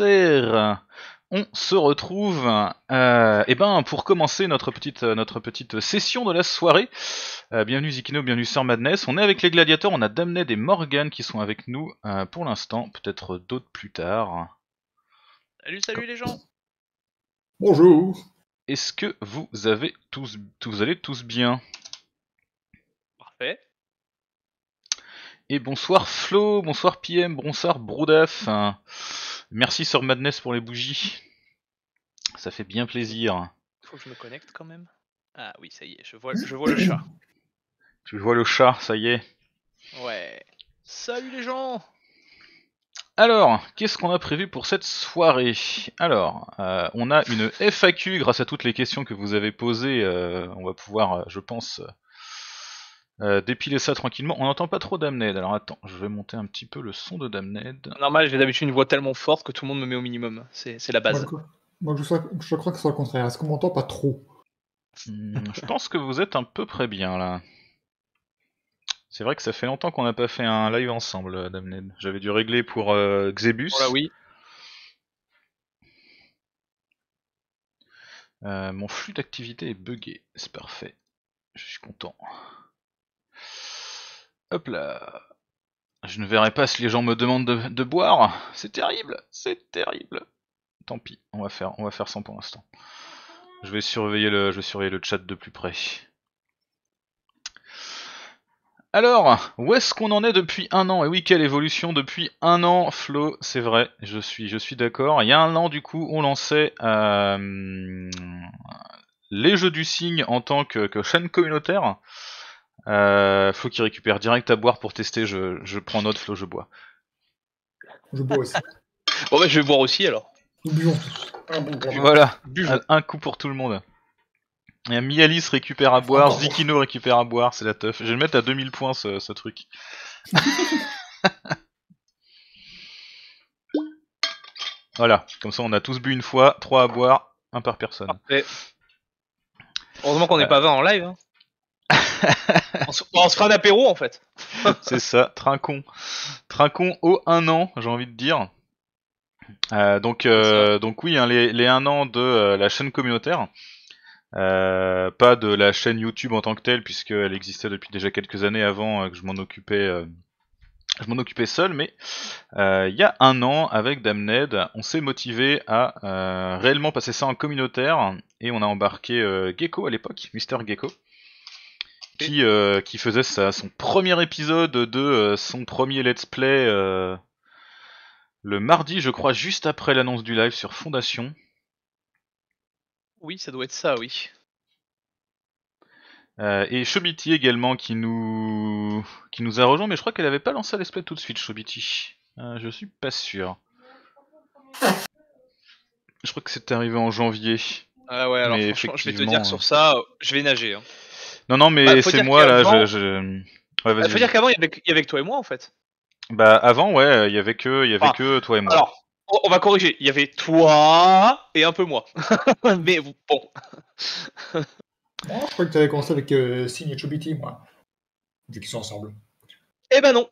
on se retrouve euh, eh ben pour commencer notre petite, euh, notre petite session de la soirée. Euh, bienvenue Zikino, bienvenue Sir Madness. On est avec les gladiateurs, on a Damned et Morgan qui sont avec nous pour l'instant, peut-être d'autres plus tard. Salut, salut les gens Bonjour Est-ce que vous avez tous vous allez tous bien Parfait. Et bonsoir Flo, bonsoir PM, bonsoir Broudaf. Merci Sir Madness pour les bougies. Ça fait bien plaisir. Faut que je me connecte quand même. Ah oui, ça y est, je vois, le chat. Tu vois le chat, ça y est. Ouais. Salut les gens alors, qu'est-ce qu'on a prévu pour cette soirée Alors, euh, on a une FAQ grâce à toutes les questions que vous avez posées. Euh, on va pouvoir, euh, je pense, euh, dépiler ça tranquillement. On n'entend pas trop Damned, alors attends, je vais monter un petit peu le son de Damned. Normal, j'ai d'habitude une voix tellement forte que tout le monde me met au minimum. C'est la base. Moi, je, crois que c'est le contraire. Est-ce qu'on m'entend pas trop hmm, Je pense que vous êtes un peu près bien là. C'est vrai que ça fait longtemps qu'on n'a pas fait un live ensemble, Damned. J'avais dû régler pour euh, Xebus. Voilà, oui. Euh, mon flux d'activité est bugué c'est parfait. Je suis content. Hop là. Je ne verrai pas si les gens me demandent de, boire. C'est terrible, c'est terrible. Tant pis, on va faire, on va faire sans pour l'instant. Je vais surveiller le, je vais surveiller le chat de plus près. Alors, où est-ce qu'on en est depuis un an Et oui, quelle évolution depuis un an, Flo, c'est vrai, je suis, je suis d'accord. Il y a un an, du coup, on lançait euh, les jeux du signe en tant que chaîne communautaire. Euh, Flo qu'il récupère direct à boire pour tester. Je, je prends notre Flo, je bois. Je bois aussi. bon, bah, je vais boire aussi alors. Nous tous. Voilà, un coup pour tout le monde. Et Mialis récupère à boire, Zikino récupère à boire, c'est la teuf. Je vais le mettre à 2000 points ce, truc. voilà, comme ça on a tous bu une fois, 3 à boire, un par personne. Heureusement qu'on n'est euh. pas 20 en live. Hein on, se, on, fera un apéro en fait. c'est ça, Trincon. Trincon au 1 an, j'ai envie de dire. Euh, donc, euh, donc oui, hein, les, 1 an de euh, la chaîne communautaire. pas de la chaîne YouTube en tant que telle, puisqu'elle existait depuis déjà quelques années avant que je m'en occupais. je m'en occupais seul, mais il y a un an, avec Damned, on s'est motivé à réellement passer ça en communautaire, et on a embarqué Gecko à l'époque, Mister Gecko, qui, euh, qui faisait son premier épisode de euh, son premier let's play euh, le mardi, je crois, juste après l'annonce du live sur Fondation. Oui, ça doit être ça, oui. et Chobiti également qui nous qui nous a rejoint, mais je crois qu'elle n'avait pas lancé let's play tout de suite, Chobiti. je suis pas sûr. Je crois que c'est arrivé en janvier. Ah ouais, alors franchement, je vais te dire sur ça, je vais nager. Hein. Non, non, mais bah, c'est moi là. Je, je... Bah, faut dire qu'avant, il y avait que toi et moi en fait. Bah, avant, ouais, il y avait que, il y avait ah. que toi et moi. Alors, on va corriger. Il y avait toi et un peu moi. mais bon. Oh, je crois que tu avais commencé avec euh, Signe et moi. Vu qu'ils sont ensemble. Eh ben non.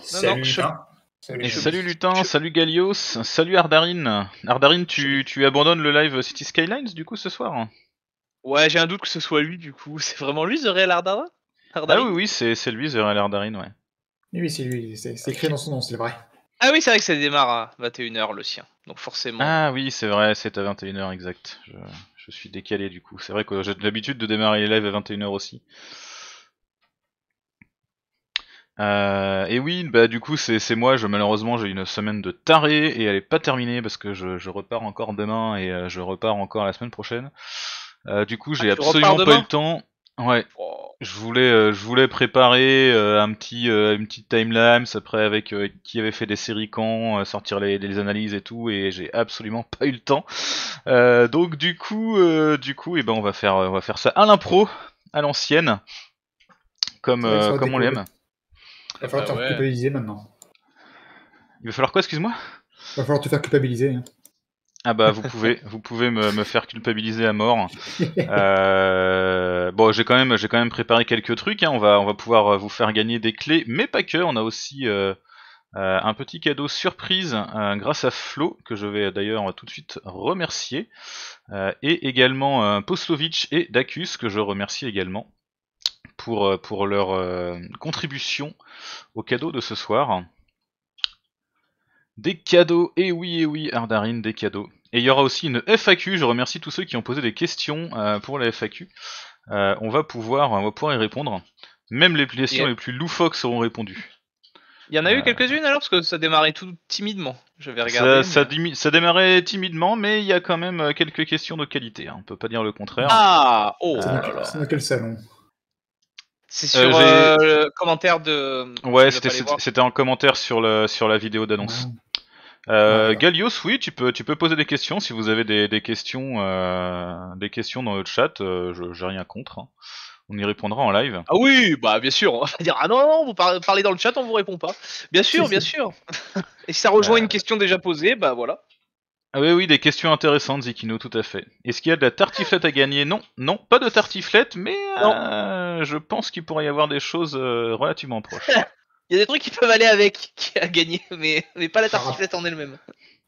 salut, Lutin. Salut, Lutin, salut Galios, salut Ardarine. Ardarine, tu, tu abandonnes le live City Skylines du coup ce soir Ouais, j'ai un doute que ce soit lui, du coup. C'est vraiment lui, Real Ardarin Ah oui, oui, c'est, c'est lui, Real Ardarin, ouais. Oui, c'est lui, c'est, écrit dans son nom, c'est vrai. Ah oui, c'est vrai que ça démarre à 21h le sien, donc forcément. Ah oui, c'est vrai, c'est à 21h exact. Je, suis décalé du coup. C'est vrai que j'ai l'habitude de démarrer les lives à 21h aussi. Euh, et oui, bah du coup c'est, moi, je, malheureusement j'ai une semaine de taré et elle est pas terminée parce que je, repars encore demain et euh, je repars encore la semaine prochaine. Euh, du coup, j'ai ah, absolument pas eu le temps. Ouais. Oh. Je voulais, euh, je voulais préparer euh, un petit, une petite timelapse après avec qui avait fait des séries quand, sortir les, analyses et tout, et j'ai absolument pas eu le temps. donc du coup, du coup, et eh ben on va faire, on va faire ça à l'impro, à l'ancienne, comme, comme on l'aime. Il va falloir bah te faire culpabiliser maintenant. Il va falloir quoi, excuse-moi Il va falloir te faire culpabiliser. Hein. Ah bah vous pouvez, vous pouvez me, faire culpabiliser à mort. Euh, bon, j'ai quand même, j'ai quand même préparé quelques trucs. Hein. On va, on va pouvoir euh, vous faire gagner des clés, mais pas que. On a aussi euh, un petit cadeau surprise grâce à Flo que je vais d'ailleurs tout de suite remercier, et également Poslovitch et Dacus que je remercie également pour pour leur contribution au cadeau de ce soir. Des cadeaux, et oui, et oui, Ardarin, des cadeaux. Et il y aura aussi une FAQ, je remercie tous ceux qui ont posé des questions euh, pour la FAQ. Euh, on, va pouvoir, y répondre. Même les questions les plus loufoques seront répondues. Il y en a eu euh. quelques-unes alors, parce que ça démarrait tout timidement. Je vais Ça, ça, démarrait timidement, mais il y a quand même quelques questions de qualité. Hein. On peut pas dire le contraire. Ah oh C'est dans quel salon c'est sur le commentaire de. Ouais, c'était en commentaire sur, le, sur la vidéo d'annonce. Ah. Euh, Galios, oui, tu peux, poser des questions si vous avez des, euh, questions, dans le chat. Euh, je j'ai rien contre. Hein. On y répondra en live. Ah oui, bah bien sûr, on va dire ah non, vous parlez dans le chat, on vous répond pas. Bien sûr, bien sûr. Et si ça rejoint bah. une question déjà posée, bah voilà. Ah oui, oui, des questions intéressantes, Zikino, tout à fait. Est-ce qu'il y a de la tartiflette à gagner Non, non, pas de tartiflette, mais euh, je pense qu'il pourrait y avoir des choses relativement proches. Il y a des trucs qui peuvent aller avec, qui a gagné, mais, mais pas la tartiflette en elle-même.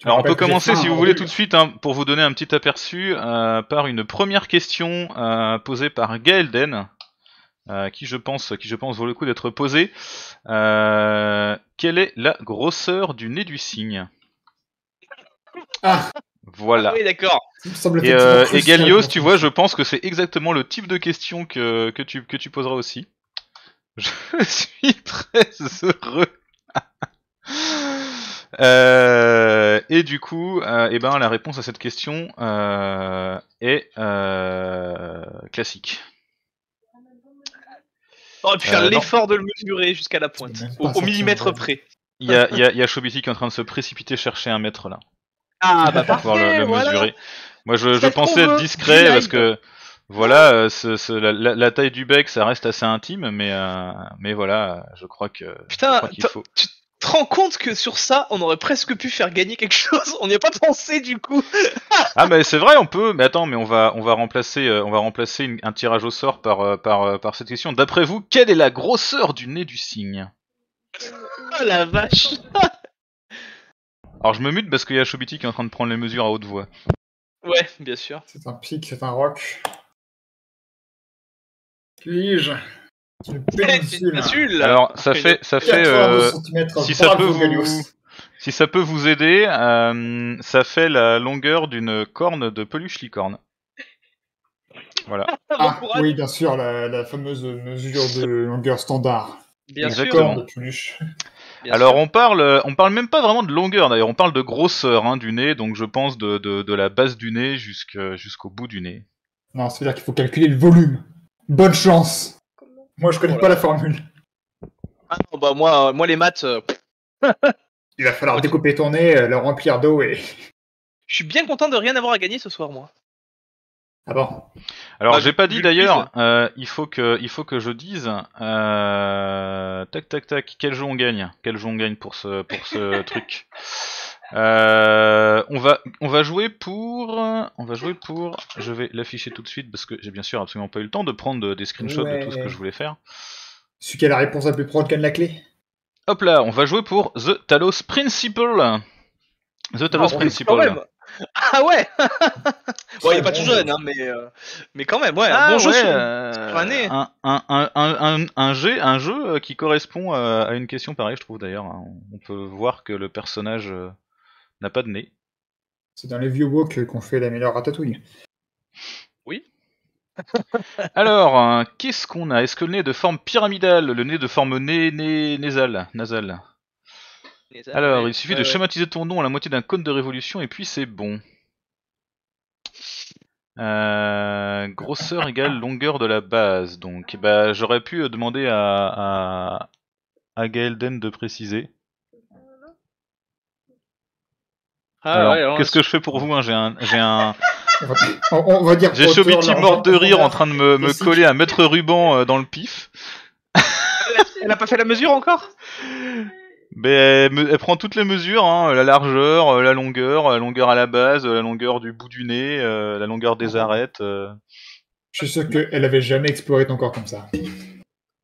Alors on peut commencer si hein. vous voulez tout de suite hein, pour vous donner un petit aperçu euh, par une première question euh, posée par Gaelden, euh, qui je pense qui je pense vaut le coup d'être posée. quelle est la grosseur du nez du cygne ah. Voilà. Ah oui, d'accord. Et, et Galios, tu vois, je pense que c'est exactement le type de question que, tu, que tu poseras aussi. Je suis très heureux. Euh, et du coup, euh, eh ben, la réponse à cette question euh, est classique. On oh, aurait faire l'effort de le mesurer jusqu'à la pointe, au, millimètre près. Il y a, y, qui est en train de se précipiter chercher un mètre là. Ah bah pour le, mesurer. Moi je, je pensais être discret parce que voilà, euh, la, taille du bec, ça reste assez intime, mais, euh, mais voilà, je crois que. Putain, faut. tu te rends compte que sur ça, on aurait presque pu faire gagner quelque chose On n'y a pas pensé du coup Ah, mais c'est vrai, on peut, mais attends, mais on va, on va remplacer, euh, on va remplacer un tirage au sort par, par, cette question. D'après vous, quelle est la grosseur du nez du cygne Oh la vache Alors je me mute parce qu'il y a Chobiti qui est en train de prendre les mesures à haute voix. Ouais, bien sûr. C'est un pic, c'est un rock puis-je Alors, ça fait, ça fait, euh, si ça peut vous, si ça peut vous aider, euh, ça fait la longueur d'une corne de peluche licorne. Voilà. Ah, oui, bien sûr, la, fameuse mesure de longueur standard. Bien Sûr. Alors on parle, on parle même pas vraiment de longueur d'ailleurs, on parle de grosseur hein, du nez, donc je pense de, de, de la base du nez jusqu'au bout du nez. Non, c'est-à-dire qu'il faut calculer le volume. Bonne chance. Moi, je connais oh pas la formule. Ah non, bah moi, euh, moi les maths. Euh, il va falloir découper ton nez, euh, le remplir d'eau et. Je suis bien content de rien avoir à gagner ce soir, moi. Ah bon Alors, bah, j'ai pas dit d'ailleurs, il, faut que, il faut que je dise. tac, tac, tac, quel jeu on gagne Quel jeu on gagne pour ce, pour ce truc euh, on, va, on va jouer pour... On va jouer pour... Je vais l'afficher tout de suite parce que j'ai bien sûr absolument pas eu le temps de prendre des screenshots de tout ce que je voulais faire. Celui qui a la réponse la plus proche a la clé. Hop là, on va jouer pour The Talos Principle. The Talos ah, Principle. Ah ouais Bon, il est pas tout jeune, hein, mais, euh, mais quand même, ouais, ah bon euh, un, un, jeu, un jeu qui correspond à une question pareille, je trouve d'ailleurs. Hein. On peut voir que le personnage n'a pas de nez. C'est dans les vieux wok qu'on fait la meilleure ratatouille. Oui. Alors, hein, qu'est-ce qu'on a Est-ce que le nez est de forme pyramidale Le nez de forme nez, nez, nasal, Alors, il suffit de schématiser ton nom à la moitié d'un cône de révolution et puis c'est bon. Euh, grosseur égale longueur de la base. Donc, bah, j'aurais pu demander à, à, à de préciser. Ah alors Qu'est-ce que je fais pour vous hein J'ai un, j'ai un. on, va dire. J'ai mort de rire en train de me, coller un mètre ruban euh, dans le pif. Elle a pas fait la mesure encore ben, elle, prend toutes les mesures, hein. la largeur, euh, la longueur, euh, la longueur à la base, la longueur du bout du nez, la longueur des ah arêtes. Je suis sûr qu'elle avait jamais exploré ton corps comme ça.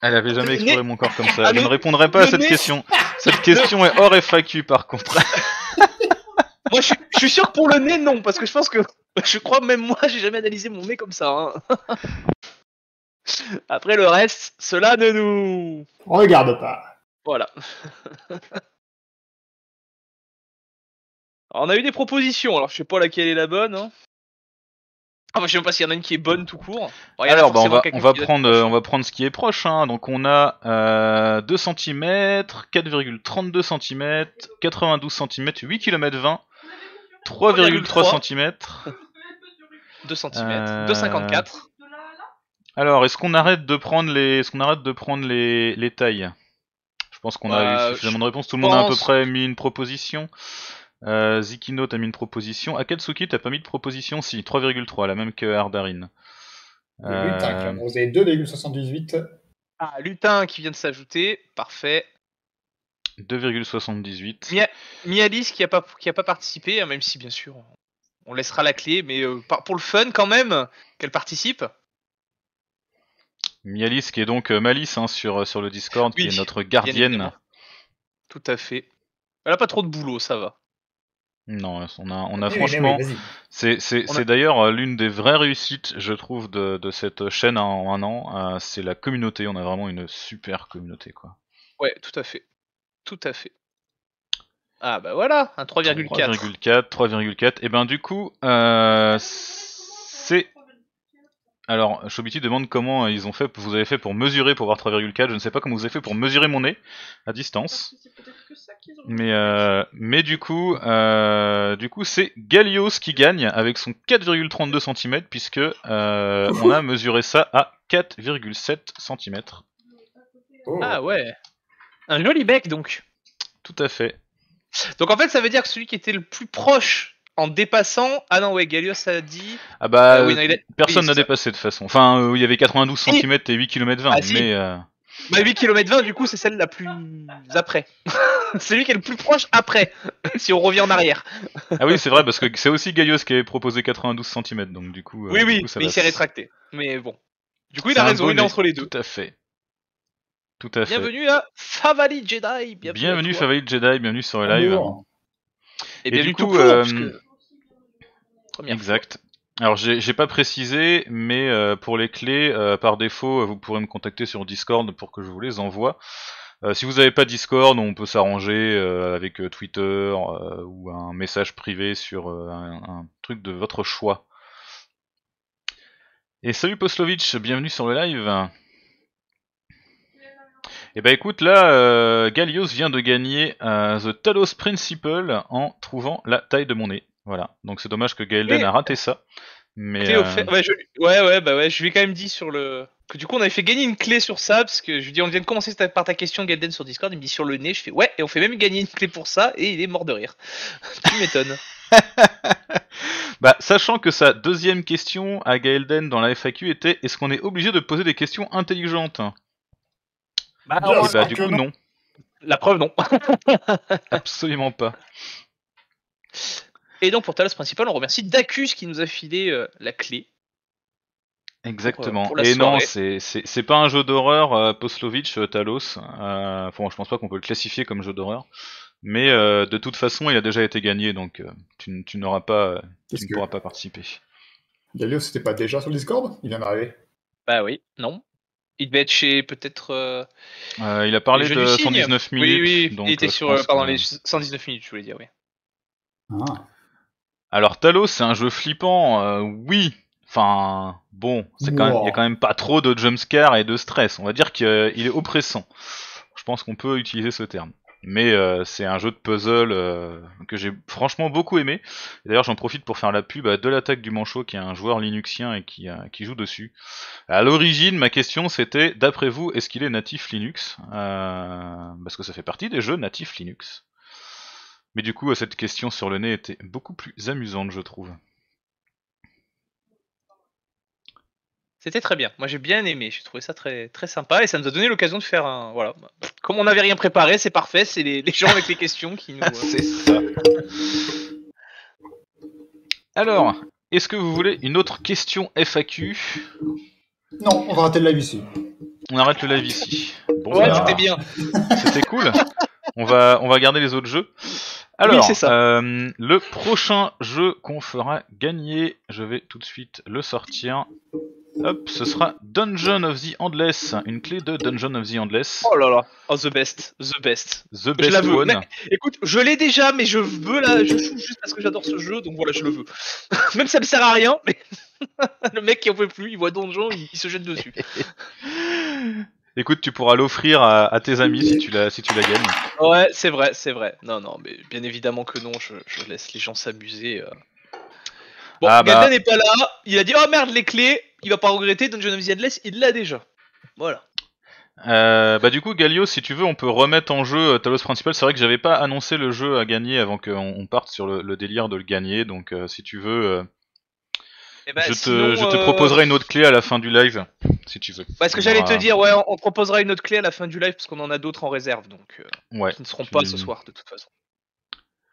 Elle avait jamais exploré mon corps comme ça. Ah, je ne répondrai pas à cette question. Cette question est hors FAQ par contre. moi, je, suis sûr que pour le nez, non, parce que je pense que. Je crois même moi, j'ai jamais analysé mon nez comme ça. Hein. Après le reste, cela ne nous. Regarde pas. Voilà. on a eu des propositions, alors je sais pas laquelle est la bonne. Hein. Ah, je sais même pas s'il y en a une qui est bonne tout court. alors, bah, on, va, prendre, on va prendre ce qui est proche. Hein. Donc, on a 2 cm, 4,32 cm, 92 cm, 8 km 20, 3,3 cm. 2 cm. 2,54. Alors, est-ce qu'on arrête de prendre les, est-ce qu'on arrête de prendre les, tailles Je pense qu'on a eu bah, suffisamment de réponses. Tout le monde a à peu près mis une proposition. Euh, Zikino, t'as mis une proposition. Akatsuki, t'as pas mis de proposition Si, 3,3, la même que Ardarin. Euh... vous avez 2,78. Ah, Lutin qui vient de s'ajouter, parfait. 2,78. Mialis qui n'a pas, qui a pas participé, hein, même si bien sûr on laissera la clé, mais euh, pour le fun quand même, qu'elle participe. Mialis qui est donc euh, Malice hein, euh, sur, le Discord, qui est notre gardienne. Tout à fait. Elle a pas trop de boulot, ça va. Non, on a, on a franchement. c'est, d'ailleurs l'une des vraies réussites, je trouve, de, cette chaîne en un an. c'est la communauté. On a vraiment une super communauté, quoi. Ouais, tout à fait. Tout à fait. Ah bah voilà, un 3,4. 3,4, 3,4. Et ben du coup, euh, c'est... Alors, Shobiti demande comment euh, ils ont fait, vous avez fait pour mesurer pour avoir 3,4. Je ne sais pas comment vous avez fait pour mesurer mon nez à distance. Mais, mais du coup, euh, du coup, c'est Galios qui gagne avec son 4,32 cm puisque on a mesuré ça à 4,7 cm. Ah ouais. Un joli bec, donc. Tout à fait. Donc en fait, ça veut dire que celui qui était le plus proche en dépassant. Ah non, ouais, Galios a dit. Ah bah, ah personne n'a dépassé de façon. Enfin, euh, il y avait 92 cm et 8 km 20. mais, euh, Bah, 8 km 20, du coup, c'est celle la plus après. C'est lui qui est le plus proche après, si on revient en arrière. ah oui, c'est vrai, parce que c'est aussi Galios qui avait proposé 92 cm, donc du coup. Euh, oui, oui, mais il s'est rétracté. Mais bon. Du coup, il a raison, il est entre les deux. Tout à fait bienvenue à Favali Jedi. Bienvenue, bienvenue Favali Jedi, bienvenue sur le live. Et, du euh, euh, Exact. Alors j'ai pas précisé, mais euh, pour les clés, par défaut, vous pourrez me contacter sur Discord pour que je vous les envoie. si vous n'avez pas Discord, on peut s'arranger avec Twitter ou un message privé sur un, un, truc de votre choix. Et salut Poslovitch, bienvenue sur le live. Et eh bah ben, écoute, là, euh, Galios vient de gagner euh, The Talos Principle en trouvant la taille de mon nez. Voilà. Donc c'est dommage que Gaelden a raté ça. Mais euh, ouais, ouais, bah ouais, je lui ai quand même dit sur le. Que du coup, on avait fait gagner une clé sur ça, parce que je lui dis, on vient de commencer par ta question, Gaelden, sur Discord. Il me dit sur le nez, je fais ouais, et on fait même gagner une clé pour ça, et il est mort de rire. tu m'étonnes. bah, sachant que sa deuxième question à Gaelden dans la FAQ était est-ce qu'on est obligé de poser des questions intelligentes bah, non, bah, du coup, non. La preuve, non. Absolument pas. Et donc, pour Talos Principal, on remercie Dacus qui nous a filé euh, la clé. Exactement. Euh, et non, c'est pas un jeu d'horreur, euh, euh Talos. je pense pas qu'on peut le classifier comme jeu d'horreur. Mais de toute façon, il a déjà été gagné, donc tu, n'auras pas, tu ne pourras pas participer. Galio, c'était pas déjà sur le Discord Il vient d'arriver. Bah oui, non il devait être chez peut-être. Euh, euh, il a parlé de 119 minutes. Oui, oui, il était euh, sur pardon, les 119 minutes, je voulais dire, oui. Ah. Alors Talos, c'est un jeu flippant, oui. Enfin, bon, il n'y a quand même pas trop de jumpscares et de stress. On va dire qu'il est oppressant. Je pense qu'on peut utiliser ce terme. Mais euh, c'est un jeu de puzzle euh, que j'ai franchement beaucoup aimé. D'ailleurs, j'en profite pour faire la pub de l'attaque du manchot, qui est un joueur linuxien et euh, qui, joue dessus. À l'origine, ma question c'était d'après vous, est-ce qu'il est natif Linux Parce que ça fait partie des jeux natifs Linux. Mais du coup, cette question sur le nez était beaucoup plus amusante, je trouve. C'était très bien. Moi, j'ai bien aimé. J'ai trouvé ça très, très sympa et ça nous a donné l'occasion de faire un. Voilà. Comme on n'avait rien préparé, c'est parfait. C'est les, gens avec les questions qui nous. Ah, c'est ça. Alors, est-ce que vous voulez une autre question FAQ Non, on va arrêter le live ici. On arrête le live ici. Bon, ouais, bah, c'était bien. C'était cool on va, on va garder les autres jeux. Alors, euh, le prochain jeu qu'on fera gagner, je vais tout de suite le sortir. Hop, ce sera Dungeon of the Endless, une clé de Dungeon of the Endless. Oh là là, oh, the best, the best. The best je one. écoute, je l'ai déjà, mais je veux là Je joue juste parce que j'adore ce jeu, donc voilà, je le veux. Même ça me sert à rien, mais le mec qui en veut plus, il voit Dungeon, il, il se jette dessus. Écoute, tu pourras l'offrir à, tes amis si tu la, si tu la gagnes. Ouais, c'est vrai, c'est vrai. Non, non, mais bien évidemment que non, je, laisse les gens s'amuser. Euh. Bon, ah bah. n'est pas là, il a dit oh merde les clés, il va pas regretter, Dungeon of the Endless, il l'a déjà. Voilà. Euh, bah du coup, Galio, si tu veux, on peut remettre en jeu euh, Talos Principal. C'est vrai que j'avais pas annoncé le jeu à gagner avant qu'on parte sur le, délire de le gagner. Donc, si tu veux, eh ben, je, te, euh, proposerai une autre clé à la fin du live, si tu veux. Parce bah, que j'allais te dire, ouais, on, proposera une autre clé à la fin du live, parce qu'on en a d'autres en réserve, donc euh, ouais, qui ne seront pas ce soir, de toute façon.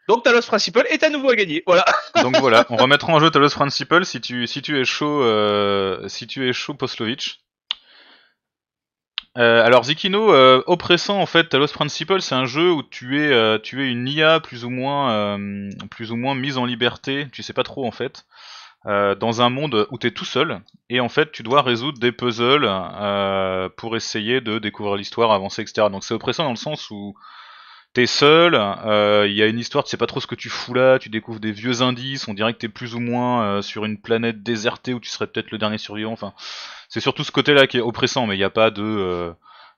Donc Talos Principle principal est à nouveau à gagner, voilà. donc voilà, on remettra en jeu Talos Principle principal si tu, si es chaud, euh, si tu es chaud Poslovich. Euh, alors Zikino, oppressant en fait, Talos Principal, c'est un jeu où tu es, tu es une IA plus ou moins, plus ou moins mise en liberté, tu sais pas trop en fait. Euh, dans un monde où tu es tout seul et en fait tu dois résoudre des puzzles euh, pour essayer de découvrir l'histoire, avancer, etc. Donc c'est oppressant dans le sens où es seul, euh, il y a une histoire, tu sais pas trop ce que tu fous là, tu découvres des vieux indices, on dirait que t'es plus ou moins sur une planète désertée où tu serais peut-être le dernier survivant. Enfin, c'est surtout ce côté-là qui est oppressant, mais il n'y a pas de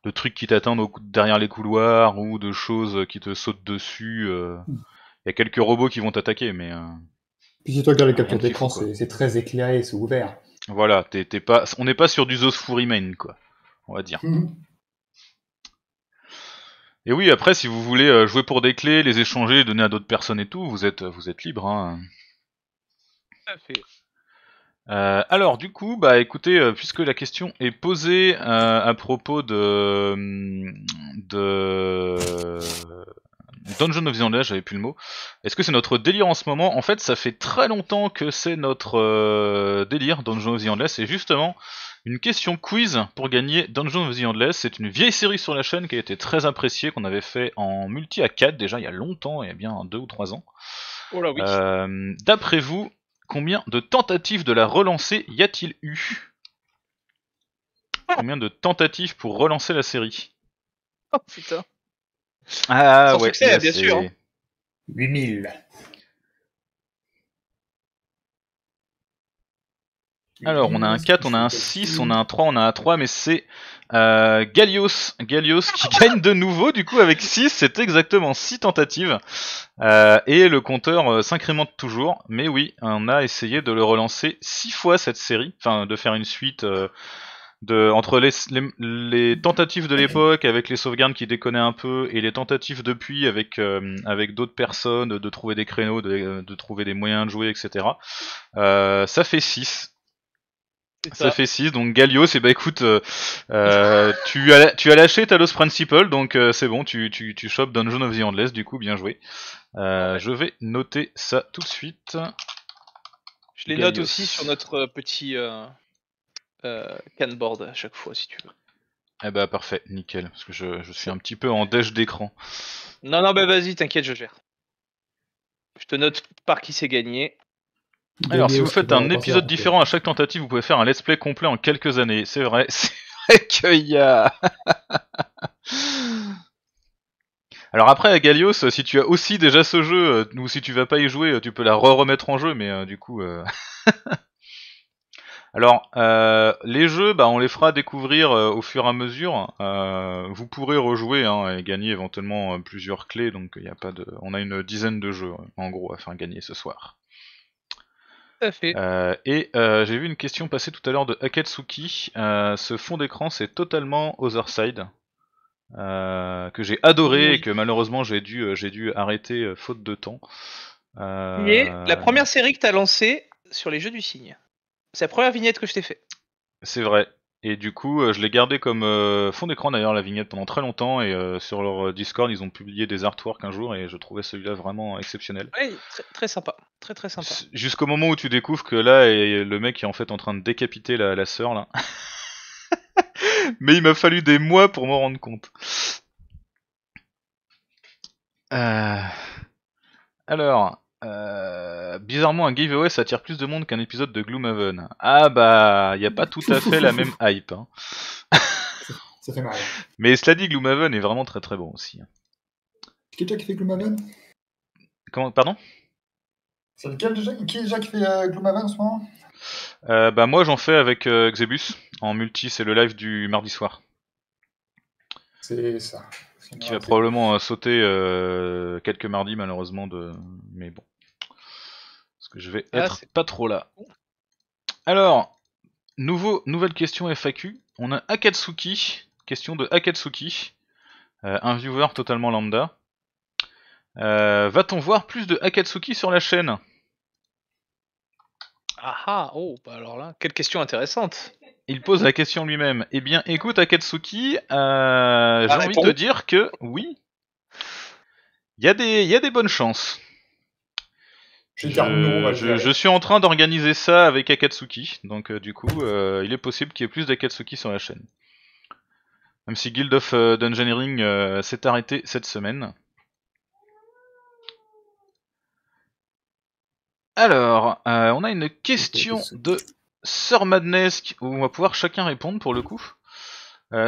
de trucs qui t'attendent derrière les couloirs ou de choses qui te sautent dessus. Il y a quelques robots qui vont t'attaquer, mais tu le ah, captures d'écran, c'est très éclairé, c'est ouvert. Voilà, pas, on n'est pas sur du Zos main, quoi, on va dire. Mhm. Et oui, après, si vous voulez euh, jouer pour des clés, les échanger, donner à d'autres personnes et tout, vous êtes, euh, vous êtes libre. Hein. fait. Euh, alors du coup, bah écoutez, puisque la question est posée à propos de, hum, de Dungeon of the Endless j'avais plus le mot. Est-ce que c'est notre délire en ce moment En fait, ça fait très longtemps que c'est notre euh, délire, Dungeon of the Endless, et justement, une question quiz pour gagner Dungeon of the Endless. C'est une vieille série sur la chaîne qui a été très appréciée, qu'on avait fait en multi à 4 déjà il y a longtemps, il y a bien 2 ou 3 ans. Oh euh, d'après vous, combien de tentatives de la relancer y a-t-il eu Combien de tentatives pour relancer la série Oh putain ah Sans ouais, succès, bien sûr. 8000. Alors, on a un 4, on a un 6, on a un 3, on a un 3, mais c'est euh, Galios qui gagne de nouveau, du coup, avec 6, c'est exactement 6 tentatives. Euh, et le compteur euh, s'incrémente toujours, mais oui, on a essayé de le relancer 6 fois cette série, enfin, de faire une suite euh, entre les, tentatives de l'époque avec les sauvegardes qui déconnaient un peu et les tentatives depuis avec, euh, avec d'autres personnes de, trouver des créneaux, de, trouver des moyens de jouer, etc. Euh, ça fait 6. Ça. fait 6, donc Galio, c'est eh bah ben, écoute, euh, tu, as, tu as lâché Talos Principle, donc c'est bon, tu, tu, tu chopes Dungeon of the Endless, du coup, bien joué. Ah je vais noter ça tout de suite. Je les note aussi sur notre petit, euh, canboard à chaque fois si tu veux. Eh bah parfait, nickel, parce que je, suis un petit peu en dèche d'écran. Non, non, bah vas-y, t'inquiète, je gère. Je te note par qui c'est gagné. Alors, si vous faites un épisode différent à chaque tentative, vous pouvez faire un let's play complet en quelques années. C'est vrai, c'est vrai qu'il y a. Alors après, à si tu as aussi déjà ce jeu, euh, ou si tu vas pas y jouer, euh, tu peux la re-remettre en jeu, mais euh, du coup. Alors, euh, les jeux, bah, on les fera découvrir euh, au fur et à mesure. Euh, vous pourrez rejouer hein, et gagner éventuellement plusieurs clés, donc il a pas de. On a une dizaine de jeux hein, en gros à faire gagner ce soir. Tout à fait. et j'ai vu une question passer tout à l'heure de Akatsuki. ce fond d'écran, c'est totalement Side que j'ai adoré et que malheureusement j'ai dû, dû arrêter faute de temps. la première série que tu as lancée sur les jeux du cygne. C'est la première vignette que je t'ai fait. C'est vrai. Et du coup, euh, je l'ai gardé comme euh, fond d'écran d'ailleurs la vignette pendant très longtemps. Et euh, sur leur Discord, ils ont publié des artworks un jour et je trouvais celui-là vraiment exceptionnel. Oui, très, sympa, très très sympa. Jusqu'au moment où tu découvres que là, le mec est en fait en train de décapiter la, la sœur là. Mais il m'a fallu des mois pour m'en rendre compte. Alors, euh, bizarrement, un giveaway ça attire plus de monde qu'un épisode de Gloomhaven. Ah bah, il n'y a pas tout à fait la même hype. Hein. ça fait mal. Mais cela dit, Gloomhaven est vraiment très très bon aussi. est déjà qui fait Gloomhaven Comment, pardon C'est lequel déjà Qui est déjà qui fait Gloomhaven en ce moment euh, Bah, moi j'en fais avec euh, Xebus en multi, c'est le live du mardi soir. C'est ça. Qui va probablement sauter quelques mardis malheureusement de. Mais bon que je vais ah, être pas trop là. Alors, nouveau, nouvelle question FAQ. On a Akatsuki, question de Akatsuki, euh, un viewer totalement lambda. Euh, va-t-on voir plus de Akatsuki sur la chaîne ah, ah oh, bah alors là, quelle question intéressante il pose la question lui-même. Eh bien, écoute, Akatsuki, euh, j'ai ah, envie de dire que oui, il y, a des bonnes chances. Je, suis en train d'organiser ça avec Akatsuki, donc euh, du coup, euh, il est possible qu'il y ait plus d'Akatsuki sur la chaîne. Même si Guild of euh, Dungeonering s'est arrêté cette semaine. Alors, on a une question de Sir Madness où on va pouvoir chacun répondre pour le coup.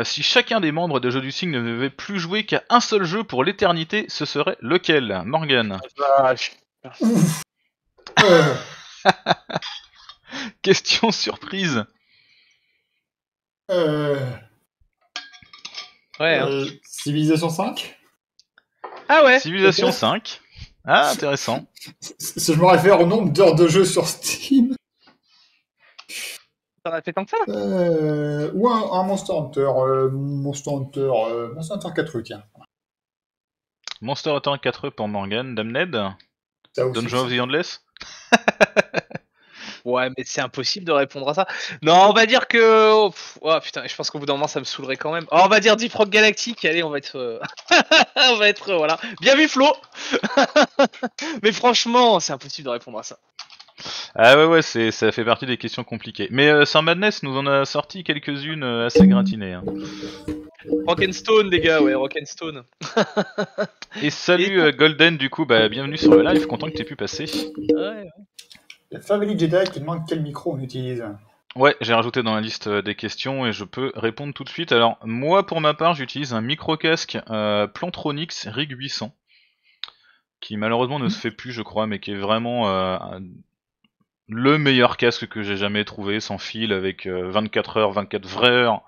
si chacun des membres de Jeux du Signe ne devait plus jouer qu'à un seul jeu pour l'éternité, ce serait lequel Morgan ah, euh. Question surprise. Euh. Hein. Euh, Civilisation 5 Ah ouais Civilisation 5. Ah, intéressant. Si je me réfère au nombre d'heures de jeu sur Steam. T'en as fait tant que ça Ou un, Monster Hunter. Monster Hunter. Monster Hunter 4 e, tiens. Monster Hunter 4 e pour Morgan, Damned Dungeon of the Endless ouais, mais c'est impossible de répondre à ça. Non, on va dire que. Oh, oh putain, je pense qu'au bout d'un moment, ça me saoulerait quand même. Oh, on va dire 10 Rock Galactique. Allez, on va être. Euh, on va être. Euh, voilà. Bien vu, Flo Mais franchement, c'est impossible de répondre à ça. Ah ouais, ouais, c'est, ça fait partie des questions compliquées. Mais euh, sans Madness nous en a sorti quelques-unes euh, assez mmh. gratinées. hein. Rock'n'Stone, les gars, ouais, Rock'n'Stone. Et salut euh, Golden, du coup, bah, bienvenue sur le live, content que aies pu passer. La Family Jedi qui demande quel micro on utilise. Ouais, j'ai rajouté dans la liste des questions et je peux répondre tout de suite. Alors, moi, pour ma part, j'utilise un micro-casque Plantronics Rig 800, qui malheureusement ne mmh. se fait plus, je crois, mais qui est vraiment le meilleur casque que j'ai jamais trouvé, sans fil, avec 24 euh, heures, 24 vraies heures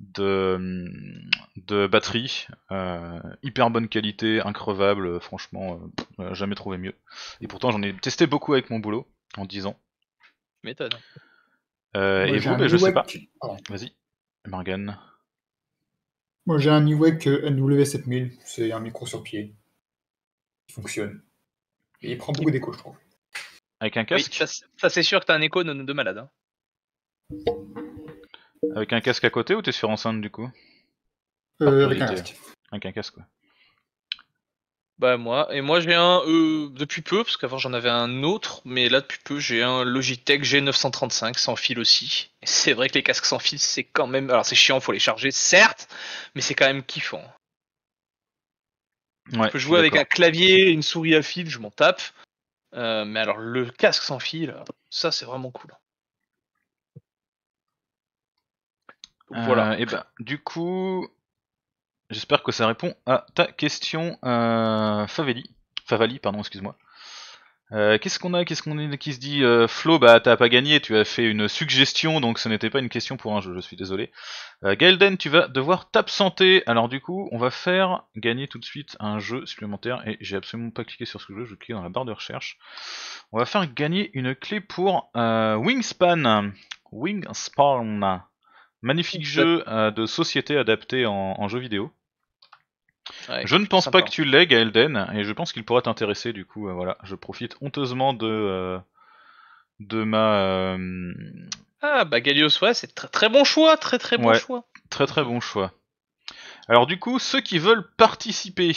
de, hum, de batterie, euh, hyper bonne qualité, increvable, euh, franchement, jamais trouvé mieux. Et pourtant, j'en ai testé beaucoup avec mon boulot en 10 ans. Méthode. et vous, ben, je sais pas. Vas-y, Morgan. Moi, j'ai un newek NW7000, c'est un micro sur pied. Il fonctionne. Et il prend beaucoup d'écho, je trouve. Avec un casque Ça, c'est sûr que t'as un écho de, malade. Hein. Avec un casque à côté ou t'es sur enceinte du coup Euh, avec un casque. quoi. Bah moi, et moi j'ai un, euh, depuis peu, parce qu'avant j'en avais un autre, mais là depuis peu j'ai un Logitech G935 sans fil aussi. c'est vrai que les casques sans fil c'est quand même, alors c'est chiant, faut les charger certes, mais c'est quand même kiffant. Ouais, Je peux jouer avec un clavier, une souris à fil, je m'en tape. Euh, mais alors, le casque sans fil, ça c'est vraiment cool. voilà. et euh, eh ben, du coup, j'espère que ça répond à ta question, euh, Favelli, Favali, pardon, excuse-moi. Euh, qu'est-ce qu'on a Qu'est-ce qu'on est qui se dit euh, Flo, bah t'as pas gagné, tu as fait une suggestion, donc ce n'était pas une question pour un jeu, je suis désolé. Euh, tu vas devoir t'absenter. Alors du coup, on va faire gagner tout de suite un jeu supplémentaire. Et j'ai absolument pas cliqué sur ce jeu, je cliquer dans la barre de recherche. On va faire gagner une clé pour euh, Wingspan. Wingspan. Magnifique jeu de société adapté en, en jeu vidéo je ne pense pas que tu lègues à Elden, et je pense qu'il pourrait t'intéresser, du coup, euh, voilà. Je profite honteusement de, euh, de ma... Euh, ah, bah Galios ouais, c'est très très bon choix, très très bon choix. Très très bon choix. Alors du coup, ceux qui veulent participer,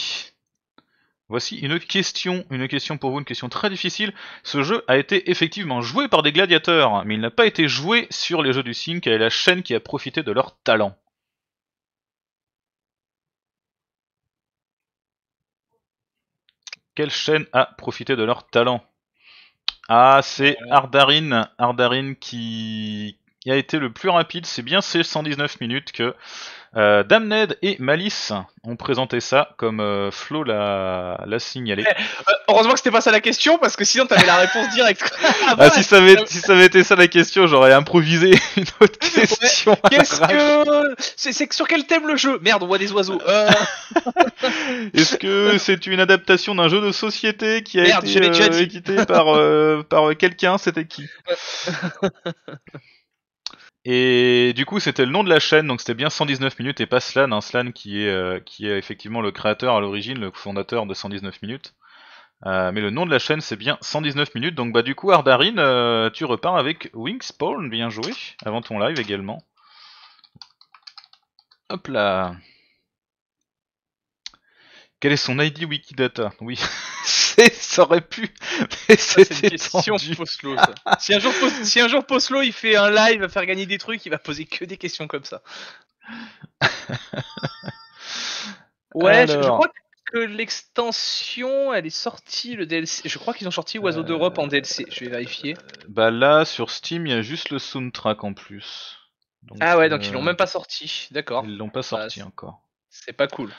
voici une question, une question pour vous, une question très difficile. Ce jeu a été effectivement joué par des gladiateurs, mais il n'a pas été joué sur les jeux du Sync et la chaîne qui a profité de leur talent. Quelle chaîne a profité de leur talent Ah, c'est euh. Ardarin. Ardarin qui, il a été le plus rapide, c'est bien ces 119 minutes que euh, Damned et Malice ont présenté ça comme euh, Flo l'a signalé. Eh, euh, heureusement que c'était pas ça la question parce que sinon t'avais la réponse directe. Ah, ah, bah si, ça avait, si ça avait été ça la question, j'aurais improvisé une autre question. Qu'est-ce que c'est sur quel thème le jeu Merde, on voit des oiseaux. Est-ce que c'est une adaptation d'un jeu de société qui a été édité par par quelqu'un C'était qui et du coup, c'était le nom de la chaîne, donc c'était bien 119 minutes et pas Slan, hein. Slan qui est, euh, qui est effectivement le créateur à l'origine, le fondateur de 119 minutes. Euh, mais le nom de la chaîne c'est bien 119 minutes, donc bah du coup Ardarin, euh, tu repars avec Wingspawn, bien joué, avant ton live également. Hop là. Quel est son ID Wikidata Oui, ça aurait pu. Mais si un jour, si un jour il fait un live, va faire gagner des trucs, il va poser que des questions comme ça. ouais, je, crois que l'extension, elle est sortie, le DLC. Je crois qu'ils ont sorti Oiseau euh, d'Europe en DLC, je vais vérifier. Euh, bah là, sur Steam, il y a juste le soundtrack en plus. ah ouais, euh, donc ils l'ont même pas sorti, d'accord. Ils l'ont pas bah, sorti encore. C'est pas cool.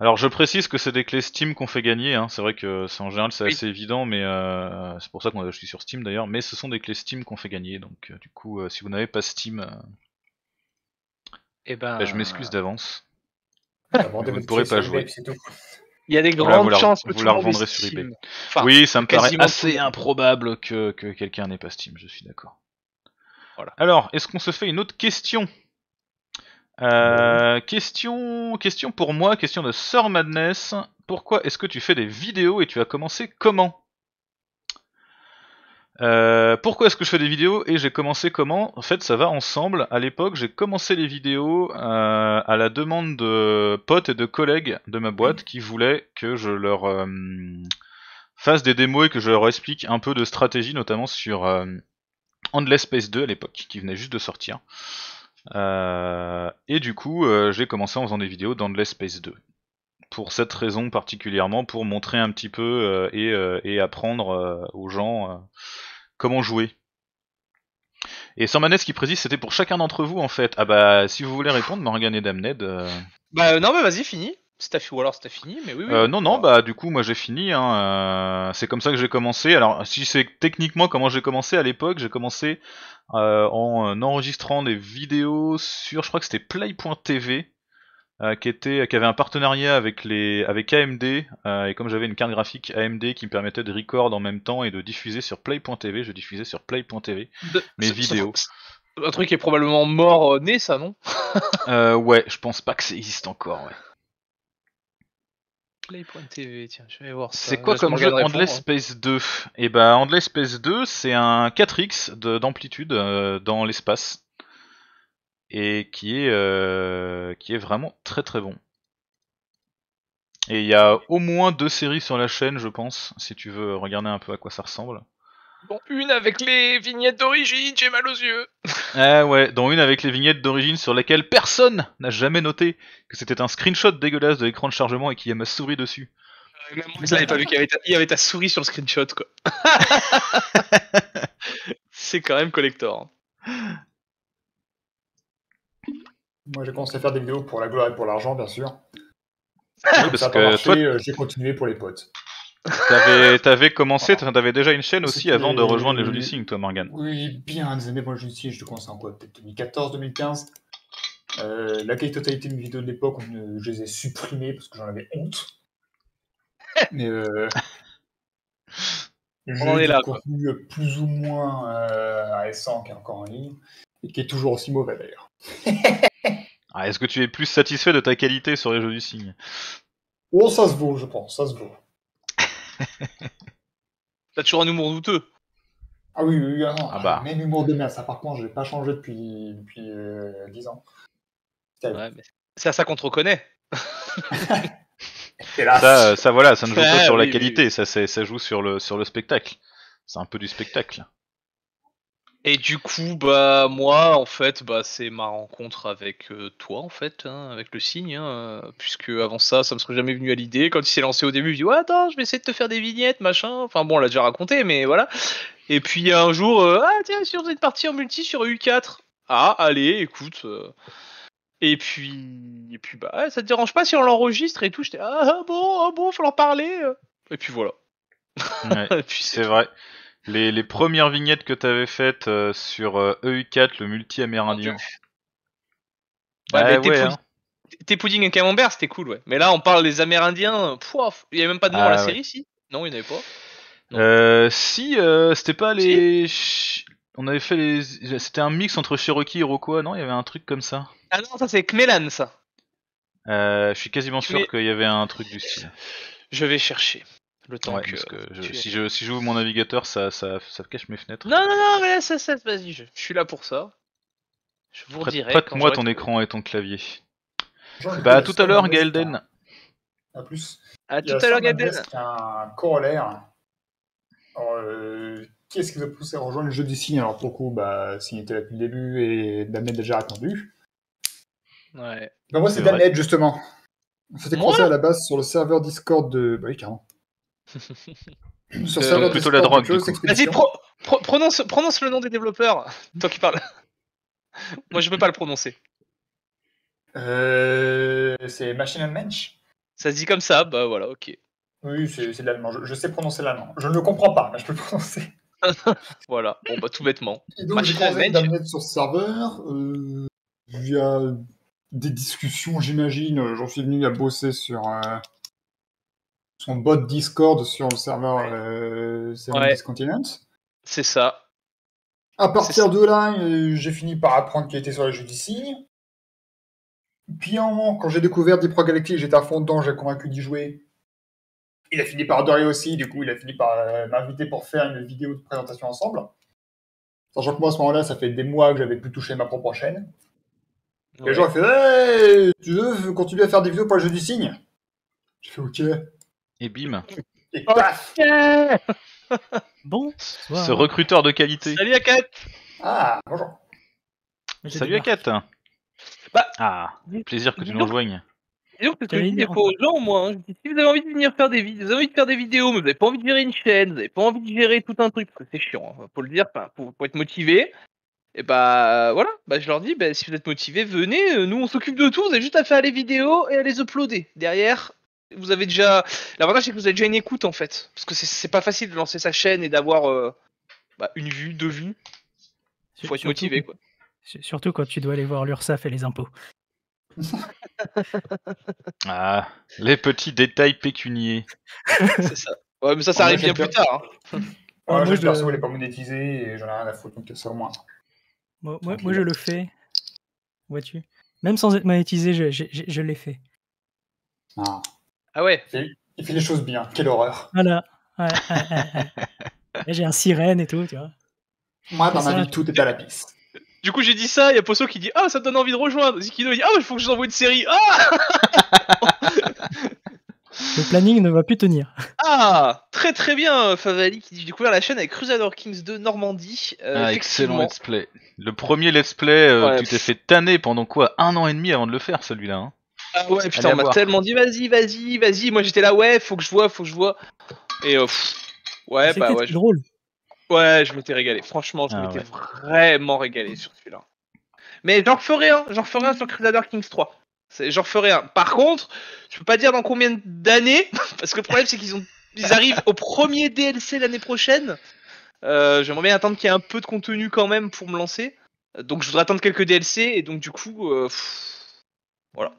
Alors je précise que c'est des clés Steam qu'on fait gagner, hein. c'est vrai que c'est en général c'est assez évident, mais euh, c'est pour ça qu'on a acheté sur Steam d'ailleurs, mais ce sont des clés Steam qu'on fait gagner, donc euh, du coup euh, si vous n'avez pas Steam, eh ben, ben, je m'excuse d'avance. Ah, vous ne pourrez pas jouer. Il y a des grandes chances que vous la revendrez sur eBay. oui, ça me paraît assez improbable que, quelqu'un n'ait pas Steam, je suis d'accord. Alors, est-ce qu'on se fait une autre question euh, question, question pour moi, question de Sir Madness. Pourquoi est-ce que tu fais des vidéos et tu as commencé comment euh, pourquoi est-ce que je fais des vidéos et j'ai commencé comment En fait, ça va ensemble. À l'époque, j'ai commencé les vidéos euh, à la demande de potes et de collègues de ma boîte qui voulaient que je leur fasse des démos et que je leur explique un peu de stratégie, notamment sur Endless Space 2 à l'époque, qui venait juste de sortir. Euh, et du coup, euh, j'ai commencé en faisant des vidéos dans The Space 2 pour cette raison particulièrement, pour montrer un petit peu euh, et, apprendre aux gens comment jouer. Et sans qui précise, c'était pour chacun d'entre vous en fait. Ah bah, si vous voulez répondre, Morgan et Damned. Bah non, bah vas-y, fini. ou alors c'était fini, mais oui. oui. non, non, bah du coup, moi j'ai fini. Hein, c'est comme ça que j'ai commencé. Alors, si c'est techniquement comment j'ai commencé à l'époque, j'ai commencé euh, en euh, enregistrant des vidéos sur, je crois que c'était play.tv, euh, qui, était, qui avait un partenariat avec, les, avec AMD, et comme j'avais une carte graphique AMD qui me permettait de record en même temps et de diffuser sur play.tv, je diffusais sur play.tv mes vidéos. un truc qui est probablement mort né, ça, non Ouais, je pense pas que ça existe encore, ouais. C'est quoi comme jeu Endless hein. Space 2 Et eh ben, Endless Space 2, c'est un 4x d'amplitude euh, dans l'espace. Et qui est, euh, qui est vraiment très très bon. Et il y a au moins deux séries sur la chaîne, je pense, si tu veux regarder un peu à quoi ça ressemble. Dans une avec les vignettes d'origine, j'ai mal aux yeux. Ah ouais, dans une avec les vignettes d'origine sur laquelle personne n'a jamais noté que c'était un screenshot dégueulasse de l'écran de chargement et qu'il y a ma souris dessus. Vous euh, ça, pas vu qu'il y, avait ta souris sur le screenshot, quoi. C'est quand même collector. Hein. Moi, j'ai commencé à faire des vidéos pour la gloire et pour l'argent, bien sûr. Oui, parce que marché, euh, j'ai continué pour les potes. T'avais, commencé, t'avais déjà une chaîne aussi avant de rejoindre les jeux du signe, toi, Morgan. Oui, bien des années avant les jeux du signe. Je te commence en quoi Peut-être 2014, 2015. Euh, la quasi-totalité de mes vidéos de l'époque, je les ai supprimées parce que j'en avais honte. Mais euh, on en est là. Contenu quoi. plus ou moins euh, 100 qui est encore en ligne et qui est toujours aussi mauvais d'ailleurs. Ah, est-ce que tu es plus satisfait de ta qualité sur les jeux du signe Oh, ça se vaut, je pense, ça se vaut. T'as toujours un humour douteux. Ah oui, oui, non, ah bah. même humour de merde. Ça, par contre, je j'ai pas changé depuis, depuis 10 euh, ans. C'est à ça qu'on te reconnaît. Ça, euh, ça, voilà, ça ne joue pas sur la qualité, ça, ça joue sur le, sur le spectacle. C'est un peu du spectacle. Et du coup, bah moi, en fait, bah c'est ma rencontre avec euh, toi, en fait, hein, avec le signe, hein, puisque avant ça, ça me serait jamais venu à l'idée. Quand il s'est lancé au début, il dit ouais, attends, je vais essayer de te faire des vignettes, machin. Enfin bon, on l'a déjà raconté, mais voilà. Et puis un jour, euh, ah tiens, si on faisait une en multi sur U4, ah allez, écoute. Euh. Et puis, et puis bah, ça te dérange pas si on l'enregistre et tout. J'étais ah, ah bon, ah bon, faut leur parler. Et puis voilà. Ouais, c'est vrai. Les, premières vignettes que tu avais faites euh, sur EU4, e le multi-amérindien. Bah, ouais, ouais, hein. et camembert, c'était cool, ouais. Mais là, on parle des Amérindiens. Il y avait même pas de nom la ah, série, si Non, il n'y en avait pas. Euh, si, euh, c'était pas les. On avait fait les. C'était un mix entre Cherokee et Iroquois, non Il y avait un truc comme ça. Ah non, ça c'est Kmelan, ça. je suis quasiment sûr qu'il y avait un truc du style. Je vais chercher. Le temps ouais, que si, je, si, mon navigateur, ça, ça, ça, cache mes fenêtres. Non, non, non, mais ça, ça vas-y, je, suis là pour ça. Je vous Prête, redirai. Prête-moi ton écran et ton clavier. bah, à tout à l'heure, Gaelden. À plus. À tout à l'heure, Gaelden. un corollaire. Euh, Qu'est-ce qui vous a poussé à rejoindre le jeu du signe Alors, pour le coup, bah, s'il était là depuis le début et Damned déjà attendu. Ouais. Bah, moi, c'est Damned, justement. s'était croisé à la base sur le serveur Discord de. Bah oui, carrément ça, euh, plutôt la drogue. Vas-y, prononce, prononce le nom des développeurs, toi qui parles. Moi, je peux pas le prononcer. Euh, c'est Machine and Mensch. Ça se dit comme ça, bah voilà, ok. Oui, c'est l'allemand. Je, sais prononcer l'allemand. Je ne le comprends pas, mais je peux le prononcer. voilà, bon, bah tout bêtement. Et donc, Machine and sur serveur. Euh, il y a des discussions, j'imagine. J'en suis venu à bosser sur son bot Discord sur le serveur euh, Continent. C'est ça. À partir de là, euh, j'ai fini par apprendre qu'il était sur les jeux signe. Puis un moment, quand j'ai découvert Deep Rock j'étais à fond dedans, j'ai convaincu d'y jouer. Il a fini par adorer aussi, du coup, il a fini par euh, m'inviter pour faire une vidéo de présentation ensemble. Sachant que moi, à ce moment-là, ça fait des mois que j'avais pu toucher ma propre chaîne. Et les gens ont fait hey, Tu veux continuer à faire des vidéos pour les jeux du signe J'ai fait Ok. Et bim. Bon. Ce recruteur de qualité. Salut Akat Ah, bonjour. Salut Akat Bah, ah, plaisir que tu nous rejoignes. c'est que je aux gens, au moins, hein, si vous avez envie de venir faire des vidéos, envie de faire des vidéos, mais vous n'avez pas envie de gérer une chaîne, vous n'avez pas envie de gérer tout un truc, parce que c'est chiant, pour hein, le dire, pour, pour, être motivé. Et eh bah voilà, bah, je leur dis, bah, si vous êtes motivé, venez, euh, nous on s'occupe de tout, vous avez juste à faire les vidéos et à les uploader. Derrière, vous avez déjà. L'avantage, c'est que vous avez déjà une écoute, en fait. Parce que c'est pas facile de lancer sa chaîne et d'avoir euh, bah, une vue, deux vues. Il faut être motivé, quoi. Surtout quand tu dois aller voir l'URSAF et les impôts. ah, les petits détails pécuniers. c'est ça. Ouais, mais ça, ça arrive bien plus tard. Hein. moi, je pas et j'en ai rien à foutre, Moi, je le fais. Vois-tu Même sans être monétisé, je, je l'ai fait. Ah. Ah ouais il fait, les choses bien, quelle horreur. Voilà. J'ai un sirène et tout, tu vois. Moi, dans ma vie, tout est à la piste. Du coup, j'ai dit ça, il y a Poso qui dit Ah, ça te donne envie de rejoindre. Zikino, dit Ah, il faut que je t'envoie une série. Ah le planning ne va plus tenir. Ah Très très bien, Favali qui dit J'ai découvert la chaîne avec Crusader Kings 2 Normandie. Euh, ah, excellent let's play. Le premier let's play, euh, tu t'es fait tanner pendant quoi Un an et demi avant de le faire, celui-là. Hein. Ah ouais, putain, on m'a tellement dit vas-y, vas-y, vas-y. Moi j'étais là, ouais, faut que je vois, faut que je vois. Et euh, ouais, bah ouais. je- drôle. Ouais, je m'étais régalé. Franchement, je ah m'étais vraiment régalé sur celui-là. Mais j'en ferai un, j'en referai un sur Crusader Kings 3. J'en ferai un. Par contre, je peux pas dire dans combien d'années, parce que le problème c'est qu'ils ont, ils arrivent au premier DLC l'année prochaine. Euh, J'aimerais bien attendre qu'il y ait un peu de contenu quand même pour me lancer. Donc je voudrais attendre quelques DLC et donc du coup, euh, voilà.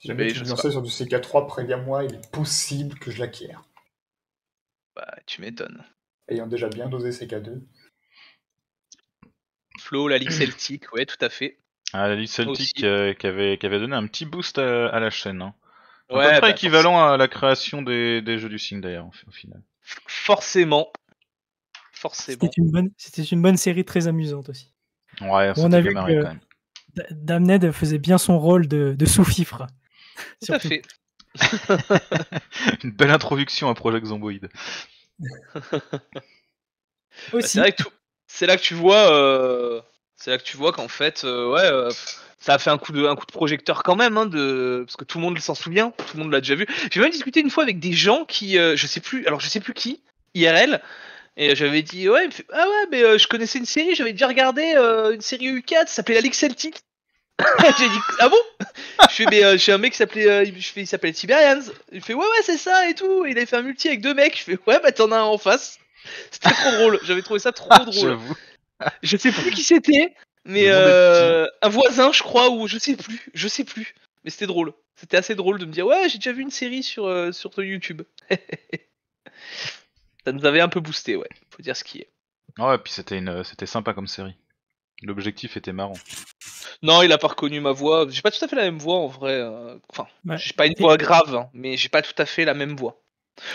Si jamais tu sur du CK3, préviens-moi, il est possible que je l'acquière. Bah, tu m'étonnes. Ayant déjà bien dosé CK2. Flo, la Ligue Celtic, ouais, tout à fait. Ah, la Ligue Celtic euh, qui, avait, donné un petit boost à, la chaîne. Hein. Bah, équivalent à la création des, jeux du signe d'ailleurs, au final. Forcément. Forcément. C'était une, bonne, série très amusante aussi. Ouais, on a vu que Damned faisait bien son rôle de, de sous-fifre. fait. Une belle introduction à Project Zomboid. Bah, c'est là, que tu vois, euh, c'est là que tu vois qu'en fait, euh, ouais, euh, ça a fait un coup de, un coup de projecteur quand même, hein, parce que tout le monde s'en souvient, tout le monde l'a déjà vu. J'ai même discuté une fois avec des gens qui, je sais plus, alors je sais plus qui, IRL, et j'avais dit ouais, ah ouais, mais je connaissais une série, j'avais déjà regardé une série U4, ça s'appelait la Ligue Celtique. j'ai dit ah bon je fais mais euh, un mec qui s'appelait euh, il s'appelle Tiberians il fait ouais ouais c'est ça et tout il avait fait un multi avec deux mecs je fais ouais bah t'en as un en face c'était trop drôle j'avais trouvé ça trop ah, drôle je sais plus qui c'était mais euh, un voisin je crois ou je sais plus je sais plus mais c'était drôle c'était assez drôle de me dire ouais j'ai déjà vu une série sur sur YouTube ça nous avait un peu boosté ouais faut dire ce qui est ouais puis c'était une c'était sympa comme série l'objectif était marrant non, il a pas reconnu ma voix. J'ai pas tout à fait la même voix en vrai. Euh, enfin, j'ai pas une voix grave, hein, mais j'ai pas tout à fait la même voix.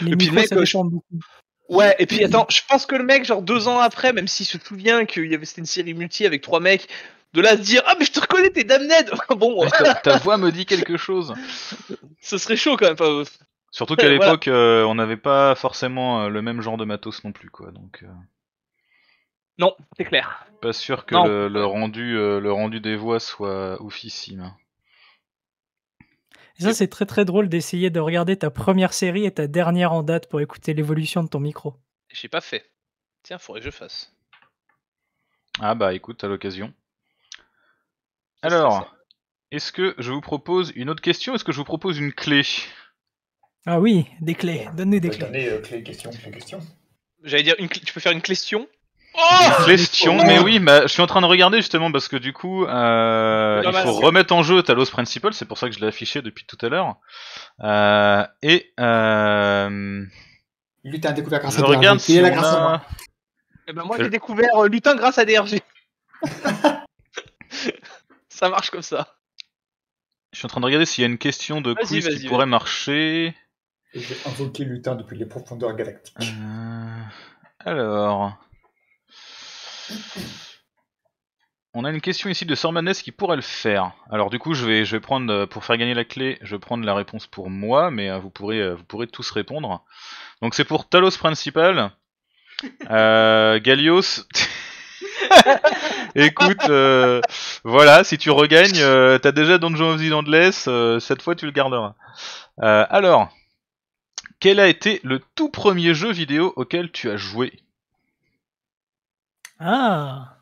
et puis le mec, je... Euh, beaucoup. Ouais, et puis attends, je pense que le mec, genre deux ans après, même s'il se souvient qu'il y avait c'était une série multi avec trois mecs, de là se dire ah mais je te reconnais t'es damned. bon. ta, voix me dit quelque chose. Ce serait chaud quand même. Euh. Surtout qu'à l'époque, on n'avait pas forcément le même genre de matos non plus, quoi. Donc. Non, c'est clair. Pas sûr que le, rendu, euh, le rendu des voix soit oufissime. ça, c'est très très drôle d'essayer de regarder ta première série et ta dernière en date pour écouter l'évolution de ton micro. J'ai pas fait. Tiens, faudrait que je fasse. Ah bah écoute, à l'occasion. Alors, est-ce que je vous propose une autre question Est-ce que je vous propose une clé Ah oui, des clés, donne-nous des bah, clés. Donnez euh, clés clé question, J'allais dire, une tu peux faire une question Oh question, oh. mais oui, je suis en train de regarder justement parce que du coup, euh, il faut remettre en jeu Talos Principal, c'est pour ça que je l'ai affiché depuis tout à l'heure. Euh, et. Euh... Lutin découvert grâce à DRG. Regarde si eh ben, moi j'ai euh. découvert euh, Lutin grâce à DRG. ça marche comme ça. Je suis en train de regarder s'il y a une question de quiz qui pourrait marcher. J'ai invoqué Lutin depuis les profondeurs galactiques. Alors. On a une question ici de Sormanes qui pourrait le faire. Alors du coup, je vais, prendre, euh, pour faire gagner la clé, je vais prendre la réponse pour moi, mais euh, vous, pourrez, euh, vous pourrez tous répondre. Donc c'est pour Talos Principal. Galios écoute, voilà, si tu regagnes, t'as déjà Dungeon of the cette fois tu le garderas. alors, quel a été le tout premier jeu vidéo auquel tu as joué ah.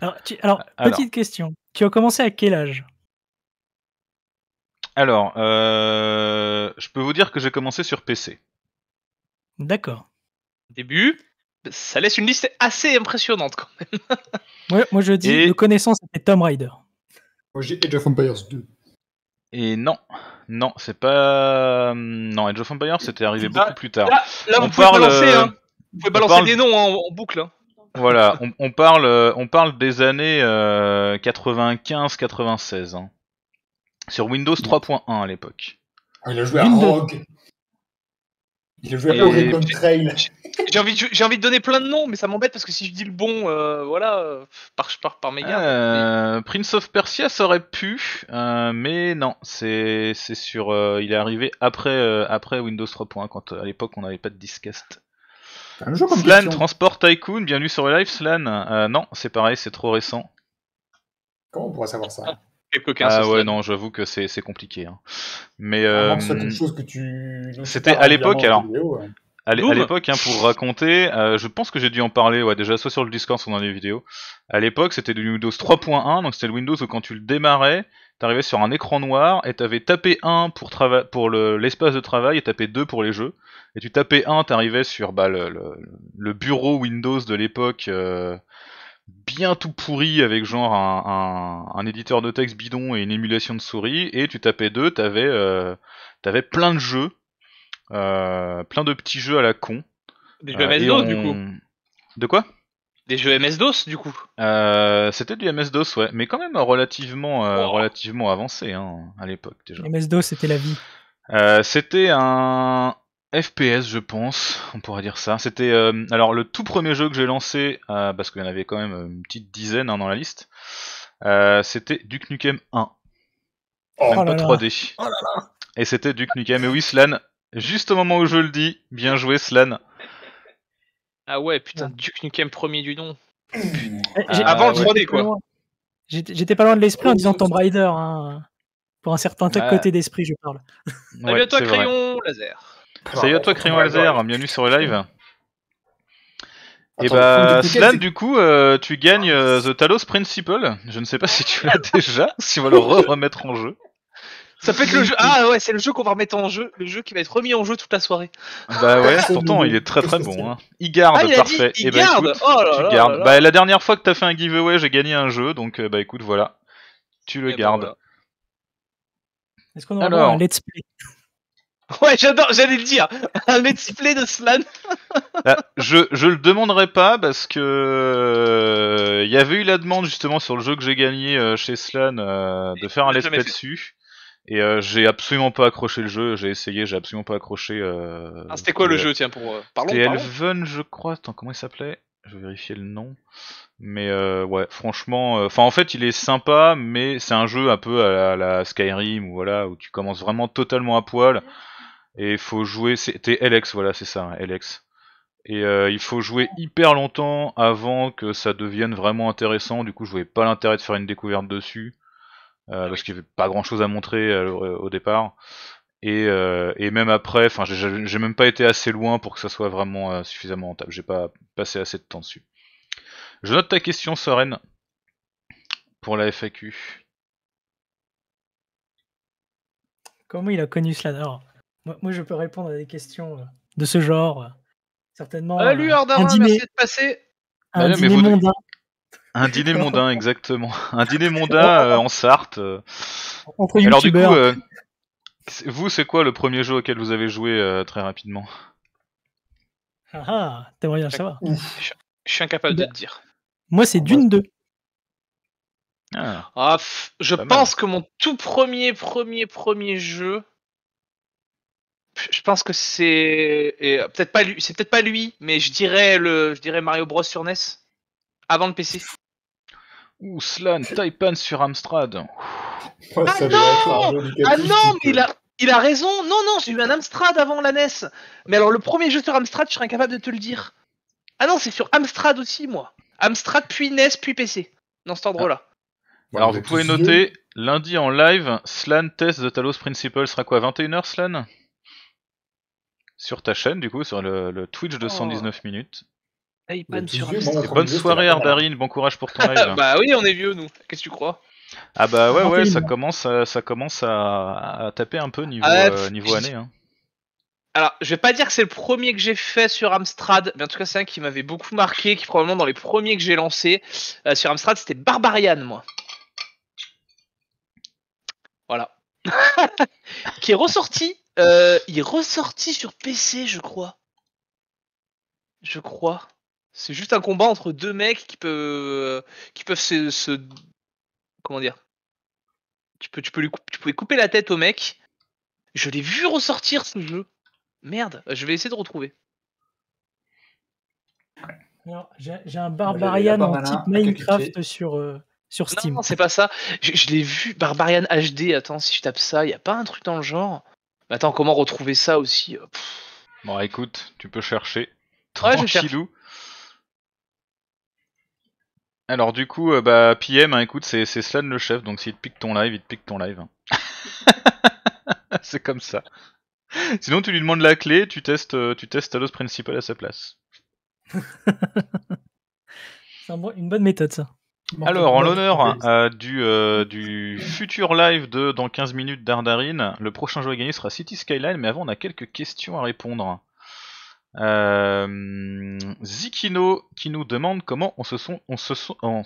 ah alors, petite question. Tu as commencé à quel âge Alors, euh, je peux vous dire que j'ai commencé sur PC. D'accord. Début, ça laisse une liste assez impressionnante quand même. moi je dis, de connaissance, c'était Tomb Raider. Moi j'ai Age of Empires 2. Et non, non, c'est pas. Hum, non, Age of Empires, c'était arrivé beaucoup plus tard. Là, vous, pouvez balancer, euh, hein. des noms hein, en, boucle. Hein. Voilà, on, parle, euh, on parle des années 95-96. Euh, hein. Sur Windows 3.1 à l'époque. Ah, il a joué à Rogue. Il a joué à Oregon Trail. J'ai envie, j'ai envie de donner plein de noms, mais ça m'embête parce que si je dis le bon, euh, voilà, par, par, par méga. Prince of Persia, ça aurait pu, mais non, c'est, c'est sur. il est arrivé après, après Windows 3.1, quand à l'époque on n'avait pas de disquette. Slan Transport Tycoon, bienvenue sur le live, Slan. Euh, non, c'est pareil, c'est trop récent. Comment on pourrait savoir ça ah, ah ouais, non, j'avoue que c'est compliqué. Hein. Mais euh, C'était à l'époque alors à l'époque, hein, pour raconter, euh, je pense que j'ai dû en parler, ouais, déjà soit sur le Discord, soit dans les vidéos. À l'époque, c'était du Windows 3.1, donc c'était le Windows où quand tu le démarrais, t'arrivais sur un écran noir et t'avais tapé 1 pour, l'espace de travail et tapé 2 pour les jeux. Et tu tapais 1, t'arrivais sur bah, le, bureau Windows de l'époque. Euh, bien tout pourri avec genre un, éditeur de texte bidon et une émulation de souris et tu tapais 2, euh, t'avais plein de jeux euh, plein de petits jeux à la con. Des jeux euh, MS-DOS, du coup. De quoi Des jeux MS-DOS, du coup. Euh, c'était du MS-DOS, ouais, mais quand même relativement, oh. relativement avancé hein, à l'époque déjà. MS-DOS, c'était la vie. c'était un, FPS, je pense, on pourrait dire ça. C'était alors le tout premier jeu que j'ai lancé, parce qu'il y en avait quand même une petite dizaine hein, dans la liste. c'était Duke Nukem 1. même pas 3D. et c'était Duke Nukem. Et oui, Slan, Juste au moment où je le dis, bien joué Slan. Ah ouais, putain, Duke Nukem premier du nom. Avant le ah, 3D, quoi. J'étais pas loin de l'esprit en disant Tomb Raider. Hein. Pour un certain côté d'esprit, je parle. Salut à toi, Crayon Laser. Salut à toi Crayon Laser, bienvenue sur le live. Et eh bah, Slan, du coup, euh, tu gagnes euh, The Talos Principle. Je ne sais pas si tu l'as déjà, si on va le remettre en jeu. Ça fait le jeu. Ah ouais, c'est le jeu qu'on va remettre en jeu, le jeu qui va être remis en jeu toute la soirée. Bah ouais, pourtant il est très très bon. Hein. Il garde, ah, parfait. il eh ben, garde. oh là là, gardes. Bah, la dernière fois que t'as fait un giveaway, j'ai gagné un jeu, donc euh, bah écoute, voilà. Tu le eh ben, gardes. Est-ce qu'on aura un let's play Ouais, j'adore, j'allais le dire. Un let's play de Slan. Bah, je, je le demanderai pas parce que euh, il y avait eu la demande justement sur le jeu que j'ai gagné euh, chez Slan de faire un let's play dessus. Et euh, j'ai absolument pas accroché le jeu, j'ai essayé, j'ai absolument pas accroché. Euh, ah, c'était quoi le jeu, tiens, pour. Euh, parlons C'était Elven, je crois. Attends, comment il s'appelait Je vais vérifier le nom. Mais ouais, franchement. Enfin, en fait, il est sympa, mais c'est un jeu un peu à la, Skyrim, où, voilà, où tu commences vraiment totalement à poil. Et il faut jouer. C'était LX, voilà, c'est ça, hein, LX. Et il faut jouer hyper longtemps avant que ça devienne vraiment intéressant. Du coup, je voyais pas l'intérêt de faire une découverte dessus. Euh, parce qu'il n'y avait pas grand chose à montrer euh, au départ. Euh, et, même après, enfin, j'ai même pas été assez loin pour que ça soit vraiment suffisamment rentable. J'ai pas passé assez de temps dessus. Je note ta question, Soren, pour la FAQ. Comment il a connu cela moi, je peux répondre à des questions de ce genre. Certainement. Salut, Ardarin, merci de passer. Un bah, vous, un dîner mondain, exactement. Un dîner mondain euh, en Sarthe. Euh. Alors du coup, euh, vous, c'est quoi le premier jeu auquel vous avez joué très rapidement Ah ah, t'aimerais bien savoir. Je, suis incapable de bah, te dire. Moi, c'est Dune 2. Ah. Ah, je pense que mon tout premier, premier, premier jeu, je pense que c'est peut-être pas lui, c'est peut-être pas lui, mais je dirais le, je dirais Mario Bros sur NES avant le PC. Ouh, Slan, Taipan sur Amstrad. Oh, ah non Ah non, mais il a, il a raison. Non, non, j'ai eu un Amstrad avant la NES. Mais alors, le premier jeu sur Amstrad, je serais incapable de te le dire. Ah non, c'est sur Amstrad aussi, moi. Amstrad, puis NES, puis PC. Dans cet ordre-là. Ah. alors, vous pouvez noter, lundi en live, Slan test de Talos Principle sera quoi 21h, Slan Sur ta chaîne, du coup, sur le, Twitch de 119 minutes bonne soirée Ardarine, bon courage pour ton live. bah oui, on est vieux nous. Qu'est-ce que tu crois Ah bah ouais ouais, euh, ça commence à, ça commence à, taper un peu niveau ah, euh, niveau année. Hein. Alors, je vais pas dire que c'est le premier que j'ai fait sur Amstrad, mais en tout cas c'est un qui m'avait beaucoup marqué, qui probablement dans les premiers que j'ai lancé euh, sur Amstrad, c'était Barbarian moi. Voilà. qui est ressorti. il est ressorti sur PC, je crois. Je crois. C'est juste un combat entre deux mecs qui peuvent, euh, qui peuvent se, comment dire tu peux, tu, peux lui, tu pouvais couper la tête au mec. Je l'ai vu ressortir ce jeu. Merde, je vais essayer de retrouver. j'ai un Barbarian en type Minecraft sur, euh, sur Steam. Non, c'est pas ça. Je, l'ai vu, Barbarian HD. Attends, si je tape ça, il y a pas un truc dans le genre. Attends, comment retrouver ça aussi euh, Bon, écoute, tu peux chercher. Tranquillou. Alors du coup, euh, bah, PM, hein, écoute, c'est Slan le chef, donc s'il te pique ton live, il te pique ton live. Hein. c'est comme ça. Sinon, tu lui demandes la clé, tu testes, euh, tu testes Talos Principal à sa place. c'est une bonne méthode ça. Alors, en l'honneur euh, du, du futur live de dans 15 minutes d'Ardarin, le prochain joueur à gagner sera City Skyline, mais avant on a quelques questions à répondre. Euh, Zikino qui nous demande comment on se sont, on se sont, oh,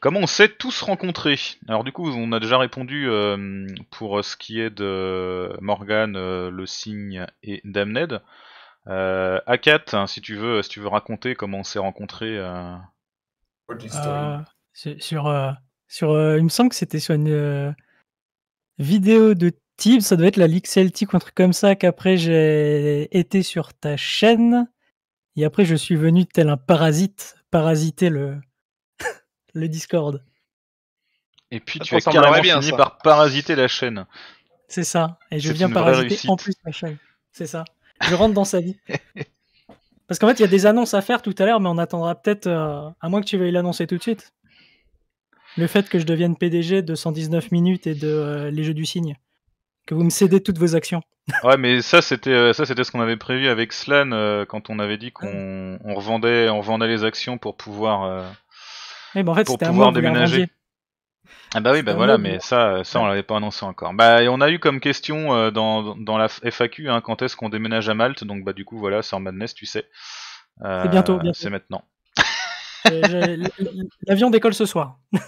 Comment on s'est tous rencontrés. Alors du coup, on a déjà répondu euh, pour ce qui est de Morgan, euh, le signe et Damned. Euh, Akat, hein, si tu veux, si tu veux raconter comment on s'est rencontrés. sur, sur, il me semble que c'était sur une vidéo de ça doit être la Ligue Celtic ou un truc comme ça qu'après j'ai été sur ta chaîne et après je suis venu tel un parasite parasiter le, le Discord. Et puis tu as carrément bien, fini hein, par parasiter la chaîne. C'est ça. Et je viens parasiter en plus ma chaîne. C'est ça. Je rentre dans sa vie. Parce qu'en fait, il y a des annonces à faire tout à l'heure, mais on attendra peut-être, euh, à moins que tu veuilles l'annoncer tout de suite. Le fait que je devienne PDG de 119 minutes et de euh, Les Jeux du Cygne vous me cédez toutes vos actions. ouais, mais ça c'était euh, ça c'était ce qu'on avait prévu avec Slan euh, quand on avait dit qu'on revendait on vendait les actions pour pouvoir euh, pour pouvoir déménager. Ah bah oui, bah voilà, mais ça, ça on l'avait pas annoncé encore. Bah on a eu comme question dans, dans la FAQ hein, quand est-ce qu'on déménage à Malte, donc bah du coup voilà, c'est en Madness, tu sais. c'est bientôt. bientôt. C'est maintenant. L'avion décolle ce soir.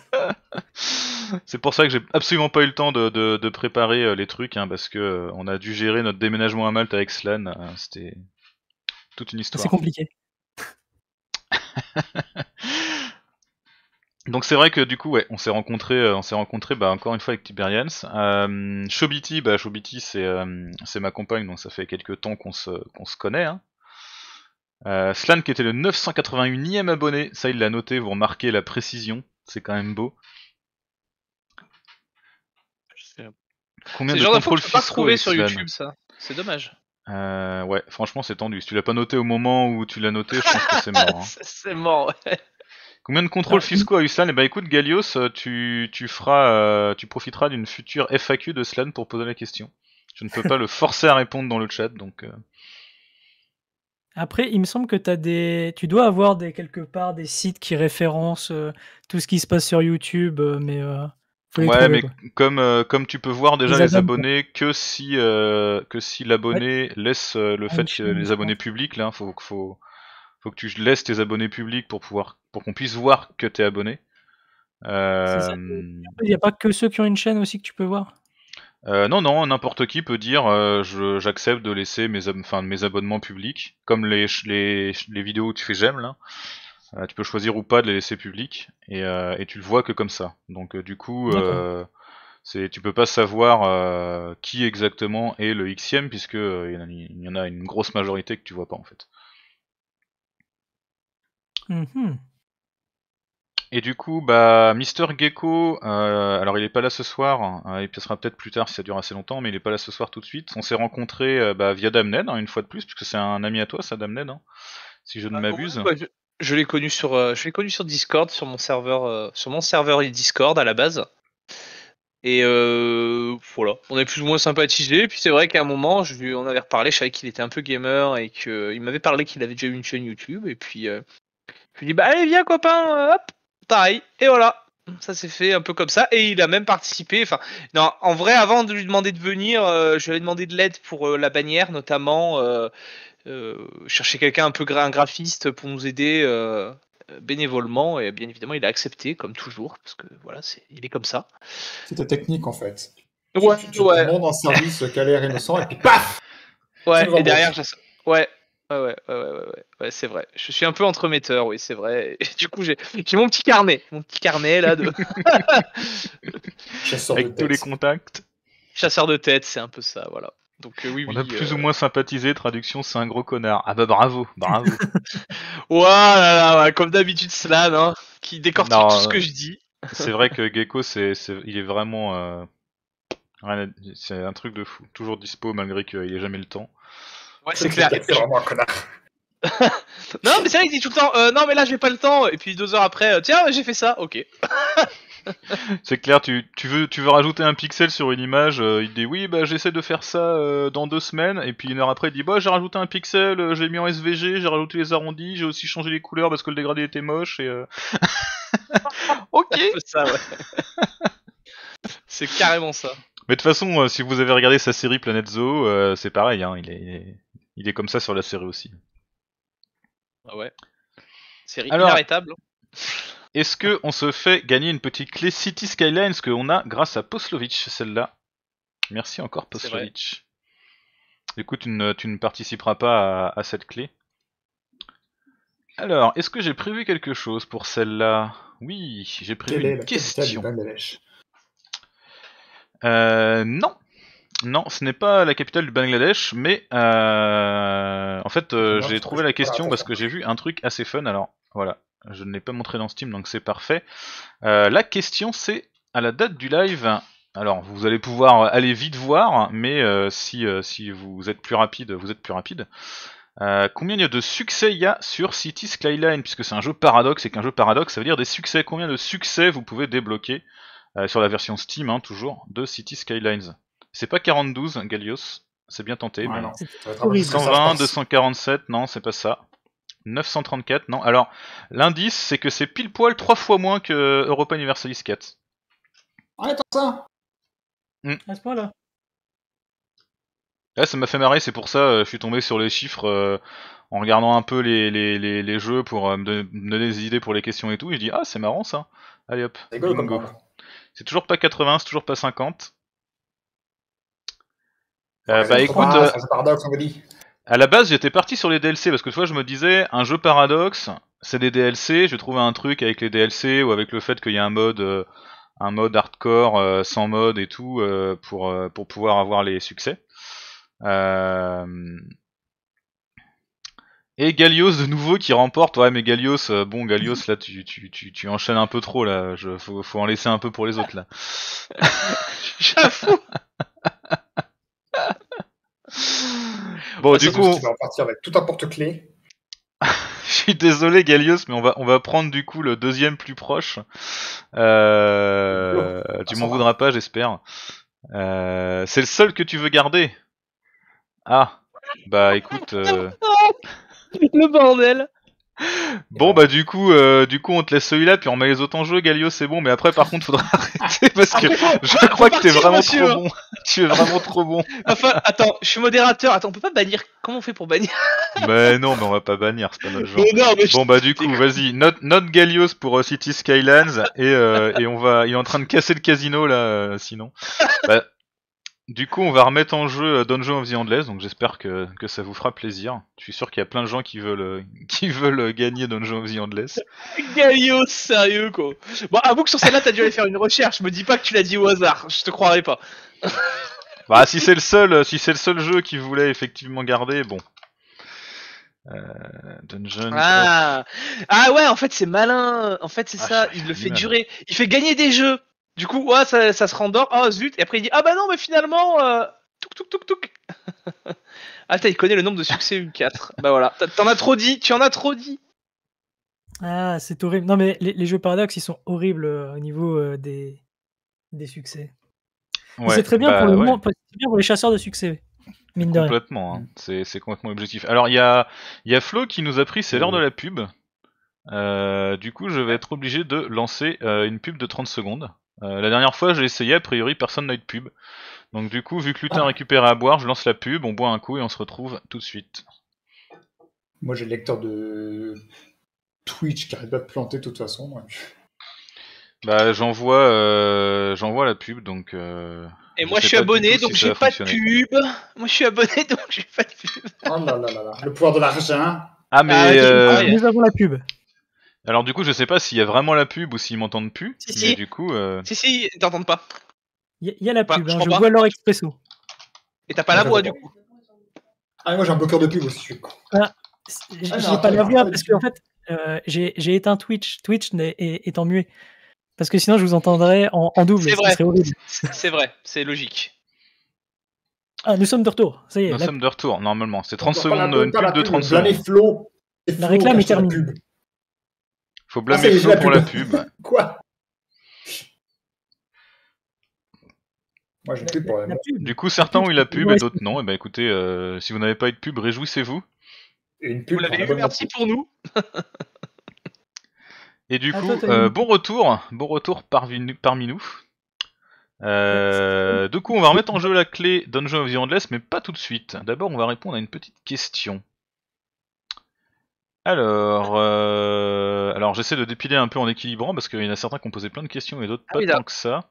C'est pour ça que j'ai absolument pas eu le temps de, préparer euh, les trucs, hein, parce que euh, on a dû gérer notre déménagement à Malte avec Slan. Euh, c'était toute une histoire. C'est compliqué. Donc c'est vrai que du coup, on s'est rencontré, on s'est rencontré, bah, encore une fois avec Tiberians. Shobiti, Shobiti, bah, c'est ma compagne, donc ça fait quelques temps qu'on se connaît. Hein. Slan qui était le 981e abonné, ça il l'a noté, vous remarquez la précision, c'est quand même beau. Combien de contrôles fiscaux pas trouver sur YouTube ça. C'est dommage. Euh, ouais, franchement, c'est tendu. Si tu l'as pas noté au moment où tu l'as noté, je pense que c'est mort. Hein. c'est mort, ouais. Combien de contrôles fiscaux a eu Slan Eh ben écoute, Galios, euh, tu, tu, feras, euh, tu profiteras d'une future FAQ de Slan pour poser la question. Je ne peux pas le forcer à répondre dans le chat, donc. Après, il me semble que as des... tu dois avoir des, quelque part des sites qui référencent tout ce qui se passe sur YouTube, mais ouais, mais comme euh, comme tu peux voir déjà les, abonnés que si euh, que si l'abonné laisse euh, le ah, fait que les abonnés publics là, hein, faut faut faut que tu laisses tes abonnés publics pour pouvoir pour qu'on puisse voir que t'es abonné. Il n'y a pas que ceux qui ont une chaîne aussi que tu peux voir. non, non, n'importe qui peut dire j'accepte de laisser mes, mes abonnements publics, comme les, les, les vidéos où tu fais j'aime là. Euh, tu peux choisir ou pas de les laisser publics et, euh, tu le vois que comme ça. Donc euh, du coup, c'est tu peux pas savoir qui exactement est le Xème puisque il y, en a une grosse majorité que tu vois pas en fait. Mm-hmm. Et du coup, bah, Mister Gecko, alors il est pas là ce soir, hein, il passera peut-être plus tard si ça dure assez longtemps, mais il est pas là ce soir tout de suite. On s'est rencontré bah, via Damned, hein, une fois de plus, puisque c'est un ami à toi, ça, Damned. Hein, si je ne ah, m'abuse je l'ai connu sur, euh, je l'ai connu sur Discord, sur mon serveur, euh, sur mon serveur et Discord à la base. Et euh, voilà, on est plus ou moins sympathisé. Puis c'est vrai qu'à un moment, on avait reparlé, je savais qu'il était un peu gamer et qu'il m'avait parlé qu'il avait déjà une chaîne YouTube. Et puis, je lui ai dit, bah allez, viens copain, hop, pareil. Et voilà, ça s'est fait un peu comme ça. Et il a même participé. Enfin, non, en vrai, avant de lui demander de venir, je lui avais demandé de l'aide pour la bannière, notamment euh, chercher quelqu'un un peu un graphiste pour nous aider euh, euh, bénévolement et bien évidemment il a accepté comme toujours parce que voilà c'est il est comme ça. c'était technique en fait. Ouais. Tu, tu, tu ouais. service l'air innocent et puis paf. Ouais. Et derrière ouais. Ouais, ouais, ouais, ouais, ouais, c'est vrai. Je suis un peu entremetteur, oui, c'est vrai. Et du coup, j'ai mon petit carnet, mon petit carnet là de. Chasseur Avec de tous les contacts. Chasseur de tête, c'est un peu ça, voilà. Euh, On a plus euh, ou moins sympathisé, traduction, c'est un gros connard. Ah bah bravo, bravo. Ouah, comme d'habitude, Slan, hein, qui décortique tout ce euh, que je dis. c'est vrai que Gecko, c'est, il est vraiment. c'est un truc de fou. Toujours dispo malgré qu'il ait jamais le temps. Ouais, c'est clair. C'est vraiment un connard. non, mais c'est vrai, qu'il dit tout le temps Non, mais là, j'ai pas le temps. Et puis deux heures après, Tiens, j'ai fait ça, ok. c'est clair, tu, veux, tu veux rajouter un pixel sur une image, euh, il dit oui, bah, j'essaie de faire ça euh, dans deux semaines, et puis une heure après il dit bah j'ai rajouté un pixel, euh, j'ai mis en SVG, j'ai rajouté les arrondis, j'ai aussi changé les couleurs parce que le dégradé était moche, et. ok C'est carrément ça. Mais de toute façon, si vous avez regardé sa série Planet Zoo, c'est pareil, hein, il, est, comme ça sur la série aussi. Ah ouais. Série inarrêtable. Hein. Est-ce que on se fait gagner une petite clé City Skylines que on a grâce à Poslovic, celle-là Merci encore Poslovic. Écoute, tu ne, participeras pas à, cette clé. Alors, est-ce que j'ai prévu quelque chose pour celle-là Oui, j'ai prévu une question. Euh, non, non, ce n'est pas la capitale du Bangladesh, mais euh, en fait, euh, j'ai trouvé la question parce que j'ai vu un truc assez fun. Alors, voilà, je ne l'ai pas montré dans Steam, donc c'est parfait. Euh, la question c'est, à la date du live, alors vous allez pouvoir aller vite voir, mais euh, si, euh, si vous êtes plus rapide, vous êtes plus rapide. combien de succès il y a sur City Skyline Puisque c'est un jeu paradoxe et qu'un jeu paradoxe ça veut dire des succès. Combien de succès vous pouvez débloquer sur la version Steam, hein, toujours, de City Skylines C'est pas 42, Galios c'est bien tenté. mais non. 120, 247, non, c'est pas ça. 934, non. Alors, l'indice, c'est que c'est pile poil trois fois moins que Europa Universalis 4. Ah, ça hmm. ah, là ah, m'a fait marrer, c'est pour ça euh, je suis tombé sur les chiffres euh, en regardant un peu les, jeux pour euh, me, donner, des idées pour les questions et tout. Et je dis, ah, c'est marrant ça. Allez hop. C'est toujours pas 80, c'est toujours pas 50. bah écoute. À la base, j'étais parti sur les DLC parce que tu vois, je me disais, un jeu paradoxe, c'est des DLC. Je trouvais un truc avec les DLC ou avec le fait qu'il y a un mode, euh, un mode hardcore euh, sans mode et tout euh, pour pour pouvoir avoir les succès. Et Galios de nouveau qui remporte. Ouais, mais Galios, bon, Galios, là, tu, tu, tu, tu enchaînes un peu trop, là. Je, faut, faut en laisser un peu pour les autres, là. J'avoue! Bon, du coup. tout Je suis désolé, Galios, mais on va, on va prendre du coup le deuxième plus proche. Euh, tu ah, m'en voudras pas, j'espère. Euh, c'est le seul que tu veux garder. Ah, bah écoute. Euh. le bordel! Bon bah du coup du coup on te laisse celui-là puis on met les autres en jeu Galio c'est bon mais après par contre faudra arrêter parce que je crois que t'es vraiment trop hein. bon. tu es vraiment trop bon. Enfin, attends, je suis modérateur. Attends, on peut pas bannir. Comment on fait pour bannir Mais non, mais on va pas bannir, c'est pas notre genre. bon, bah du coup, vas-y, note, note Galios pour euh, City Skylands et, euh, et on va. Il est en train de casser le casino là, euh, sinon. Bah, du coup, on va remettre en jeu euh, Donjon of the Endless, donc j'espère que, ça vous fera plaisir. Je suis sûr qu'il y a plein de gens qui veulent, euh, qui veulent euh, gagner Donjon of the Endless. sérieux, quoi Bon, avoue que sur celle-là, t'as dû aller faire une recherche, me dis pas que tu l'as dit au hasard, je te croirais pas. bah, si c'est le seul, si c'est le seul jeu qu'il voulait effectivement garder, bon... Dungeon. Ah. ah. ouais, en fait c'est malin. En fait c'est ah, ça. Il le fait durer. Il fait gagner des jeux. Du coup, ouais, ça, se rendort. Ah zut. Et après, il dit Ah bah non, mais finalement. Euh... Touc, touc, touc, ah, t'as, il connaît le nombre de succès U4. bah voilà. T'en as trop dit. Tu en as trop dit. Ah, c'est horrible. Non, mais les, jeux paradoxes, ils sont horribles euh, au niveau euh, des, des succès. c'est très bien bah pour le bien pour les chasseurs de succès. Mine complètement, hein. c'est complètement objectif. Alors il y a, Flo qui nous a pris, c'est l'heure de la pub. Euh, du coup, je vais être obligé de lancer une pub de 30 secondes. Euh, la dernière fois, j'ai essayé, a priori, personne n'a eu de pub. Donc du coup, vu que Lutin récupère à boire, je lance la pub, on boit un coup et on se retrouve tout de suite. Moi, j'ai le lecteur de Twitch qui arrive pas de planter de toute façon. Bah, j'envoie, euh, j'envoie la pub, donc. Euh, et moi, je suis abonné, donc je j'ai pas de pub. Moi, je suis abonné, donc j'ai pas de pub. oh là là là le pouvoir de l'argent. Ah mais ah, ah, nous avons la pub. Alors du coup, je sais pas s'il y a vraiment la pub ou s'ils m'entendent plus. Si, si. du coup. Euh, si si, ils t'entendent pas. Il y, a la bah, pub. je, hein, vois leur expresso. Et t'as pas ah, la voix du coup. Ah moi j'ai un bloqueur de pub aussi. Ah, ah, j'ai pas la voix parce qu'en fait euh, j'ai éteint Twitch. Twitch est, en muet. Parce que sinon je vous entendrais en, double. C'est vrai. C'est logique. Ah, nous sommes de retour. Ça y est, nous sommes de retour, normalement. C'est 30 secondes, une pub de 30 secondes. La réclame est terminée. Faut blâmer ah, pour la pub. Quoi Moi, Du coup, certains ont eu la pub et d'autres non. Et eh ben, écoutez, euh, si vous n'avez pas eu de pub, réjouissez-vous. Une vous merci pour nous. et du ah, coup, euh, bon retour, bon retour parmi, parmi nous. Euh, du coup, on va remettre en jeu la clé Dungeon of the Endless, mais pas tout de suite. D'abord, on va répondre à une petite question. Alors, euh, alors j'essaie de dépiler un peu en équilibrant parce qu'il y en a certains qui ont posé plein de questions et d'autres ah pas tant que ça.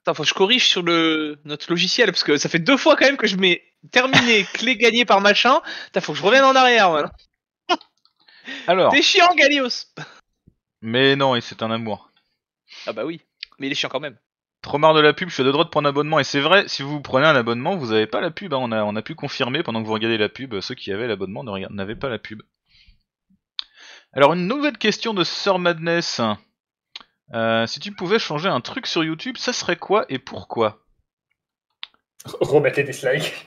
Attends, faut que je corrige sur le notre logiciel parce que ça fait deux fois quand même que je mets terminé, clé gagnée par machin. Putain, faut que je revienne en arrière. Voilà. Alors, T'es chiant, Galios. mais non, et c'est un amour. Ah bah oui, mais il est chiant quand même. Trop marre de la pub, je suis à deux droits de prendre un abonnement. Et c'est vrai, si vous prenez un abonnement, vous n'avez pas la pub. Hein. On, a, on a pu confirmer pendant que vous regardez la pub, ceux qui avaient l'abonnement n'avaient pas la pub. Alors, une nouvelle question de Sir Madness. Euh, si tu pouvais changer un truc sur YouTube, ça serait quoi et pourquoi Remettez des likes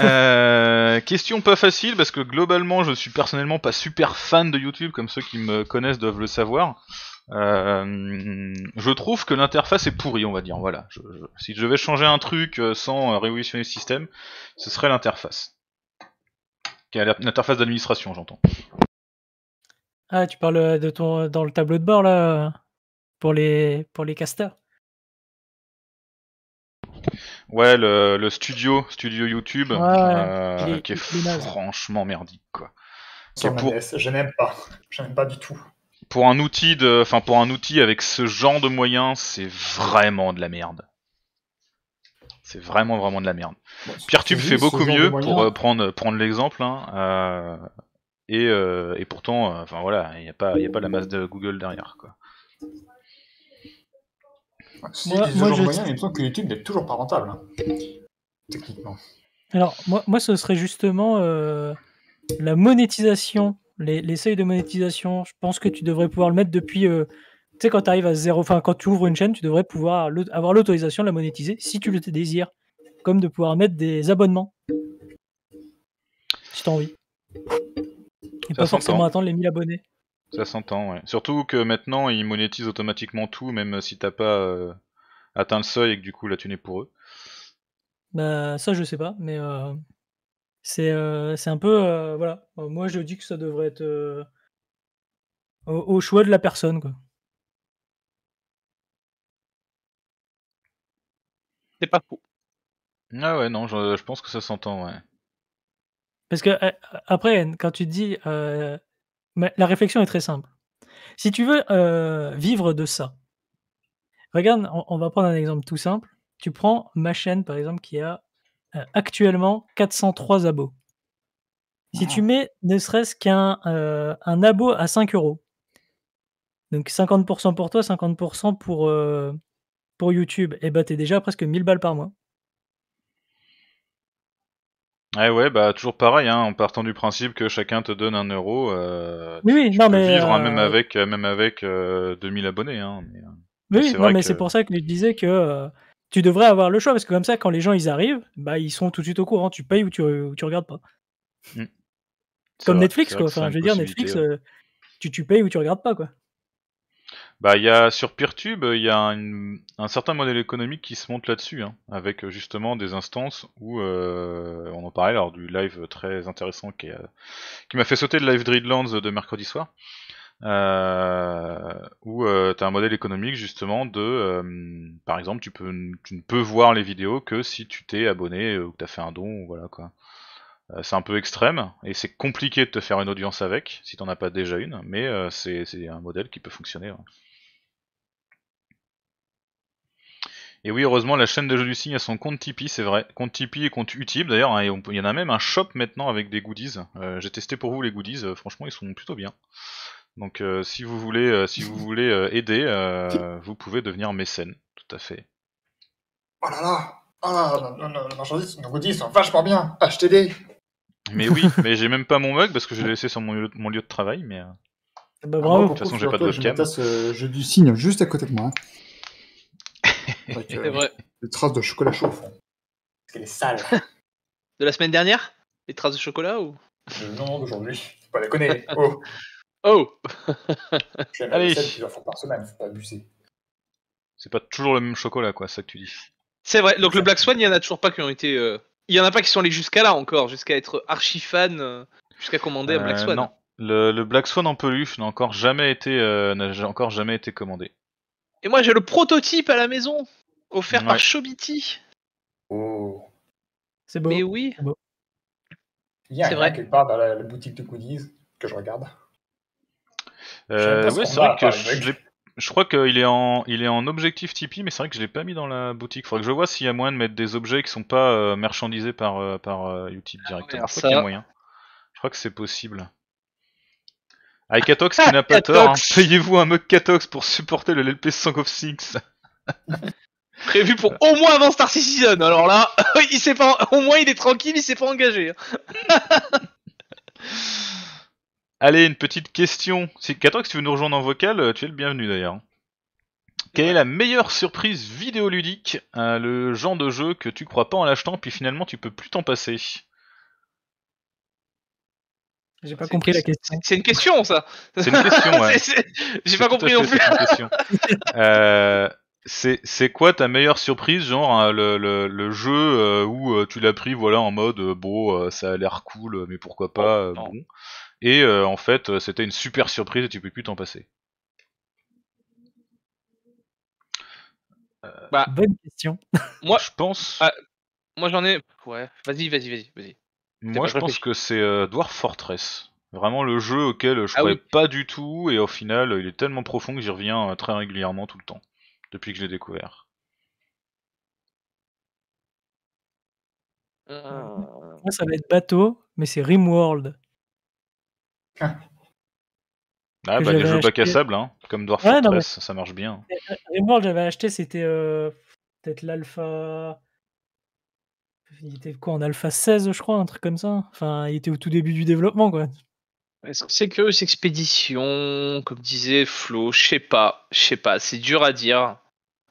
euh, question pas facile parce que globalement je suis personnellement pas super fan de YouTube comme ceux qui me connaissent doivent le savoir. Euh, je trouve que l'interface est pourrie on va dire. Voilà. si je devais changer un truc sans révolutionner le système, ce serait l'interface. L'interface d'administration j'entends. Ah, tu parles euh, de ton euh, dans le tableau de bord là euh, pour les pour les Ouais, le, le studio, studio YouTube, qui est franchement merdique quoi. je n'aime pas, je n'aime pas du tout. Pour un outil de, enfin pour un outil avec ce genre de moyens, c'est vraiment de la merde. C'est vraiment vraiment de la merde. Pierre fait beaucoup mieux pour prendre prendre l'exemple. Hein, euh, et, pourtant, euh, enfin voilà, il n'y a, pas, pas la masse de Google derrière. Quoi. moi, moi je... moyen, il me semble que YouTube n'est toujours pas rentable, hein, techniquement. Alors, moi, moi, ce serait justement euh, la monétisation, les, de monétisation. Je pense que tu devrais pouvoir le mettre depuis. tu sais, quand tu arrives à zéro, enfin, quand tu ouvres une chaîne, tu devrais pouvoir avoir l'autorisation de la monétiser si tu le désires, comme de pouvoir mettre des abonnements si as envie. Et pas forcément attendre les 1000 abonnés. Ça s'entend, ouais. Surtout que maintenant, ils monétisent automatiquement tout, même si t'as pas euh, atteint le seuil et que du coup, la thune est pour eux. Bah, ça, je sais pas, mais euh, euh, c'est un peu. voilà. Moi, je dis que ça devrait être au, choix de la personne, quoi. C'est pas faux. Ah ouais, non, je pense que ça s'entend, ouais. Parce que euh, après, quand tu dis, euh, la réflexion est très simple. Si tu veux euh, vivre de ça, regarde, on, va prendre un exemple tout simple. Tu prends ma chaîne, par exemple, qui a actuellement 403 abos. Si tu mets ne serait-ce qu'un un abo à 5 euros, donc 50% pour toi, 50% pour, pour YouTube, et eh bah ben, t'es déjà presque 1000 balles par mois. Ah ouais, bah toujours pareil, hein, en partant du principe que chacun te donne un euro. Euh, vivre hein, euh, même avec, euh, même avec 2000 abonnés. Hein, mais, oui, mais c'est pour ça que je disais que tu devrais avoir le choix, parce que comme ça, quand les gens ils arrivent, bah ils sont tout de suite au courant, tu payes ou tu, regardes pas. Hmm. Comme Netflix, quoi. Enfin, je veux dire, Netflix, tu, tu payes ou tu regardes pas, quoi. Bah, il y a sur Peertube, il y a un, certain modèle économique qui se monte là-dessus, hein, avec euh, justement des instances où euh, on en parlait lors du live très intéressant qui, euh, m'a fait sauter le live Dreadlands de mercredi soir, où tu as un modèle économique justement de, par exemple, tu peux, tu ne peux voir les vidéos que si tu t'es abonné ou que as fait un don, voilà quoi. C'est un peu extrême et c'est compliqué de te faire une audience avec si t'en as pas déjà une, mais c'est un modèle qui peut fonctionner. Hein. Et oui, heureusement, la chaîne de jeux du signe a son compte Tipeee, c'est vrai. Compte Tipeee et compte Utip d'ailleurs, hein, il y en a même un shop maintenant avec des goodies. Euh, j'ai testé pour vous les goodies, euh, franchement, ils sont plutôt bien. Donc euh, si vous voulez, si vous voulez aider, vous pouvez devenir mécène, tout à fait. Oh là là Oh là là, la, marchandise, nos goodies sont vachement bien HTD ah, des Mais oui, mais j'ai même pas mon mug parce que je l'ai laissé sur mon lieu, de travail, mais... Bah bravo, de toute façon j'ai pas de webcam. Je, du signe juste à côté de moi. Euh, les traces de chocolat chaud Parce qu'elle est sale. de la semaine dernière Les traces de chocolat ou Non, d'aujourd'hui. Faut pas la connaître. Oh Oh Je par semaine, faut pas abuser. C'est pas toujours le même chocolat, quoi, ça que tu dis. C'est vrai, donc le Black Swan, il y en a toujours pas qui ont été. Euh, il y en a pas qui sont allés jusqu'à là encore, jusqu'à être archi fan, euh, jusqu'à commander un Black Swan. Non, le, le, Black Swan en peluche n'a encore jamais été, n'a encore jamais été commandé. Et moi j'ai le prototype à la maison. Offert par Chobiti. Oh. C'est beau. Mais oui. Il y a quelque part dans la, boutique de goodies que je regarde. Euh, que je, crois qu'il est en, il est en objectif Tipeee, mais c'est vrai que je l'ai pas mis dans la boutique. Faudrait que je vois s'il y a moyen de mettre des objets qui sont pas euh, marchandisés par, euh, par Utip directement. Ah, je crois moyen. Je crois que c'est possible. Avec Katox qui ah, n'a pas tort, hein. payez-vous un mug Katox pour supporter le LP Song of Six. prévu pour au moins avant Star Citizen. Alors là, il s'est pas, au moins il est tranquille, il s'est pas engagé. Hein. Allez, une petite question. C'est si tu veux nous rejoindre en vocal, euh, tu es le bienvenu d'ailleurs. Quelle est la meilleure surprise vidéoludique, euh, le genre de jeu que tu crois pas en l'achetant, puis finalement tu peux plus t'en passer J'ai pas compris la question. C'est une question ça C'est une question, ouais. J'ai pas compris non plus. euh, c'est quoi ta meilleure surprise, genre hein, le, jeu euh, où euh, tu l'as pris voilà en mode euh, bon ça a l'air cool mais pourquoi pas oh, et en fait c'était une super surprise et tu peux plus t'en passer. Bah, Bonne question. moi je pense. Ah, moi j'en ai. Ouais. Vas-y vas-y vas-y vas-y. Moi je pense que c'est Dwarf Fortress. Vraiment le jeu auquel je ne ah croyais pas du tout et au final il est tellement profond que j'y reviens très régulièrement tout le temps depuis que je l'ai découvert. Euh, ça va être bateau, mais c'est Rimworld. Ah, bah les jeux pas bac sable, hein, comme Dwarf Fortress, ça marche bien. Euh, euh, Rimworld, j'avais acheté, c'était peut-être l'alpha. Il était quoi en alpha 16, je crois, un truc comme ça. Enfin, il était au tout début du développement, quoi est que c'est Curious Expedition, comme disait Flo Je sais pas, je sais pas, c'est dur à dire.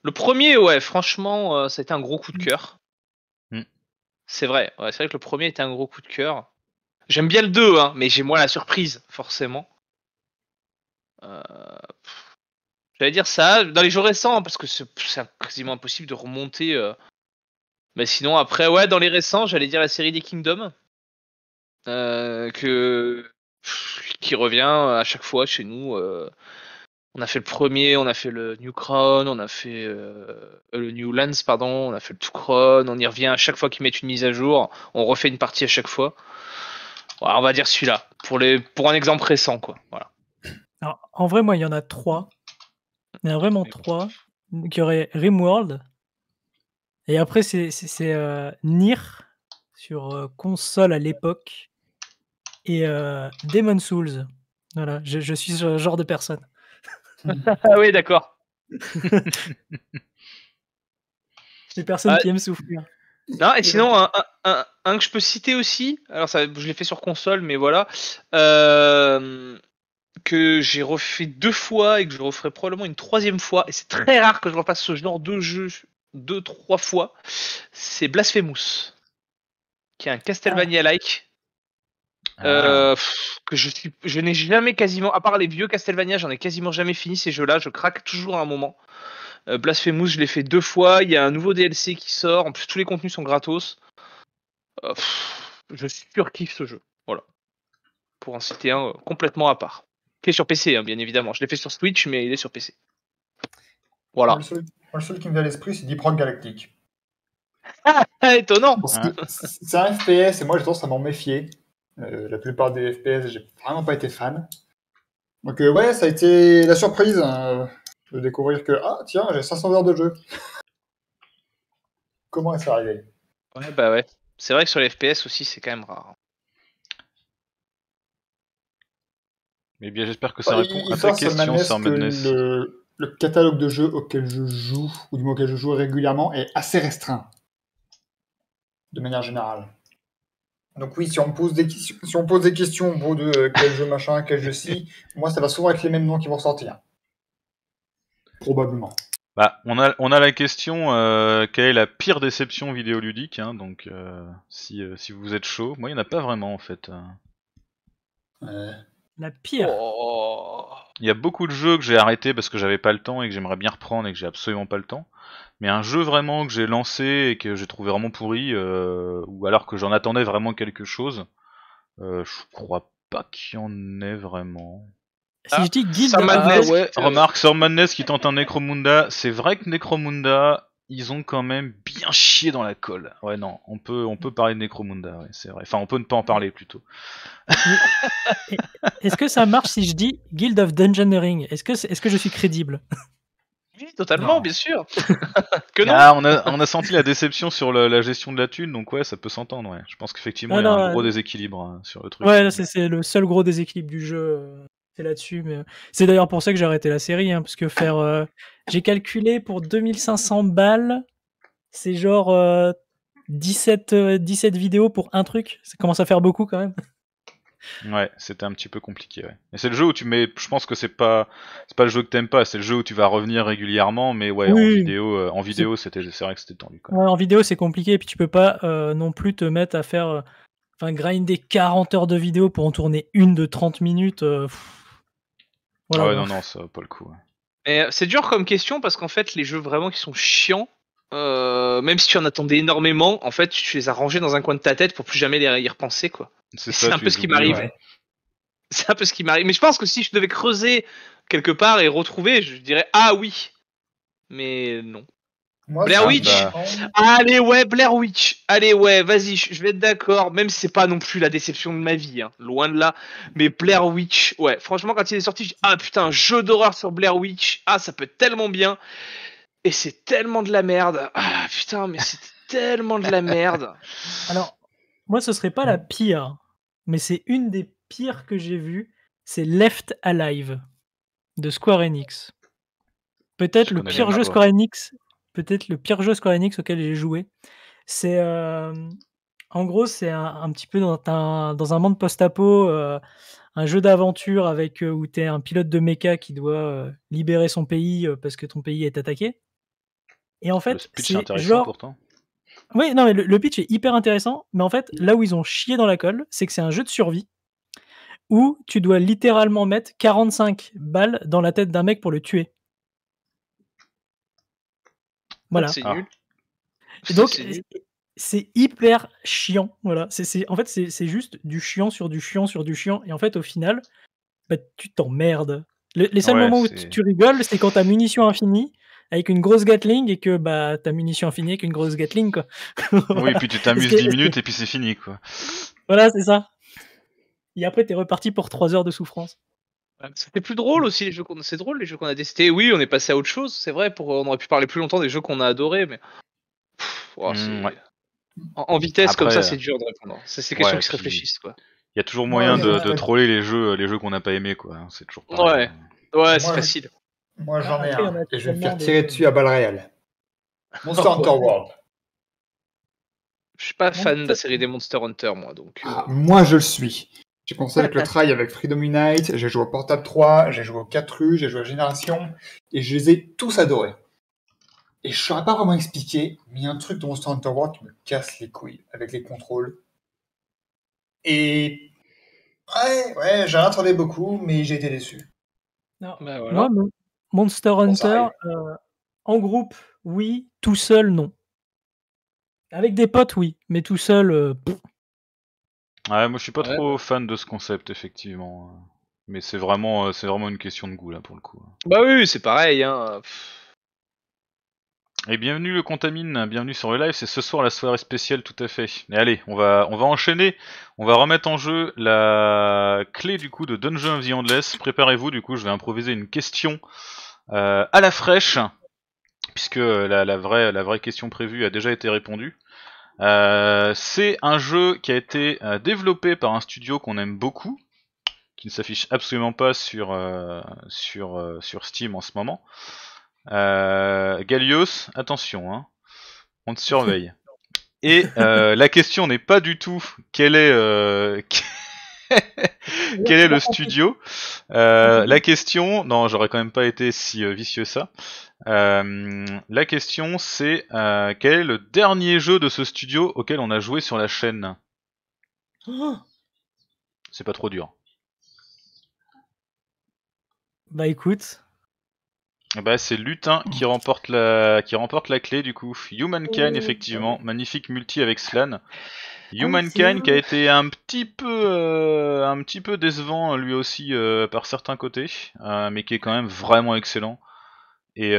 Le premier, ouais, franchement, euh, ça a été un gros coup de mm. cœur. Mm. C'est vrai, ouais, c'est vrai que le premier était un gros coup de cœur. J'aime bien le 2, hein, mais j'ai moins la surprise, forcément. Euh, j'allais dire ça dans les jours récents, hein, parce que c'est quasiment impossible de remonter. Euh. Mais sinon, après, ouais, dans les récents, j'allais dire la série des Kingdoms. que qui revient euh, à chaque fois chez nous. Euh, on a fait le premier, on a fait le New Crown, on a fait euh, le New Lands, pardon, on a fait le Two Crown, on y revient à chaque fois qu'ils mettent une mise à jour, on refait une partie à chaque fois. on va dire celui-là, pour, les, pour un exemple récent, quoi. Voilà. en vrai, moi, il y en a trois. Il y en a vraiment trois. Qui aurait Rimworld. Et après, c'est Nir Nier sur console à l'époque et euh, Demon Souls. Voilà, je, suis ce genre de personne. ah oui, d'accord. Les personnes personne ah. qui aime souffrir. Non, et sinon, un, un, que je peux citer aussi, alors ça, je l'ai fait sur console, mais voilà, euh, que j'ai refait deux fois et que je referai probablement une troisième fois, et c'est très rare que je repasse ce genre de jeu deux, trois fois, c'est Blasphemous, qui est un Castlevania-like euh, que je n'ai jamais quasiment, à part les vieux Castlevania, j'en ai quasiment jamais fini ces jeux-là. Je craque toujours à un moment. Euh, Blasphemous, je l'ai fait deux fois. Il y a un nouveau DLC qui sort. En plus, tous les contenus sont gratos. Euh, je surkiffe ce jeu. Voilà. Pour en citer un complètement à part. Qui est sur PC, hein, bien évidemment. Je l'ai fait sur Switch, mais il est sur PC. Voilà. le, seul, qui me vient à l'esprit, c'est Deep Rock Galactic. Ah, étonnant! C'est un FPS et moi j'ai tendance à m'en méfier. Euh, la plupart des FPS, j'ai vraiment pas été fan. Donc euh, ouais, ça a été la surprise hein, euh, de découvrir que ah tiens, j'ai 500 heures de jeu. Comment est-ce arrivé Ouais bah ouais. C'est vrai que sur les FPS aussi, c'est quand même rare. Mais bien, j'espère que ça répond à ta question, Le, le, catalogue de jeux auquel je joue, ou du moins auquel je joue régulièrement, est assez restreint. De manière générale. Donc oui, si on pose des, pose des questions au de euh, quel jeu machin, quel jeu si, moi ça va souvent être les mêmes noms qui vont sortir. Probablement. Bah, on a, on a la question euh, quelle est la pire déception vidéoludique hein, Donc euh, si, vous êtes chaud, moi il n'y en a pas vraiment en fait. La pire. Oh, il y a beaucoup de jeux que j'ai arrêtés parce que j'avais pas le temps et que j'aimerais bien reprendre et que j'ai absolument pas le temps. Mais un jeu vraiment que j'ai lancé et que j'ai trouvé vraiment pourri, euh, ou alors que j'en attendais vraiment quelque chose, euh, je crois pas qu'il y en ait vraiment. Si je ah, dis ah, Remarque, Sir Madness qui tente un Necromunda. C'est vrai que Necromunda, ils ont quand même bien chié dans la colle. Ouais, non, on peut, on peut parler de Necromunda, c'est vrai. Enfin, on peut ne pas en parler plutôt. Est-ce que ça marche si je dis Guild of Dungeonering Est-ce que, est, que je suis crédible Oui, totalement, bien sûr. que non. Ah, on, a, senti la déception sur la, gestion de la thune, donc ouais, ça peut s'entendre. Ouais. Je pense qu'effectivement, il y a ah, un gros euh, déséquilibre hein, sur le truc. Ouais, c'est le seul gros déséquilibre du jeu. Euh, là-dessus, mais euh, c'est d'ailleurs pour ça que j'ai arrêté la série, hein, parce que faire, euh, j'ai calculé pour 2500 balles, c'est genre 17, euh, 17 vidéos pour un truc. Ça commence à faire beaucoup quand même. Ouais, c'était un petit peu compliqué. Ouais. Et c'est le jeu où tu mets. Je pense que c'est pas, c'est pas le jeu que t'aimes pas. C'est le jeu où tu vas revenir régulièrement, mais ouais, en vidéo, en vidéo, c'était, c'est vrai que c'était tendu. Ouais, en vidéo, c'est compliqué. Et puis tu peux pas non plus te mettre à faire, enfin, grinder 40 heures de vidéo pour en tourner une de 30 minutes ouais, non, non, ça pas le coup. Euh, c'est dur comme question parce qu'en fait, les jeux vraiment qui sont chiants, euh, même si tu en attendais énormément, en fait, tu les as rangés dans un coin de ta tête pour plus jamais les y repenser, quoi. C'est, un peu ce qui m'arrive. C'est un peu ce qui m'arrive. Mais je pense que si je devais creuser quelque part et retrouver, je dirais ah oui. Mais non. Blair Witch Allez ouais, Blair Witch Allez ouais, vas-y, je vais être d'accord, même si c'est pas non plus la déception de ma vie, hein. loin de là. Mais Blair Witch, ouais, franchement, quand il est sorti, je ah putain, jeu d'horreur sur Blair Witch, ah ça peut tellement bien. Et c'est tellement de la merde. Ah putain, mais c'est tellement de la merde. Alors, moi ce serait pas la pire, mais c'est une des pires que j'ai vues, c'est Left Alive de Square Enix. Peut-être le pire jeu Square Enix peut-être le pire jeu Square Enix auquel j'ai joué. C'est euh, en gros, c'est un, petit peu dans un, dans un monde post-apo, euh, un jeu d'aventure avec euh, où tu es un pilote de mecha qui doit libérer son pays parce que ton pays est attaqué. Et en fait, pourtant. Oui, non, mais le, le, pitch est hyper intéressant, mais en fait, mmh. là où ils ont chié dans la colle, c'est que c'est un jeu de survie où tu dois littéralement mettre 45 balles dans la tête d'un mec pour le tuer. Voilà. Ah. donc, c'est hyper chiant. Voilà. c'est en fait, c'est juste du chiant sur du chiant sur du chiant. Et en fait, au final, bah, tu t'emmerdes. les seuls moments où tu, rigoles, c'est quand t'as munitions infinies avec une grosse Gatling et que bah ta munition infinie avec une grosse Gatling quoi. Oui, et puis tu t'amuses 10 minutes et puis c'est fini quoi. Voilà, c'est ça. Et après t'es reparti pour 3 heures de souffrance. C'était plus drôle aussi les jeux qu'on c'est drôle les jeux qu'on a testés. Oui, on est passé à autre chose, c'est vrai. on aurait pu parler plus longtemps des jeux qu'on a adorés, mais oh, mm, en, vitesse comme ça, c'est dur de répondre. C'est ces euh, questions qui se réfléchissent quoi. Il y a toujours moyen de, troller les jeux, les jeux qu'on n'a pas aimés quoi. Hein, c'est toujours. Ouais, ouais, c'est facile. Moi j'en ai un et je vais me faire tirer dessus à balles réelles. Monster Hunter World. Je suis pas fan de la série des Monster Hunter moi donc. Euh. Ah, moi je le suis. J'ai commencé avec le try avec Freedom Unite, j'ai joué au Portable 3, j'ai joué au 4 u j'ai joué à Génération, et je les ai tous adorés. Et je ne saurais pas vraiment expliquer, mais il y a un truc dans Monster Hunter World qui me casse les couilles avec les contrôles. Et. Ouais, ouais, j'en attendais beaucoup, mais j'ai été déçu. Non, mais bah, voilà. Monster Hunter, euh, en groupe, oui, tout seul, non. Avec des potes, oui, mais tout seul, euh, moi je suis pas trop fan de ce concept, effectivement. Euh. Mais c'est vraiment, euh, c'est vraiment une question de goût, là, pour le coup. Bah oui, c'est pareil, hein, Et bienvenue le Contamine, bienvenue sur le live, c'est ce soir la soirée spéciale tout à fait. Mais allez, on va, on va enchaîner, on va remettre en jeu la clé du coup de Dungeon of the Endless. Préparez-vous, du coup je vais improviser une question euh, à la fraîche, puisque la, la, vraie, la vraie question prévue a déjà été répondue. Euh, c'est un jeu qui a été euh, développé par un studio qu'on aime beaucoup, qui ne s'affiche absolument pas sur, euh, sur, sur Steam en ce moment. Galios, attention, hein. on te surveille. Et la question n'est pas du tout Quelle est, Quel est le studio euh, mhm. La question, non, j'aurais quand même pas été si euh, vicieux ça. Euh, la question, c'est quel est le dernier jeu de ce studio auquel on a joué sur la chaîne oh. C'est pas trop dur. Bah écoute, eh ben, c'est Lutin qui remporte, la... qui remporte la clé du coup. Humankind, oh. effectivement. Magnifique multi avec Slan. Humankind qui a été un petit peu, euh, un petit peu décevant lui aussi euh, par certains côtés, euh, mais qui est quand même vraiment excellent et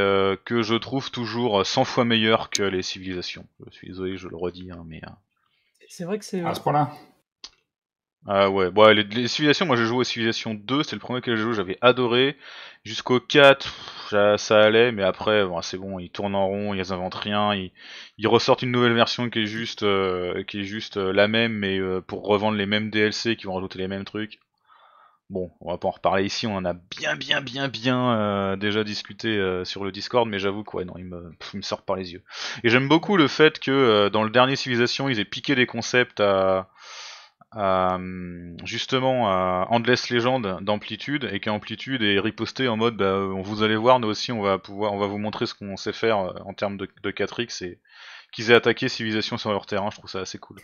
que je trouve toujours 100 fois meilleur que les civilisations. Je suis désolé, je le redis, hein, mais. C'est vrai que c'est. À ce point-là. Ah ouais, bon, les, civilisations, moi je joue aux civilisations 2, c'est le premier que j'ai joué, j'avais adoré. Jusqu'au 4, ça, allait, mais après, c'est bon, ils tournent en rond, ils inventent rien, ils, ressortent une nouvelle version qui est juste, euh, qui est juste euh, la même, mais euh, pour revendre les mêmes DLC qui vont rajouter les mêmes trucs. Bon, on va pas en reparler ici, on en a bien, bien, bien, bien déjà discuté sur le Discord, mais j'avoue que ouais, non, me, il me sort par les yeux. Et j'aime beaucoup le fait que dans le dernier civilisation, ils aient piqué des concepts à euh, justement à euh, Endless Legend d'Amplitude et qu'Amplitude est riposté en mode bah, on vous allez voir, nous aussi on va pouvoir, on va vous montrer ce qu'on sait faire euh, en termes de, 4X et qu'ils aient attaqué civilisation sur leur terrain, je trouve ça assez cool.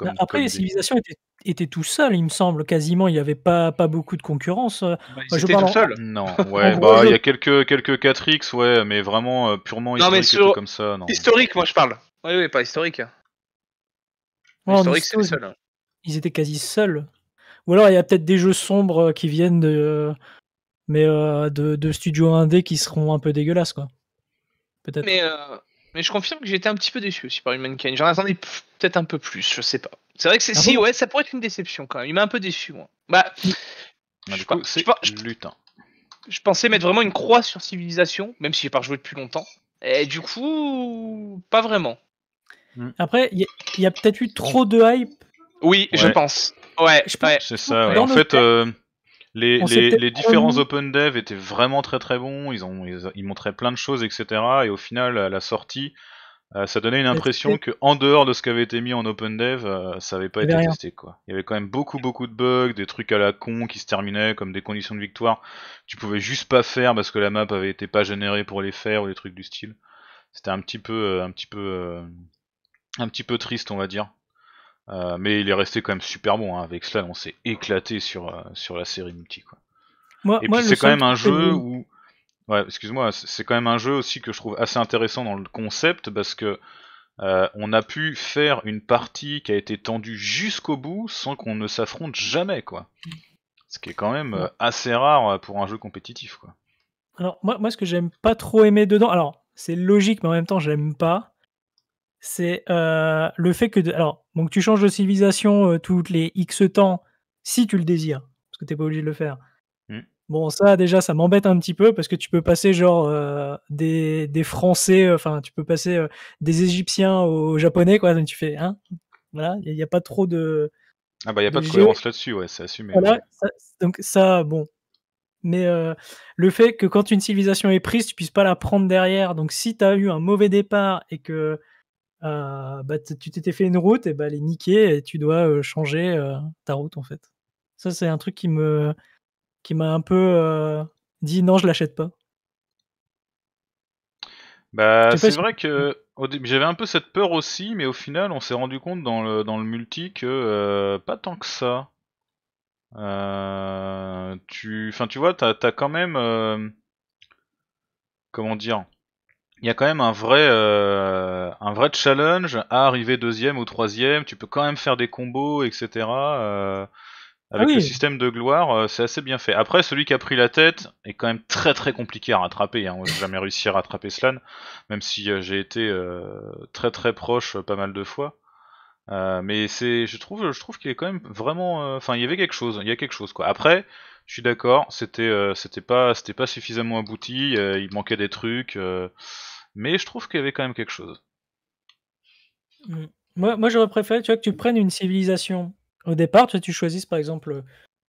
Bah, après, les civilisations étaient tout seul, il me semble, quasiment, il n'y avait pas, beaucoup de concurrence. Bah, je ils tout en... Non, ouais, bah, il y a quelques, quelques 4X, ouais, mais vraiment purement historique comme ça. Historique, moi je parle. Oui, oui, pas historique. historique, c'est le seul. Hein ils étaient quasi seuls. Ou alors il y a peut-être des jeux sombres euh, qui viennent de euh, mais euh, de, studios indé qui seront un peu dégueulasses quoi. Peut-être. Mais, je confirme que j'ai été un petit peu déçu aussi par Humankind. J'en attendais peut-être un peu plus, je sais pas. C'est vrai que c'est ah si ouais, ça pourrait être une déception quand même. Il m'a un peu déçu moi. Bah je, je, c'est je, pensais mettre vraiment une croix sur civilisation, même si j'ai pas joué depuis longtemps. Et du coup, pas vraiment. Après, il y a peut-être eu trop de hype oui, je pense. Ouais, je. c'est ça. en fait, euh, les, les, les, différents open dev étaient vraiment très très bons. Ils, ont, ils, ils montraient plein de choses, etc. Et au final, à la sortie, euh, ça donnait une impression que en dehors de ce qui avait été mis en open dev, euh, ça n'avait pas été testé quoi. Il y avait quand même beaucoup beaucoup de bugs, des trucs à la con qui se terminaient comme des conditions de victoire tu pouvais juste pas faire parce que la map avait été pas générée pour les faire ou des trucs du style. C'était un petit peu un petit peu un petit peu triste, on va dire. Euh, mais il est resté quand même super bon. Hein. Avec cela, on s'est éclaté sur, euh, sur la série multi. Quoi. et puis c'est quand même un jeu où. Ouais, excuse-moi, c'est quand même un jeu aussi que je trouve assez intéressant dans le concept parce que euh, on a pu faire une partie qui a été tendue jusqu'au bout sans qu'on ne s'affronte jamais, quoi. Ce qui est quand même assez rare pour un jeu compétitif, quoi. Alors, moi, moi ce que j'aime pas trop aimer dedans, alors c'est logique, mais en même temps, j'aime pas, c'est euh, le fait que. alors, donc tu changes de civilisation euh, toutes les X temps, si tu le désires, parce que tu pas obligé de le faire. Mm. Bon, ça, déjà, ça m'embête un petit peu, parce que tu peux passer, genre, euh, des, des, Français, enfin, tu peux passer des Égyptiens aux Japonais, quoi. Donc tu fais, hein Voilà, il n'y a, pas trop de. Ah, bah, il n'y a pas de, cohérence là-dessus, ouais, c'est assumé. donc ça, bon, mais le fait que quand une civilisation est prise, tu puisses pas la prendre derrière. Donc si tu as eu un mauvais départ et que euh, bah, tu t'étais fait une route, et bah, elle est niquée, et tu dois changer ta route, en fait. Ça, c'est un truc qui me qui m'a un peu dit non, je l'achète pas. Bah, c'est vrai que j'avais un peu cette peur aussi, mais au final, on s'est rendu compte dans le, multi que pas tant que ça. Euh, tu, enfin, tu vois, t'as quand même, comment dire, il y a quand même un vrai, euh, un vrai challenge à arriver deuxième ou troisième. Tu peux quand même faire des combos, etc. Euh, avec ah le système de gloire, euh, c'est assez bien fait. Après, celui qui a pris la tête est quand même très très compliqué à rattraper. Hein. j'ai jamais réussi à rattraper Slan, même si j'ai été très très proche pas mal de fois. mais c'est, je trouve, je trouve qu'il est quand même vraiment. Enfin, il y avait quelque chose. Il y a quelque chose quoi. Après, je suis d'accord. C'était, c'était pas, c'était pas suffisamment abouti. il manquait des trucs mais je trouve qu'il y avait quand même quelque chose. Mm. Moi, moi j'aurais préféré tu vois, que tu prennes une civilisation. Au départ, tu, choisisses par exemple, euh,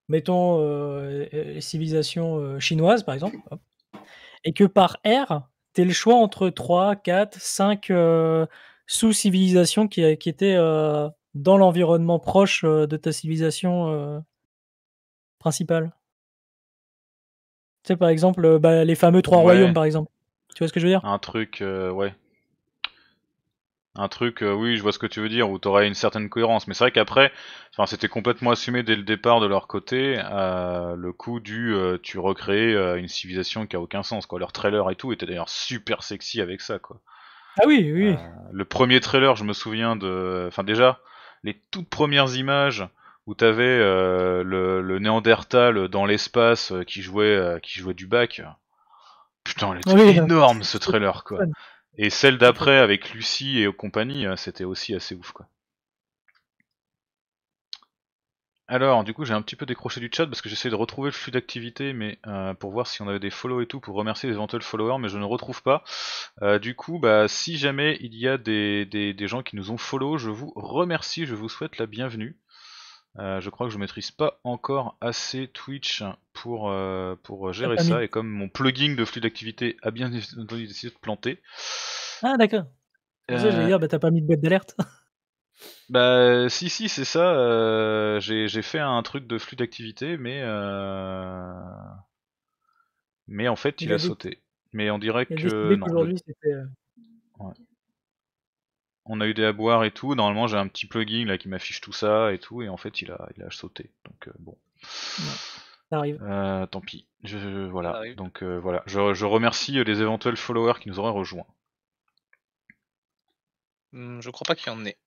mettons euh, euh, civilisation chinoise, par exemple, et que par R, tu aies le choix entre 3, 4, 5 sous-civilisations qui, étaient dans l'environnement proche de ta civilisation principale. Tu sais, par exemple, bah, les fameux trois royaumes, par exemple. Tu vois ce que je veux dire Un truc, euh, ouais. Un truc, euh, oui, je vois ce que tu veux dire, où t'aurais une certaine cohérence. Mais c'est vrai qu'après, enfin, c'était complètement assumé dès le départ de leur côté, euh, le coup du euh, tu recrées une civilisation qui a aucun sens, quoi. Leur trailer et tout était d'ailleurs super sexy avec ça, quoi. Ah oui, oui. le premier trailer, je me souviens de. Enfin, déjà, les toutes premières images où t'avais le, le Néandertal dans l'espace qui, jouait, qui jouait du bac. Putain, elle était énorme ce trailer quoi. Et celle d'après avec Lucie et compagnie, euh, c'était aussi assez ouf quoi. Alors, du coup, j'ai un petit peu décroché du chat parce que j'essaie de retrouver le flux d'activité, mais euh, pour voir si on avait des follow et tout, pour remercier les éventuels followers, mais je ne retrouve pas. Euh, du coup, bah, si jamais il y a des, des, des, gens qui nous ont follow, je vous remercie, je vous souhaite la bienvenue. Euh, je crois que je maîtrise pas encore assez Twitch pour, euh, pour gérer ah, ça. Et comme mon plugin de flux d'activité a bien décidé de planter. Ah, d'accord. Je vais euh, dire, bah, t'as pas mis de boîte d'alerte Bah, si, si, c'est ça. J'ai fait un truc de flux d'activité, mais. Mais en fait, il, a, sauté. Mais on dirait que. Aujourd'hui, on a eu des à boire et tout. Normalement, j'ai un petit plugin là qui m'affiche tout ça et tout, et en fait, il a, a sauté. Donc euh, bon. arrive. Euh, tant pis. Je, voilà. Donc euh, voilà. Je, je, remercie les éventuels followers qui nous auraient rejoints. Hmm, je crois pas qu'il y en ait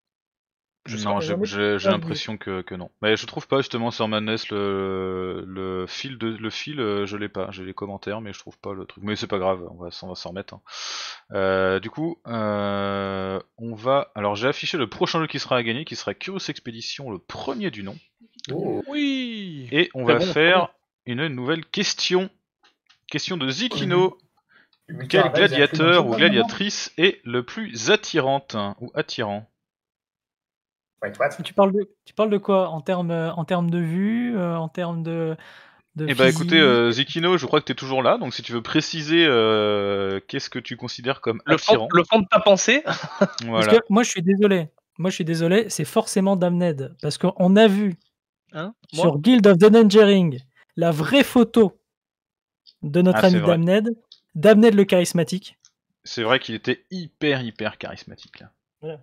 non, j'ai l'impression que, non. Mais je trouve pas justement sur Madness le, fil de le fil, euh, je l'ai pas. J'ai les commentaires, mais je trouve pas le truc. Mais c'est pas grave, on va, s'en remettre. Hein. Euh, du coup, euh, on va. Alors j'ai affiché le prochain jeu qui sera à gagner, qui sera Curious Expedition, le premier du nom. Oh. Oui. Et on va faire une nouvelle question. Question de Zikino. Quel gladiateur ou gladiatrice est le plus attirante ou attirant tu, parles de, quoi En termes en de vue euh, En termes de. Eh bah écoutez, euh, je crois que tu es toujours là, donc si tu veux préciser euh, qu'est-ce que tu considères comme le Fond, le de ta pensée moi je suis désolé, moi je suis désolé, c'est forcément Damned, parce qu'on a vu hein? sur Guild of the Nangering la vraie photo de notre ah, ami Damned, Damned le charismatique. C'est vrai qu'il était hyper hyper charismatique là.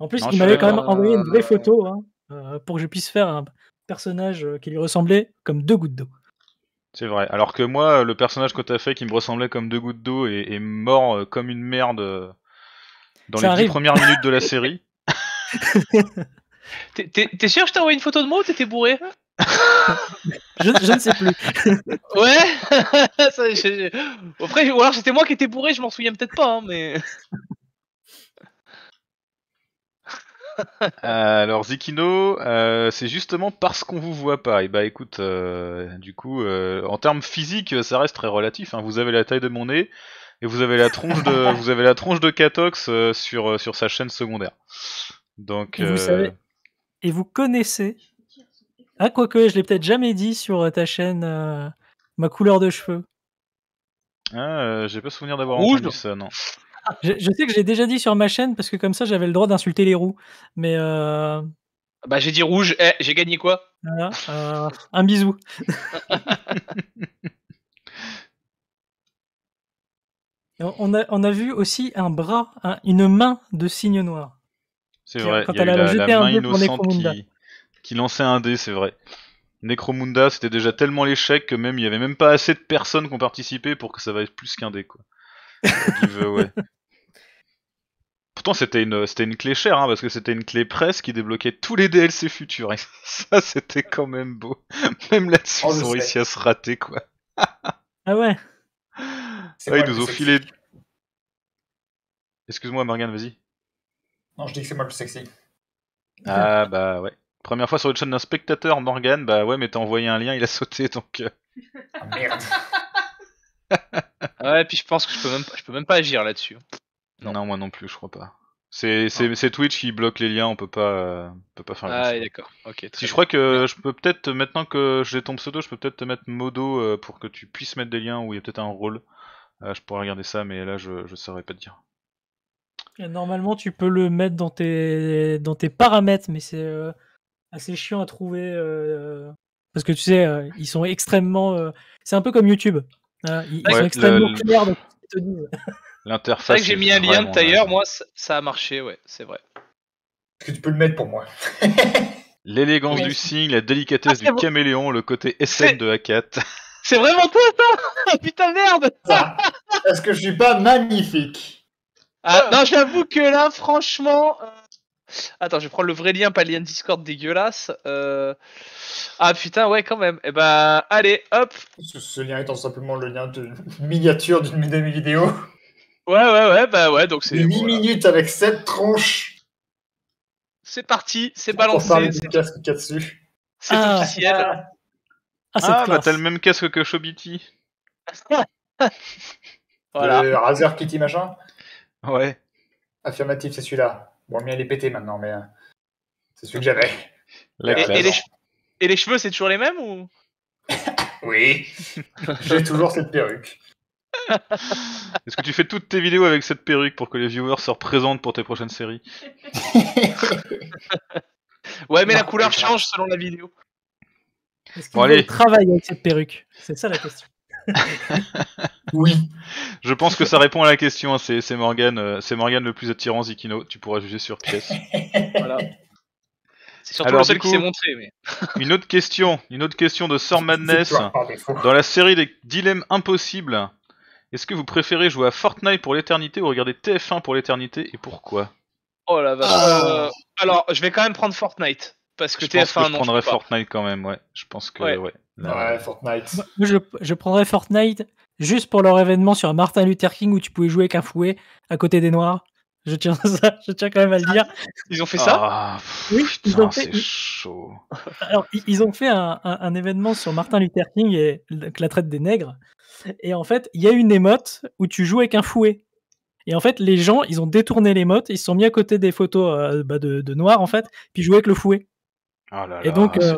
En plus, il m'avait quand même envoyé une vraie photo hein, euh, pour que je puisse faire un personnage euh, qui lui ressemblait comme deux gouttes d'eau. C'est vrai. Alors que moi, le personnage que tu as fait qui me ressemblait comme deux gouttes d'eau est, mort euh, comme une merde dans les dix premières minutes de la série. T'es sûr que je t'ai envoyé une photo de moi ou t'étais bourré je, ne sais plus. ouais. ou alors c'était moi qui étais bourré, je m'en souviens peut-être pas, hein, mais. Euh, alors Zikino, euh, c'est justement parce qu'on vous voit pas. Et eh bah ben, écoute, euh, du coup, en termes physiques, ça reste très relatif. Hein. Vous avez la taille de mon nez et vous avez la tronche de, vous avez la tronche de Katox sur sur sa chaîne secondaire. Donc. Et vous, savez, et vous connaissez. Ah quoique, je l'ai peut-être jamais dit sur ta chaîne. ma couleur de cheveux. Ah, j'ai pas souvenir d'avoir entendu ça, non je, sais que j'ai déjà dit sur ma chaîne parce que comme ça j'avais le droit d'insulter les roues. Mais euh, bah j'ai dit rouge. Eh, j'ai gagné quoi voilà, euh, Un bisou. on, a, vu aussi un bras, une main de signe noir. C'est vrai. Quand elle a, la, un dé Qui, qui lançait un dé, c'est vrai. Necromunda, c'était déjà tellement l'échec que même il y avait même pas assez de personnes qui ont participé pour que ça va être plus qu'un dé quoi. Pourtant, c'était une, c'était une clé chère, hein, parce que c'était une clé presse qui débloquait tous les DLC futurs. Et ça, c'était quand même beau. Même là-dessus, oh, ils ont réussi à se rater, quoi. ah ouais. Ah ils nous ont filé. Excuse-moi, Morgane, vas-y. Non, je dis que c'est moi le plus sexy. Ah bah ouais. Première fois sur le chaîne d'un spectateur, Morgane, bah ouais, mais t'as envoyé un lien, il a sauté, donc. Euh. ah, merde. ouais, puis je pense que je peux même, je peux même pas agir là-dessus. Non. non. moi non plus, je crois pas. C'est Twitch qui bloque les liens, on peut pas, on peut pas faire. Ah d'accord. Ok. Si je crois que je peux peut-être maintenant que j'ai ton pseudo, je peux peut-être te mettre modo euh, pour que tu puisses mettre des liens où il y a peut-être un rôle. Euh, je pourrais regarder ça, mais là je je saurais pas te dire. normalement, tu peux le mettre dans tes dans tes paramètres, mais c'est euh, assez chiant à trouver parce que tu sais, ils sont extrêmement. c'est un peu comme YouTube. ils, sont extrêmement clairs l'interface. j'ai mis un lien de tailleur, moi, ça a marché, ouais, c'est vrai. Est-ce que tu peux le mettre pour moi L'élégance du signe, la délicatesse ah, du caméléon, le côté SN de A4. C'est vraiment toi, ça ah, Putain, merde Est-ce que je suis pas magnifique ah, ah. Non, j'avoue que là, franchement... Euh, attends, je vais prendre le vrai lien, pas le lien Discord dégueulasse. Euh, ah putain, ouais, quand même. Eh ben, allez, hop Ce, lien étant simplement le lien de miniature d'une de vidéo. Ouais, ouais, ouais, bah ouais, donc c'est. 8 minutes avec 7 tranches C'est parti, c'est balancé. C'est ah, dessus. Ah, ah, ah bah t'as le même casque que Shobiti. voilà. Le euh, Razer Kitty machin Ouais. Affirmatif, c'est celui-là. Bon, le mien il est pété maintenant, mais euh, c'est celui que j'avais. Et, et les cheveux, c'est toujours les mêmes ou Oui, j'ai toujours cette perruque. Est-ce que tu fais toutes tes vidéos avec cette perruque pour que les viewers se représentent pour tes prochaines séries Ouais, mais la couleur change selon la vidéo. Est-ce qu'il tu travaille avec cette perruque C'est ça la question. oui. Je pense que ça répond à la question. Hein. C'est Morgan, c'est Morgan euh, le plus attirant Zikino. Tu pourras juger sur pièce. C'est surtout celle qui s'est montrée une autre question, une autre question de Sir Madness. Dans la série des dilemmes impossibles, est-ce que vous préférez jouer à Fortnite pour l'éternité ou regarder TF1 pour l'éternité et pourquoi Oh la vache. Ah. Euh, alors, je vais quand même prendre Fortnite. Parce que je TF1, pense je prendrais Fortnite quand même, ouais. Je pense que, ouais. Fortnite. Je, je prendrais Fortnite juste pour leur événement sur Martin Luther King où tu pouvais jouer un fouet à côté des noirs. Je tiens quand même à le dire. Ils ont fait ça ah, Oui, ils ont fait. Chaud. Alors, ils ont fait un, événement sur Martin Luther King et la traite des nègres. Et en fait, il y a une émote où tu joues avec un fouet. Et en fait, les gens, ils ont détourné l'émote, ils se sont mis à côté des photos euh, bah, de, noirs, en fait, puis jouaient avec le fouet. Oh ah là là, et donc, euh,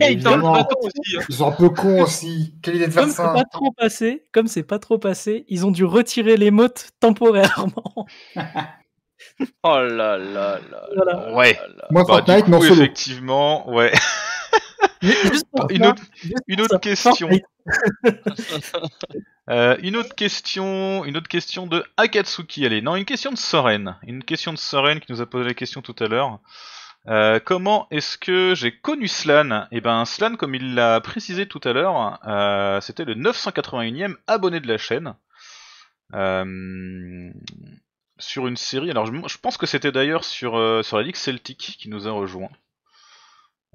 Hein. Ils sont un peu cons aussi. Quelle idée de faire ça pas hein. trop passé, Comme c'est pas trop passé, ils ont dû retirer les mots temporairement. oh là là là. Ouais. Moi, bah, Fortnite, non solo. Effectivement, ouais. une, autre, une autre, question. Euh, une autre question, une autre question de Akatsuki. Allez, non, une question de Soren. Une question de Soren qui nous a posé la question tout à l'heure. Euh, comment est-ce que j'ai connu Slan Eh ben Slan, comme il l'a précisé tout à l'heure, euh, c'était le 981e abonné de la chaîne. Euh, sur une série, alors je, pense que c'était d'ailleurs sur, sur la Ligue Celtic qui nous a rejoint.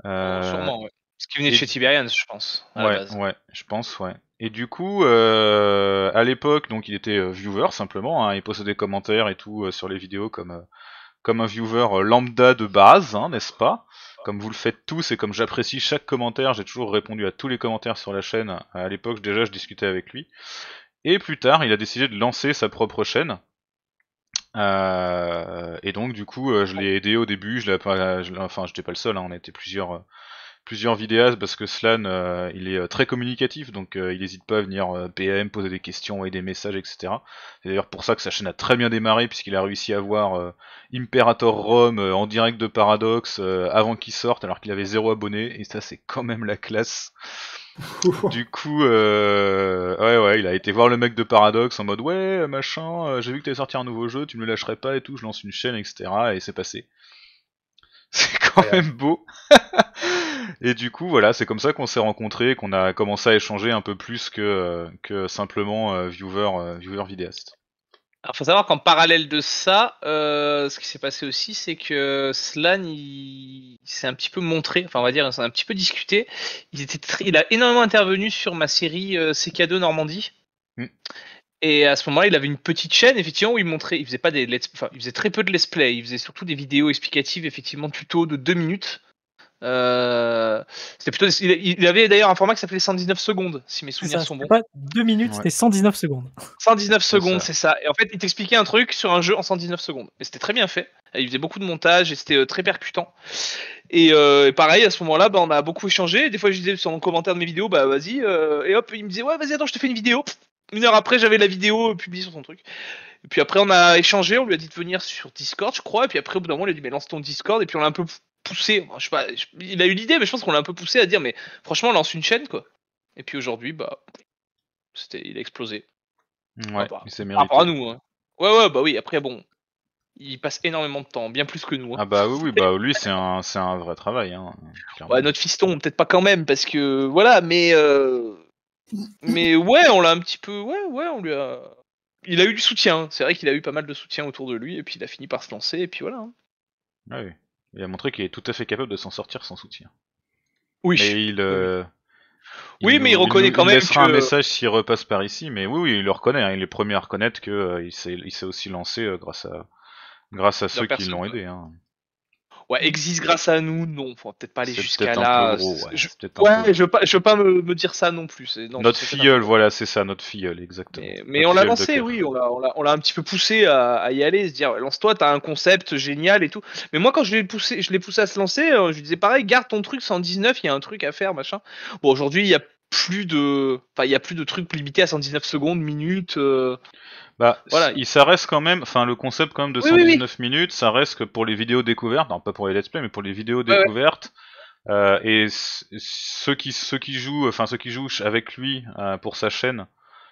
Sûrement, Ce qui venait chez Tiberians, je pense. ouais, ouais, je pense, ouais. Et du coup, à l'époque, donc il était viewer simplement, hein. il postait des commentaires et tout sur les vidéos comme comme un viewer euh, lambda de base, hein, n'est-ce pas Comme vous le faites tous et comme j'apprécie chaque commentaire, j'ai toujours répondu à tous les commentaires sur la chaîne. À l'époque, déjà, je discutais avec lui. Et plus tard, il a décidé de lancer sa propre chaîne. Euh, et donc, du coup, euh, je l'ai aidé au début. Je l'ai, enfin, j'étais pas le seul. Hein, on était plusieurs plusieurs vidéastes parce que Slan euh, il est euh, très communicatif donc euh, il n'hésite pas à venir PM, poser des questions et des messages, etc. C'est d'ailleurs pour ça que sa chaîne a très bien démarré puisqu'il a réussi à voir Imperator Rome en direct de Paradox avant qu'il sorte alors qu'il avait zéro abonné et ça c'est quand même la classe. du coup, ouais, ouais, il a été voir le mec de Paradox en mode ouais, machin, j'ai vu que t'allais sorti un nouveau jeu, tu me le lâcherais pas et tout, je lance une chaîne, etc. Et c'est passé. C'est quand même beau. Et du coup, voilà, c'est comme ça qu'on s'est rencontrés, qu'on a commencé à échanger un peu plus que, euh, que simplement euh, viewer, euh, viewer vidéaste. Alors, faut savoir qu'en parallèle de ça, ce qui s'est passé aussi, c'est que Slan, il, s'est un petit peu montré, enfin, on va dire, il s'est un petit peu discuté. Il, était il a énormément intervenu sur ma série CK2 Normandie. Mm. Et à ce moment-là, il avait une petite chaîne, effectivement, où il montrait, il faisait pas des enfin, il faisait très peu de let's play, il faisait surtout des vidéos explicatives, effectivement, tuto de deux minutes euh, plutôt, il, avait d'ailleurs un format qui s'appelait 119 secondes, si mes souvenirs sont bons. Pas 2 minutes, c'était 119 secondes. 119 secondes, c'est ça. Et en fait, il t'expliquait un truc sur un jeu en 119 secondes. Et c'était très bien fait. il faisait beaucoup de montage et c'était euh, très percutant. Euh, et, pareil, à ce moment-là, bah, on a beaucoup échangé. Des fois, je disais sur mon commentaire de mes vidéos, bah vas-y. et hop, il me disait, ouais, vas-y, attends, je te fais une vidéo. Une heure après, j'avais la vidéo publiée sur son truc. Et puis après, on a échangé, on lui a dit de venir sur Discord, je crois. Et puis après, au bout d'un moment, il a dit, mais lance ton Discord. Et puis on l'a un peu poussé. Je sais pas, il a eu l'idée, mais je pense qu'on l'a un peu poussé à dire, mais franchement, lance une chaîne, quoi. Et puis aujourd'hui, bah, c'était, il a explosé. Ouais, Par à nous. Hein. Ouais, ouais, bah oui. Après, bon, il passe énormément de temps, bien plus que nous. Hein. Ah bah oui, oui, bah lui, c'est un, c'est un vrai travail. Hein, ouais, notre fiston, peut-être pas quand même, parce que voilà, mais euh, mais ouais, on l'a un petit peu, ouais, ouais, on lui a. Il a eu du soutien. Hein. C'est vrai qu'il a eu pas mal de soutien autour de lui, et puis il a fini par se lancer, et puis voilà. ouais hein. ah oui. Il a montré qu'il est tout à fait capable de s'en sortir sans soutien. Oui. Mais il, euh, oui, mais il reconnaît quand même. Il laissera un message s'il repasse par ici, mais oui, oui, il le reconnaît. Hein. il est premier à reconnaître qu'il euh, il s'est aussi lancé euh, grâce à grâce à ceux qui l'ont aidé. Hein ouais, existe grâce à nous, non. Faut peut-être pas aller jusqu'à là. je, veux pas, me, dire ça non plus. notre filleule, voilà, c'est ça, notre filleule, exactement. Mais, on l'a lancé, oui, on l'a, un petit peu poussé à, y aller, se dire, lance-toi, t'as un concept génial et tout. Mais moi, quand je l'ai poussé, poussé à se lancer, euh, je lui disais pareil, garde ton truc 119, il y a un truc à faire, machin. Bon, aujourd'hui, il y a plus de, il y plus de trucs limités à 119 secondes, minutes. Euh, bah, voilà, il, ça reste quand même, enfin, le concept quand même de 119 minutes, ça reste que pour les vidéos découvertes, non pas pour les let's play, mais pour les vidéos découvertes. Euh, et ceux qui, ceux qui jouent, enfin ceux qui jouent avec lui euh, pour sa chaîne,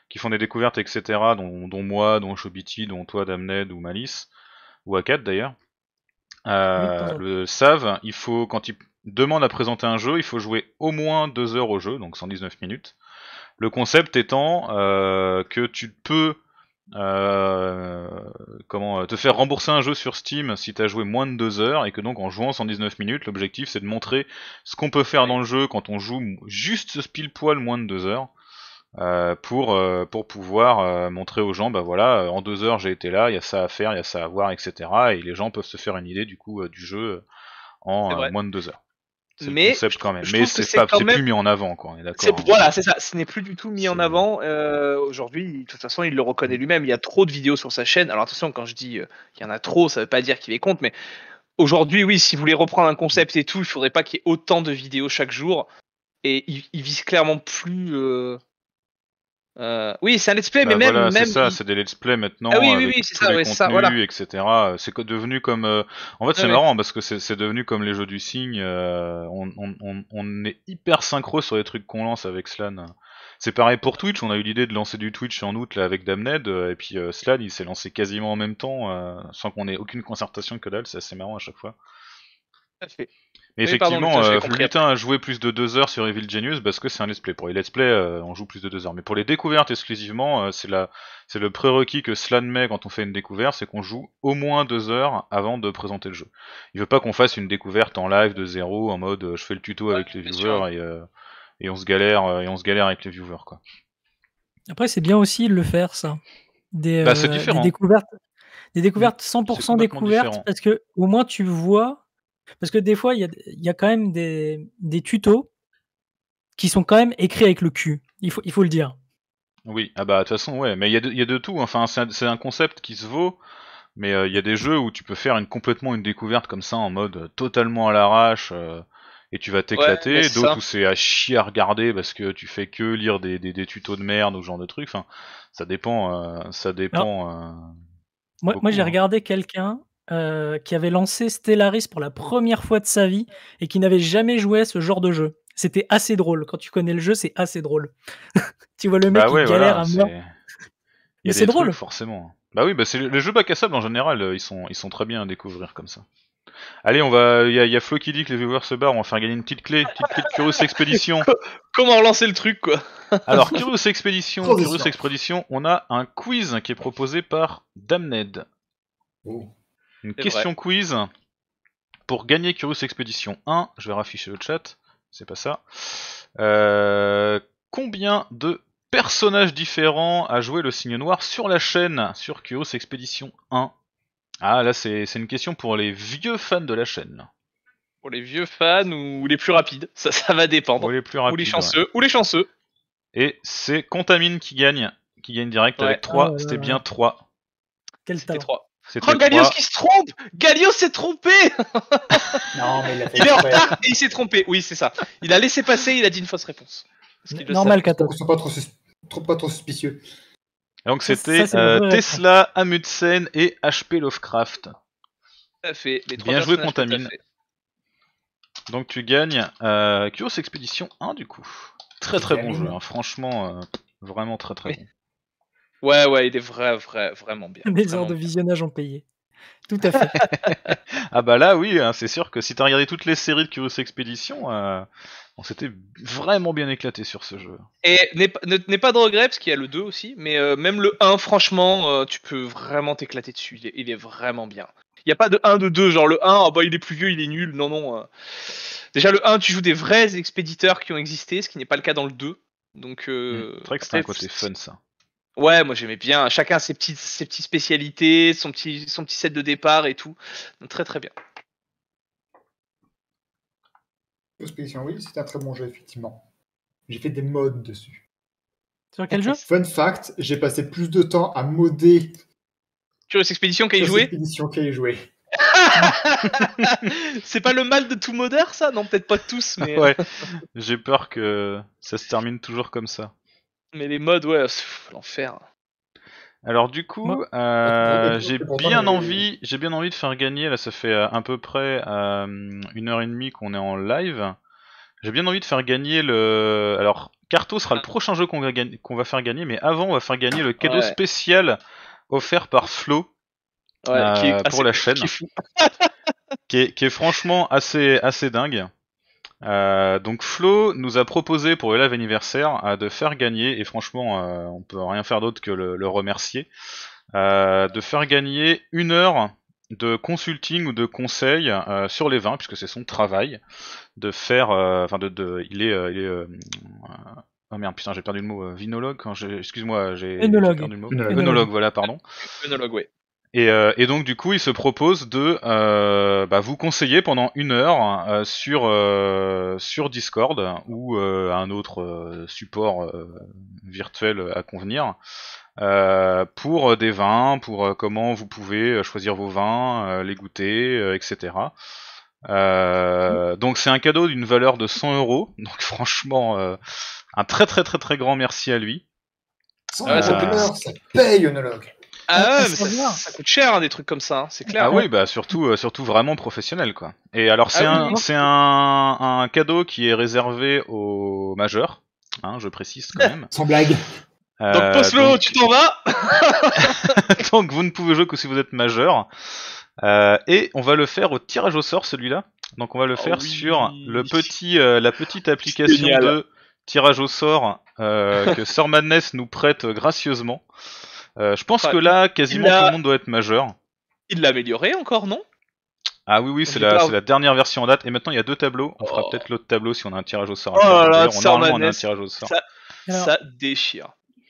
qui font des découvertes, etc., dont, dont moi, dont Shobiti, dont toi, Damned ou Malice ou Akat d'ailleurs, euh, le savent. Il faut quand il demande à présenter un jeu, il faut jouer au moins deux heures au jeu, donc 119 minutes. Le concept étant euh, que tu peux euh, comment euh, te faire rembourser un jeu sur Steam si t'as joué moins de 2 heures et que donc en jouant 119 minutes, l'objectif c'est de montrer ce qu'on peut faire dans le jeu quand on joue juste ce pile poil moins de 2 heures. Euh, pour, pour pouvoir montrer aux gens, bah voilà, en deux heures j'ai été là, il y a ça à faire, il y a ça à voir, etc. Et les gens peuvent se faire une idée du coup du jeu en moins de deux heures mais concept quand même. Mais c'est plus mis en avant, quoi. On hein. voilà, c'est ça. Ce n'est plus du tout mis en avant euh, aujourd'hui. De toute façon, il le reconnaît mm. lui-même. Il y a trop de vidéos sur sa chaîne. Alors attention, quand je dis euh, il y en a trop, ça ne veut pas dire qu'il est compte. mais aujourd'hui, oui, si vous voulez reprendre un concept et tout, il faudrait pas qu'il y ait autant de vidéos chaque jour. Et il, vise clairement plus. Euh, euh, oui, c'est un let's play, mais bah, même. c'est ça, c'est des let's play maintenant. Ah oui, oui, oui, c'est ça, ouais, ça, etc. C'est devenu comme. Euh, en fait, c'est marrant parce que c'est devenu comme les jeux du signe. Euh, on, est hyper synchro sur les trucs qu'on lance avec Slan. C'est pareil pour Twitch, on a eu l'idée de lancer du Twitch en août là, avec Damned, et puis Slan il s'est lancé quasiment en même temps, sans qu'on ait aucune concertation que dalle, c'est assez marrant à chaque fois. Tout fait effectivement, pardon, euh, a joué plus de 2 heures sur Evil Genius parce que c'est un let's play. Pour les let's play, euh, on joue plus de 2 heures. Mais pour les découvertes exclusivement, euh, c'est le prérequis que Slan met quand on fait une découverte, c'est qu'on joue au moins 2 heures avant de présenter le jeu. Il veut pas qu'on fasse une découverte en live de zéro, en mode euh, je fais le tuto avec les viewers et, et, on se galère et on se galère avec les viewers quoi. Après, c'est bien aussi de le faire ça. Des, bah, découvertes, des découvertes 100% découvertes parce que au moins tu vois parce que des fois, il y a, quand même des, des, tutos qui sont quand même écrits avec le cul. Il faut, il faut le dire. Oui, ah bah de toute façon, ouais. Mais il y, y, a de tout. Enfin, c'est un, un, concept qui se vaut. Mais euh, il y a des jeux où tu peux faire une, complètement une découverte comme ça en mode euh, totalement à l'arrache euh, et tu vas t'éclater. D'autres où c'est à chier à regarder parce que tu fais que lire des, des, tutos de merde ou ce genre de trucs. ça dépend. ça dépend. moi j'ai hein. regardé quelqu'un euh, qui avait lancé Stellaris pour la première fois de sa vie et qui n'avait jamais joué à ce genre de jeu. C'était assez drôle. Quand tu connais le jeu, c'est assez drôle. tu vois le mec qui bah galère voilà, à mort. c'est drôle. forcément. Bah oui, bah c'est les jeux bac à sable en général, euh, ils sont, ils sont très bien à découvrir comme ça. Allez, on va. Il y, a Flo qui dit que les viewers se barrent. On va faire gagner une petite clé, petite clé de Curious Expedition. Comment relancer le truc, quoi Alors, Curious Expedition, Curious Expedition, on a un quiz qui est proposé par Damned. Oh. Une question quiz. Pour gagner Curious Expedition 1, je vais rafficher le chat, c'est pas ça. Euh, combien de personnages différents a joué le signe noir sur la chaîne, sur Curious Expedition 1 Ah là c'est une question pour les vieux fans de la chaîne. Pour les vieux fans ou les plus rapides, ça, ça va dépendre. Ou les plus rapides. Ou les chanceux. Ou les chanceux. Et c'est Contamine qui gagne, qui gagne direct avec 3, ah c'était bien 3. Quel talent 3. Oh, Galios qui se trompe Galios s'est trompé il, est en retard et il s'est trompé. Oui, c'est ça. Il a laissé passer, il a dit une fausse réponse. Normal, 14. Ils sont pas trop, pas trop suspicieux. donc c'était euh, Tesla, Amundsen et HP Lovecraft. Bien joué, Contamine. Donc tu gagnes euh, Expedition 1 du coup. Très très bon jeu, hein. franchement, euh, vraiment très très bon. Ouais, ouais, il est vrai, vraiment bien. les heures de visionnage ont payé. Tout à fait. ah bah là, oui, hein, c'est sûr que si t'as regardé toutes les séries de Curious Expedition, euh, on s'était vraiment bien éclaté sur ce jeu. Et n'est pas de regret, parce qu'il y a le 2 aussi, mais euh, même le 1, franchement, euh, tu peux vraiment t'éclater dessus, il est, vraiment bien. Il n'y a pas de 1, de 2, genre le 1, bah, il est plus vieux, il est nul, non, non. Déjà, le 1, tu joues des vrais expéditeurs qui ont existé, ce qui n'est pas le cas dans le 2. Donc, hmm, c'est vrai que c'est un côté fun ça. Ouais, moi j'aimais bien. Chacun ses petites, ses petites spécialités, son petit, son petit set de départ et tout. Donc, très très bien. Expedition oui, c'est un très bon jeu, effectivement. J'ai fait des mods dessus. Sur quel jeu Fun fact, j'ai passé plus de temps à modder. Curious Expedition qu'à y jouer Expedition qu'à y jouer. c'est pas le mal de tout modeur, ça Non, peut-être pas tous, mais. ouais. J'ai peur que ça se termine toujours comme ça. Mais les modes, ouais, l'enfer. Alors du coup, euh, j'ai bien envie, j'ai bien envie de faire gagner. Là, ça fait euh, à peu près euh, une heure et demie qu'on est en live. J'ai bien envie de faire gagner le. Alors, Carto sera le prochain jeu qu'on va, qu'on va faire gagner, mais avant, on va faire gagner le cadeau spécial offert par Flo qui pour la chaîne, qui est, qui est franchement assez assez dingue. Euh, donc Flo nous a proposé pour l'élève anniversaire euh, de faire gagner, et franchement euh, on peut rien faire d'autre que le, remercier, de faire gagner une heure de consulting ou de conseil sur les vins, puisque c'est son travail, de faire, enfin de, il est, Oh merde, putain, j'ai perdu le mot. vinologue, excuse-moi, j'ai... perdu le mot. vinologue, voilà, pardon. vinologue, oui. Euh, et, donc du coup, il se propose de euh, bah, vous conseiller pendant une heure euh, sur, euh, sur Discord ou euh, un autre support virtuel à convenir pour des vins, pour comment vous pouvez choisir vos vins, les goûter, etc. donc c'est un cadeau d'une valeur de 100 euros. Donc franchement, un très très très très grand merci à lui. 100 ça paye, onologue. Ah ouais, ça, coûte cher hein, des trucs comme ça, hein, c'est clair. Ah oui, hein. bah surtout, euh, surtout vraiment professionnel quoi. Et alors c'est ah un, c'est un, un, cadeau qui est réservé aux majeurs, hein, je précise quand même. Sans blague. Euh, donc Poslo, tu t'en vas. donc vous ne pouvez jouer que si vous êtes majeur. Euh, et on va le faire au tirage au sort celui-là. Donc on va le ah faire sur le petit, la petite application de tirage au sort que Sir Madness nous prête gracieusement. Euh, je pense que là, quasiment tout le monde doit être majeur. Il l'a amélioré encore, non ah oui, oui, c'est la, dernière version en date. Et maintenant, il y a deux tableaux. On fera oh. peut-être l'autre tableau si on a un tirage au sort. Oh un tirage au sort. Ça, déchire.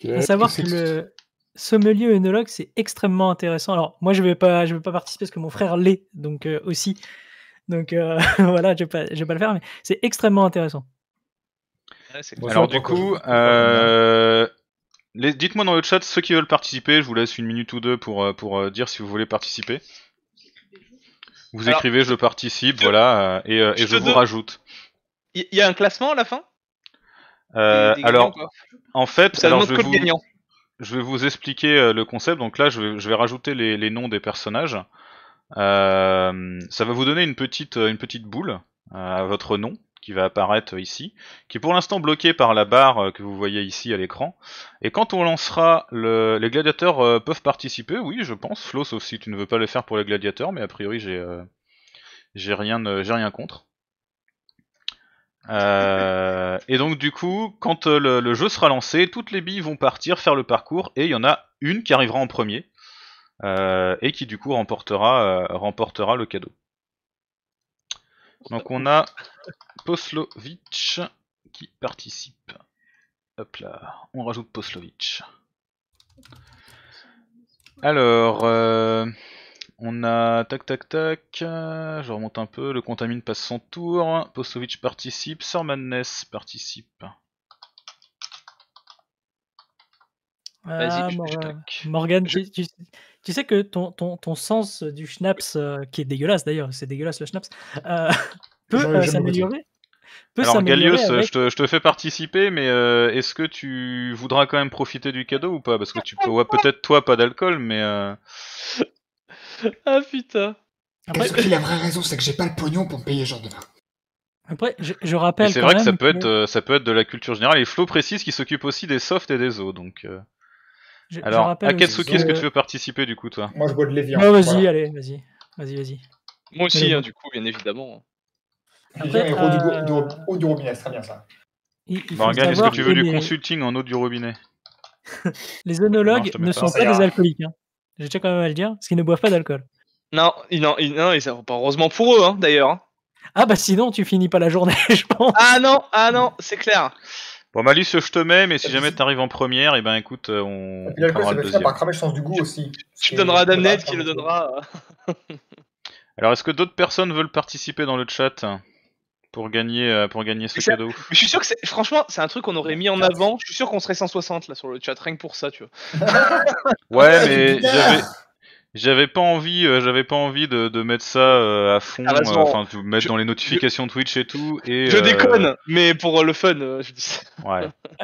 À savoir que le sommelier œnologue, c'est extrêmement intéressant. Alors, moi, je ne vais, pas, je vais pas participer parce que mon frère l'est, donc euh, aussi. Donc euh, voilà, je ne vais, pas le faire, mais c'est extrêmement intéressant. Alors, du coup, Dites-moi dans le chat ceux qui veulent participer. Je vous laisse une minute ou deux pour, euh, pour euh, dire si vous voulez participer. Vous écrivez je participe, voilà, euh, et, je, vous rajoute. Il y, a un classement à la fin Alors, en fait, je, vais vous, expliquer le concept. Donc là, je vais, rajouter les, noms des personnages. ça va vous donner une petite, une petite boule à votre nom qui va apparaître ici, qui est pour l'instant bloqué par la barre euh, que vous voyez ici à l'écran. Et quand on lancera, les gladiateurs euh, peuvent participer, oui je pense, Flo, aussi, tu ne veux pas le faire pour les gladiateurs, mais a priori j'ai euh, rien, contre. et donc du coup, quand le, jeu sera lancé, toutes les billes vont partir faire le parcours, et il y en a une qui arrivera en premier, et qui du coup remportera, remportera le cadeau. Donc on a Poslovic qui participe. Hop là, on rajoute Poslovic. Alors, euh, on a tac tac tac, euh, je remonte un peu, le contamine passe son tour, Poslovic participe, Sormannes participe. Vas-y, ah, Morgan, tu, tu sais que ton, ton, ton sens du schnapps, euh, qui est dégueulasse d'ailleurs, c'est dégueulasse le schnapps, euh, peut euh, s'améliorer. Alors Gallios, je, te, je, te, fais participer, mais est-ce que tu voudras quand même profiter du cadeau ou pas Parce que tu peux, peut-être toi pas d'alcool, mais... ah putain que la vraie raison, c'est que j'ai pas le pognon pour me payer genre de vin après, je, je rappelle. C'est vrai que ça peut être, ça peut être de la culture générale. Et Flo précise qu'il s'occupe aussi des softs et des os, donc. Je, Alors, quel Akatsuki, est-ce que tu veux participer du coup, toi Moi, je bois de l'évier. Oh, vas-y, allez, vas-y. Vas-y, vas-y. Moi aussi, hein, du coup, bien évidemment. Après, euh... du, du robinet, c'est très bien ça. Il, est-ce que tu veux du consulting en eau du robinet Les œnologues ne sont pas, des alcooliques. J'ai hein. Je quand même à le dire, parce qu'ils ne boivent pas d'alcool. Non, non, non, et ça, heureusement pour eux, hein, d'ailleurs. Ah bah sinon, tu finis pas la journée, je pense. Ah non, ah non, c'est clair. Bon, Malice, je te mets, mais si jamais t'arrives en première, et eh ben écoute, euh, on. Et puis deuxième. ça va être sens du goût aussi. Tu donneras à qui le donnera. Alors, est-ce que d'autres personnes veulent participer dans le chat pour gagner, euh, pour gagner ce cadeau je suis sûr que c'est, franchement, c'est un truc qu'on aurait mis en avant. Je suis sûr qu'on serait 160 là sur le chat, rien que pour ça, tu vois. ouais, mais j'avais pas envie, euh, j'avais pas envie de, mettre ça euh, à fond, euh, de mettre dans les notifications Twitch et tout. Et, Je déconne, mais pour le fun, je dis ah,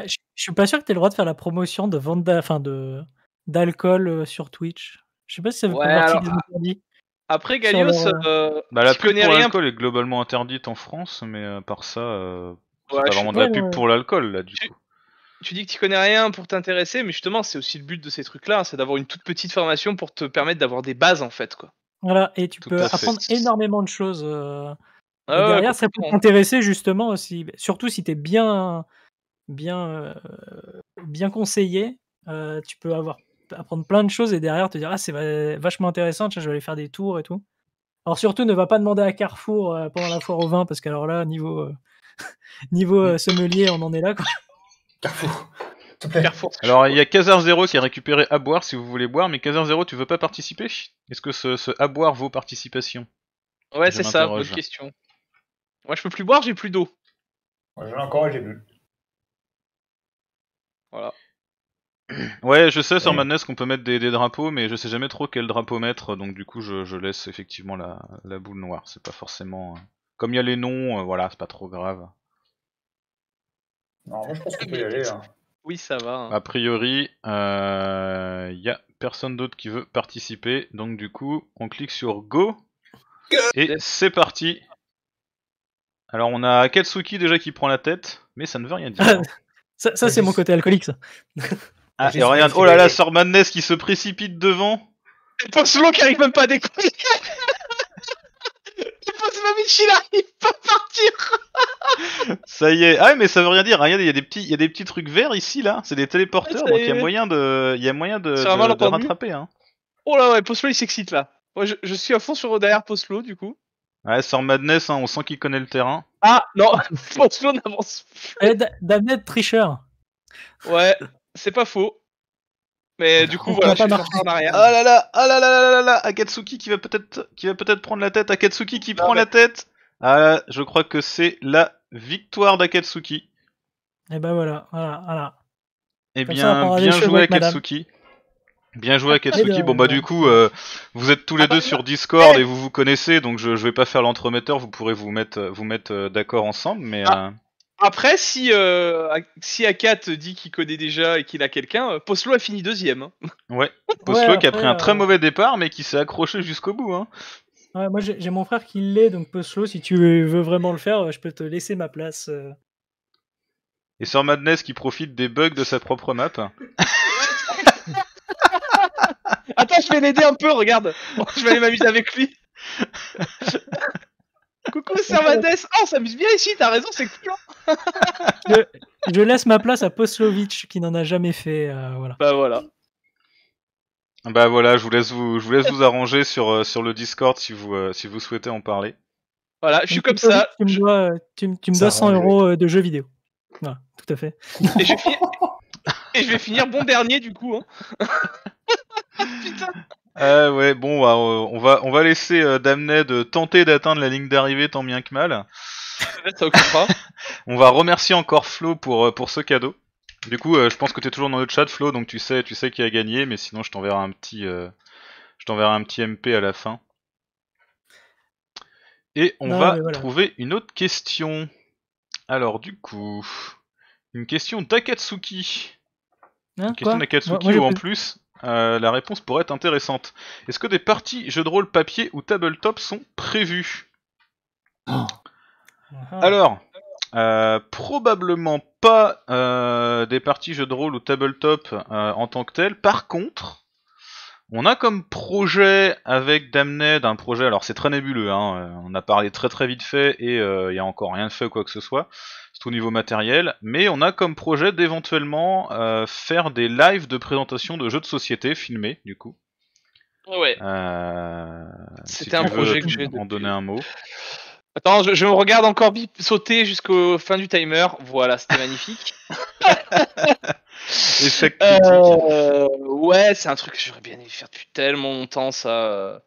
Je suis pas sûr que tu le droit de faire la promotion de vente de d'alcool sur Twitch. Je sais pas si ça veut Ouais, alors, des ah. Après, Galios, bah, la pub pour l'alcool est globalement interdite en France, mais à par ça, c'est pas vraiment de la pub pour l'alcool là du coup tu dis que tu connais rien pour t'intéresser, mais justement, c'est aussi le but de ces trucs-là, c'est d'avoir une toute petite formation pour te permettre d'avoir des bases en fait, quoi. Voilà, et tu peux apprendre énormément de choses. Euh. Ah derrière, ça peut t'intéresser justement aussi, surtout si tu es bien, bien, euh, bien conseillé, euh, tu peux avoir apprendre plein de choses et derrière te dire ah c'est vachement intéressant, je vais aller faire des tours et tout. Alors surtout ne va pas demander à Carrefour pendant la foire au vin parce qu'alors là niveau niveau mm. sommelier on en est là quoi. Alors il y a Kazar 0 qui a récupéré à boire si vous voulez boire, mais Kazar 0 tu veux pas participer Est-ce que ce, à boire vaut participation Ouais c'est ça, bonne question. Moi je peux plus boire, j'ai plus d'eau. Ouais j'en ai encore j'ai bu. Voilà. Ouais, je sais sur Madness qu'on peut mettre des, drapeaux, mais je sais jamais trop quel drapeau mettre, donc du coup je, laisse effectivement la, boule noire. C'est pas forcément. Euh, comme il y a les noms, euh, voilà, c'est pas trop grave. Non, je pense y hein. Oui, ça va. Hein. A priori, il euh, n'y a personne d'autre qui veut participer. Donc du coup, on clique sur Go. Et c'est parti. Alors on a Katsuki déjà qui prend la tête, mais ça ne veut rien dire. Ça, c'est mon côté alcoolique, ça. Ah, ah oh là là, Sir Madness qui se précipite devant. celui qui arrive même pas à découvrir là il arrive partir Ça y est. Ah mais ça veut rien dire. Hein. Regardez, il y a des petits, il y a des petits trucs verts ici là. C'est des téléporteurs, donc il y a moyen de, il y a moyen de, de, rattraper. Hein. Oh là ouais, Postlo il s'excite là. je, suis à fond sur derrière Postlo du coup. Ouais, sans Madness, hein. on sent qu'il connaît le terrain. Ah non, Postlo n'avance plus. Hey, eh, tricheur. Ouais, c'est pas faux. Mais ah, du bah, coup, voilà, je suis en arrière. oh là là, oh là là là là là, Akatsuki qui va peut-être, qui va peut-être prendre la tête. Akatsuki qui prend la tête. Ah je crois que c'est la victoire d'Akatsuki. Et eh ben voilà, voilà, voilà. Eh bien, bien joué Akatsuki. Bien joué Akatsuki. Euh, bon bah du coup, euh, vous êtes tous les bah, deux sur Discord et vous vous connaissez, donc je, je vais pas faire l'entremetteur. Vous pourrez vous mettre, vous mettre euh, d'accord ensemble, mais. Euh... Après, si, euh, si Akat dit qu'il connaît déjà et qu'il a quelqu'un, euh, Poslo a fini deuxième. Hein. Ouais, Poslo qui a pris un très euh, mauvais départ, mais qui s'est accroché jusqu'au bout. Hein. Ouais, moi, j'ai mon frère qui l'est, donc Poslo, si tu veux vraiment le faire, je peux te laisser ma place. Et sans Madness qui profite des bugs de sa propre map. Attends, je vais l'aider un peu, regarde. Je vais aller m'amuser avec lui. Coucou Servades, Oh, on s'amuse bien ici, t'as raison, c'est cool je, laisse ma place à Poslovic qui n'en a jamais fait. Euh, voilà. Bah voilà. Bah voilà, je vous laisse vous, je vous, laisse vous arranger sur, euh, sur le Discord si vous, euh, si vous souhaitez en parler. Voilà, je suis comme ça. Tu me dois, tu, 100 euros de jeux vidéo. Voilà, tout à fait. Et je, vais finir, bon dernier du coup. Hein. Putain ah ouais, bon, bah, euh, on va on va laisser euh, Damned euh, tenter d'atteindre la ligne d'arrivée tant bien que mal. Ça occupera. on va remercier encore Flo pour, pour ce cadeau. Du coup, je pense que tu es toujours dans le chat, Flo, donc tu sais tu sais qui a gagné, mais sinon je t'enverrai un petit je t'enverrai un petit MP à la fin. Et on va trouver une autre question. Alors du coup, une question d'Akatsuki. une hein, question d'Akatsuki ou en plus euh, la réponse pourrait être intéressante. Est-ce que des parties jeux de rôle papier ou tabletop sont prévues ah. Alors, euh, probablement pas euh, des parties jeux de rôle ou tabletop en tant que tel. Par contre, on a comme projet avec Damned un projet. Alors c'est très nébuleux. Hein, on a parlé très très vite fait et il n'y a encore rien de fait quoi que ce soit c'est au niveau matériel, mais on a comme projet d'éventuellement euh, faire des lives de présentation de jeux de société filmés, du coup. Ah ouais. Euh, C'était un projet que j'ai. En donner un mot. Attends, je, me regarde encore sauter jusqu'au fin du timer. Voilà, c'était magnifique. Euh, ouais, c'est un truc que j'aurais bien aimé faire depuis tellement longtemps, ça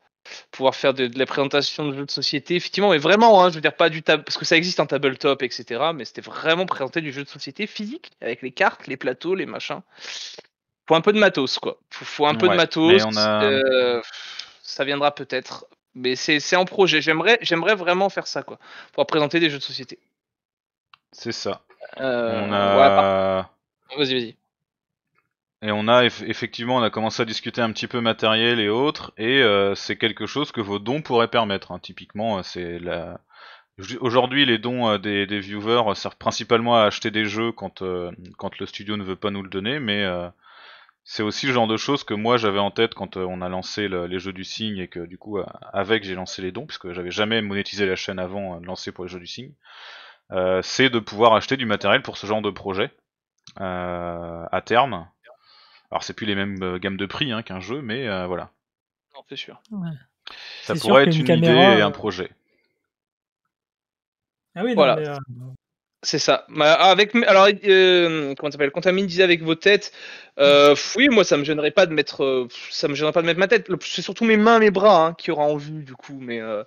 pouvoir faire de, la présentation de jeux de société. Effectivement, mais vraiment, hein, je veux dire, pas du table, parce que ça existe en tabletop, etc. Mais c'était vraiment présenter du jeu de société physique, avec les cartes, les plateaux, les machins. Faut un peu de matos, quoi. Faut, un peu de matos. Euh, ça viendra peut-être. Mais c'est en projet. J'aimerais vraiment faire ça, quoi. Pour présenter des jeux de société. C'est ça. Euh, on Vas-y, vas-y. Et on a effectivement, on a commencé à discuter un petit peu matériel et autres, et euh, c'est quelque chose que vos dons pourraient permettre. Hein. Typiquement, euh, c'est la. Aujourd'hui, les dons euh, des, viewers servent principalement à acheter des jeux quand, le studio ne veut pas nous le donner, mais c'est aussi le genre de choses que moi j'avais en tête quand on a lancé les jeux du signe et que du coup avec j'ai lancé les dons, puisque j'avais jamais monétisé la chaîne avant de lancer pour les jeux du signe. c'est de pouvoir acheter du matériel pour ce genre de projet à terme alors c'est plus les mêmes euh, gammes de prix hein, qu'un jeu, mais euh, voilà. Non, c'est sûr. Ça pourrait être une, idée et un euh, projet. Ah oui, non, voilà. C'est ça. Bah, avec, alors, euh, comment s'appelle Contamine disait avec vos têtes. Euh, oui, moi, ça me gênerait pas de mettre, euh, ça me gênerait pas de mettre ma tête. C'est surtout mes mains, mes bras hein, qui aura en vue du coup. Mais, euh.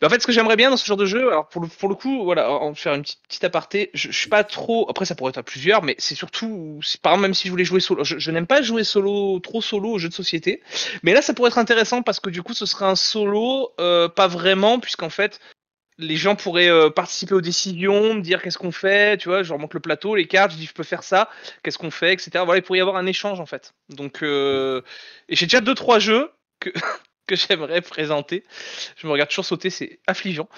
bah, en fait, ce que j'aimerais bien dans ce genre de jeu, alors pour le, coup, voilà, en faire une petite, aparté, je, suis pas trop. Après, ça pourrait être à plusieurs, mais c'est surtout, par exemple, même si je voulais jouer solo, je, n'aime pas jouer solo, trop solo aux jeux de société. Mais là, ça pourrait être intéressant parce que du coup, ce serait un solo, pas vraiment, puisqu'en fait, les gens pourraient euh, participer aux décisions, me dire qu'est-ce qu'on fait, tu vois, je remonte le plateau, les cartes, je dis je peux faire ça, qu'est-ce qu'on fait, etc. Voilà, il pourrait y avoir un échange en fait. Donc, euh, et j'ai déjà deux trois jeux que, j'aimerais présenter. Je me regarde toujours sauter, c'est affligeant.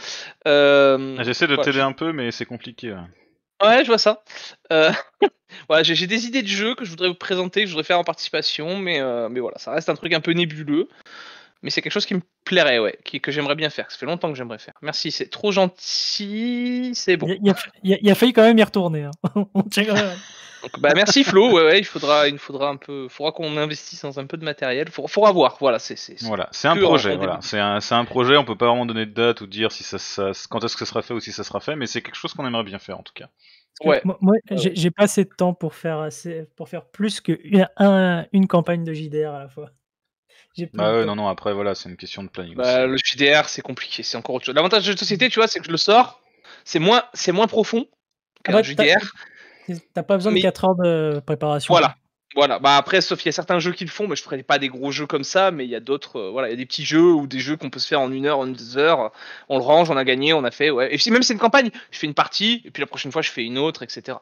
Euh, ah, j'essaie de télé t'aider un peu, mais c'est compliqué. Ouais. je vois ça. voilà, j'ai des idées de jeux que je voudrais vous présenter, que je voudrais faire en participation, mais, mais voilà, ça reste un truc un peu nébuleux. Mais c'est quelque chose qui me plairait, ouais, que j'aimerais bien faire, ça fait longtemps que j'aimerais faire. Merci, c'est trop gentil, c'est bon. Il a, failli quand même y retourner. Hein. bah, merci Flo, ouais, il faudra, il faudra un peu, faudra qu'on investisse dans un peu de matériel, faudra, faudra voir, voilà, c'est voilà, c'est un projet, c'est un, projet, on peut pas vraiment donner de date ou dire si ça, ça quand est-ce que ça sera fait ou si ça sera fait, mais c'est quelque chose qu'on aimerait bien faire en tout cas. Ouais. Moi, euh. j'ai pas assez de temps pour faire assez, pour faire plus qu'une un, une campagne de JDR à la fois. Bah ouais, non, non, après, voilà, c'est une question de planning. Bah, le JDR, c'est compliqué, c'est encore autre chose. L'avantage de la société, tu vois, c'est que je le sors, c'est moins, c'est moins profond qu'un le ah JDR. T'as pas besoin de 4 heures de préparation. Voilà. Voilà, bah après, sauf qu'il y a certains jeux qui le font, mais je ferai pas des gros jeux comme ça, mais il y a d'autres, euh, voilà, il y a des petits jeux ou des jeux qu'on peut se faire en une heure, en deux heures, on le range, on a gagné, on a fait, Et si même c'est une campagne, je fais une partie, et puis la prochaine fois je fais une autre, etc.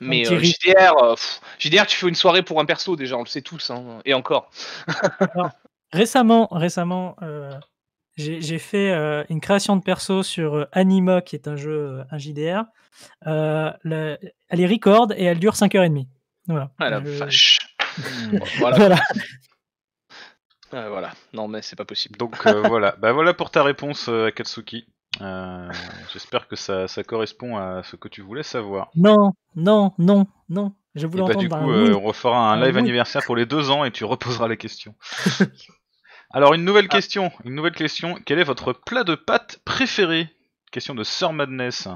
Mais euh, JDR, euh, tu fais une soirée pour un perso déjà, on le sait tous, hein, et encore. récemment, récemment euh, j'ai fait une création de perso sur Anima, qui est un jeu, un JDR. elle est record et elle dure 5h30. Voilà. Ah la mmh, voilà. voilà. Non, mais c'est pas possible. Donc voilà. Bah, voilà pour ta réponse, Katsuki. Euh, j'espère que ça, correspond à ce que tu voulais savoir. Non, non, non, non. Je voulais bah, entendre. du coup, euh, on refera un live anniversaire pour les deux ans et tu reposeras les questions. Alors une nouvelle ah. question, une nouvelle question. Quel est votre plat de pâtes préféré Question de Sir Madness.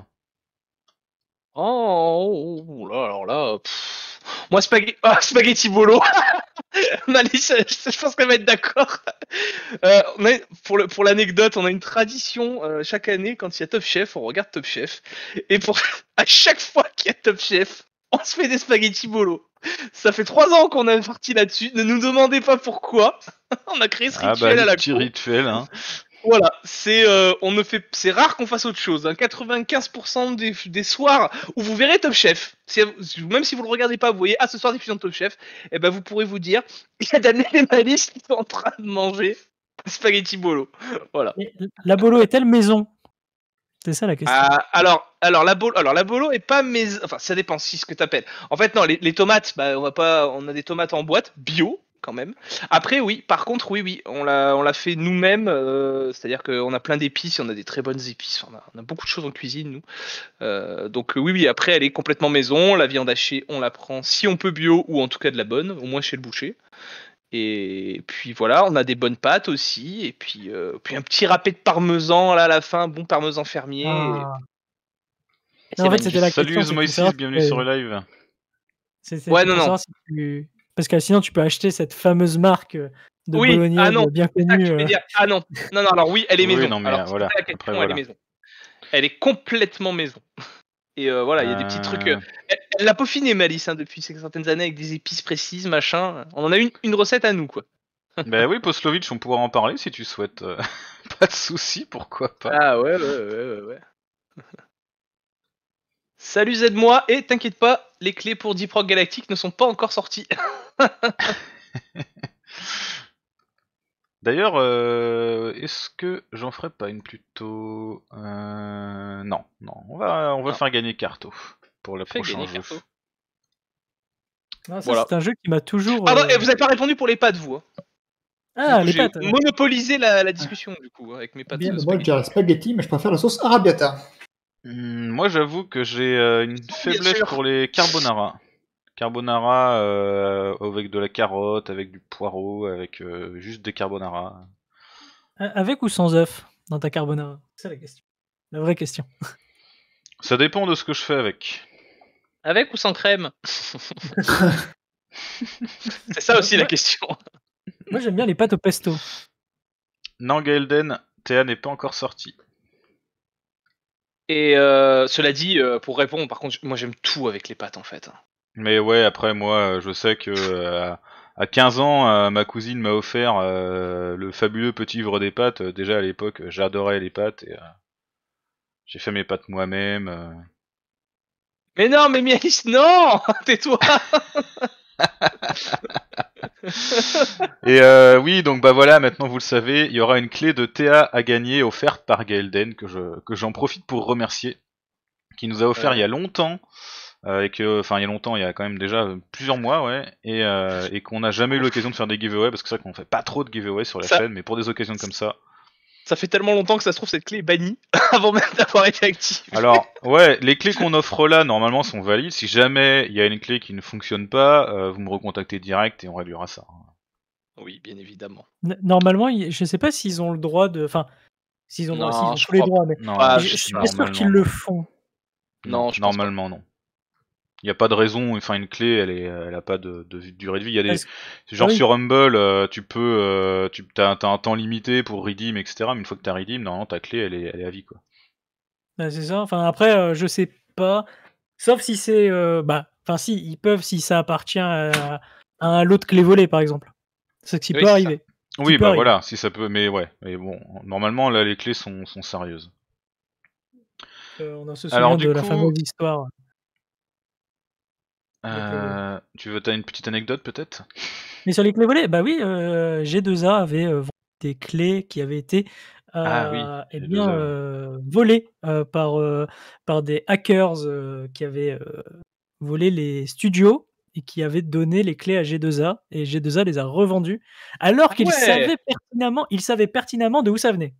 Oh, oh, oh là, alors là. Moi, ah, spaghetti, bolo. Malice, je, pense qu'elle va être d'accord. Euh, pour, pour l'anecdote, on a une tradition euh, chaque année quand il y a Top Chef, on regarde Top Chef. Et pour à chaque fois qu'il y a Top Chef, on se fait des spaghettis bolo. Ça fait trois ans qu'on a une partie là-dessus. Ne nous demandez pas pourquoi. on a créé ce rituel ah bah, à la petit rituel. Hein. Voilà, c'est euh, on ne fait, c'est rare qu'on fasse autre chose. 95% hein. des, soirs où vous verrez Top Chef, même si vous le regardez pas, vous voyez ah ce soir diffusion de Top Chef, et eh ben vous pourrez vous dire il y a Daniel et Malice qui sont en train de manger spaghetti bolo. Voilà. la bolo est-elle maison c'est ça la question. Ah, alors, alors la bolo, alors la bolo est pas maison, enfin ça dépend si ce que appelles. En fait non, les, les tomates, bah, on va pas, on a des tomates en boîte bio, quand même. Après, oui, par contre, oui, oui, on l'a, on l'a fait nous-mêmes, euh, c'est-à-dire qu'on a plein d'épices, on a des très bonnes épices, on a, beaucoup de choses en cuisine, nous. Euh, donc, euh, oui, oui, après, elle est complètement maison, la viande hachée, on la prend si on peut bio ou en tout cas de la bonne, au moins chez le boucher. Et puis voilà, on a des bonnes pâtes aussi, et puis, puis un petit râpé de parmesan là, à la fin, bon parmesan fermier. Ah. Non, Salut bienvenue sur le live. c'est ouais, non, non. Parce que sinon, tu peux acheter cette fameuse marque euh, de oui, ah euh, non, bien connue. Euh. Ah non, non, non, alors oui, elle est maison. voilà, elle est complètement maison. Et voilà, il y a des petits trucs. Ah. elle l'a peaufiné Malice, hein, depuis certaines années, avec des épices précises, machin. On en a une, recette à nous, quoi. ben oui, Poslovitch, on pourra en parler si tu souhaites. pas de souci, pourquoi pas. Ah ouais, ouais, ouais, ouais. ouais. Salut Zed, moi et t'inquiète pas, les clés pour Deep Galactic ne sont pas encore sorties. D'ailleurs, euh, est-ce que j'en ferai pas une plutôt euh, Non, non, on va, on va faire gagner Carto pour le prochaine. prochain C'est un jeu qui m'a toujours. Ah non, euh, vous n'avez pas répondu pour les pâtes, vous. Hein. Ah, les pâtes. Monopoliser la, la discussion, du coup, avec mes pâtes. moi, je spaghetti, mais je préfère la sauce arabiata. Hmm, moi, j'avoue que j'ai euh, une faiblesse pour les carbonara. Carbonara euh, avec de la carotte, avec du poireau, avec euh, juste des carbonara. Avec ou sans œuf dans ta carbonara C'est la question. La vraie question. Ça dépend de ce que je fais avec. Avec ou sans crème C'est ça aussi la question. Moi j'aime bien les pâtes au pesto. Non, Gaelden, Théa n'est pas encore sortie. Et euh, cela dit, euh, pour répondre, par contre, moi j'aime tout avec les pâtes en fait. Mais ouais, après moi, euh, je sais que à 15 ans, ma cousine m'a offert le fabuleux petit livre des pâtes. Déjà à l'époque, j'adorais les pâtes et j'ai fait mes pâtes moi-même. Mais non, mais Mialis, non Tais-toi Et euh, oui, donc bah voilà, maintenant vous le savez, il y aura une clé de Théa à gagner offerte par Gaelden que que j'en profite pour remercier, qui nous a offert il y a longtemps. Euh, et que, enfin, il y a longtemps, il y a quand même déjà plusieurs mois, ouais, euh, et, qu'on n'a jamais eu l'occasion de faire des giveaways parce que c'est vrai qu'on fait pas trop de giveaways sur la chaîne, mais pour des occasions comme ça, ça fait tellement longtemps que ça se trouve cette clé est bannie avant même d'avoir été active. Alors ouais, les clés qu'on offre là normalement sont valides. Si jamais il y a une clé qui ne fonctionne pas, euh, vous me recontactez direct et on réduira ça. Oui, bien évidemment. normalement, je ne sais pas s'ils ont le droit de, enfin, s'ils ont, non, droit, tous les droits, mais non, je, suis sûr qu'ils le font. Non, normalement non il n'y a pas de raison, enfin une clé, elle est, elle a pas de, durée de vie. Il y a des, genre ah sur Humble, euh, tu peux, euh, tu as, un temps limité pour redeem, etc. Mais une fois que tu as redeem, normalement ta clé, elle est, à vie, quoi. Bah, c'est ça. Enfin après, euh, je sais pas, sauf si c'est, bah, enfin si ils peuvent si ça appartient à, un lot de clés par exemple. C'est ce qui peut arriver. Oui, bah voilà, si ça peut, mais ouais, mais bon, normalement là, les clés sont, sérieuses. on a ce Alors, de la fameuse histoire. Euh, tu veux, as une petite anecdote peut-être Mais sur les clés volées, bah oui, euh, G2A avait euh, des clés qui avaient été ah eh bien, volées par, par des hackers qui avaient volé les studios et qui avaient donné les clés à G2A et G2A les a revendues alors ah qu'ils savaient pertinemment, pertinemment de où ça venait.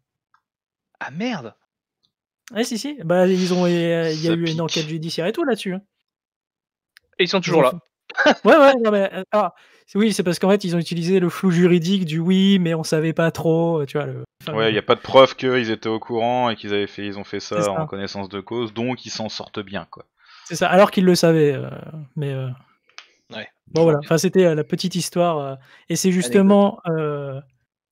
Ah merde. Ouais, si si, bah ils ont il y a eu une enquête judiciaire et tout là-dessus. Hein. Et ils sont toujours là. ouais, ouais, euh, ah, oui, c'est parce qu'en fait, ils ont utilisé le flou juridique du oui, mais on savait pas trop, euh, tu vois. Le... il n'y a pas de preuve qu'ils étaient au courant et qu'ils avaient fait, ils ont fait ça, en connaissance de cause, donc ils s'en sortent bien, quoi. C'est ça, alors qu'ils le savaient, euh, mais. Ouais. Bon voilà, enfin, c'était la petite histoire. et c'est justement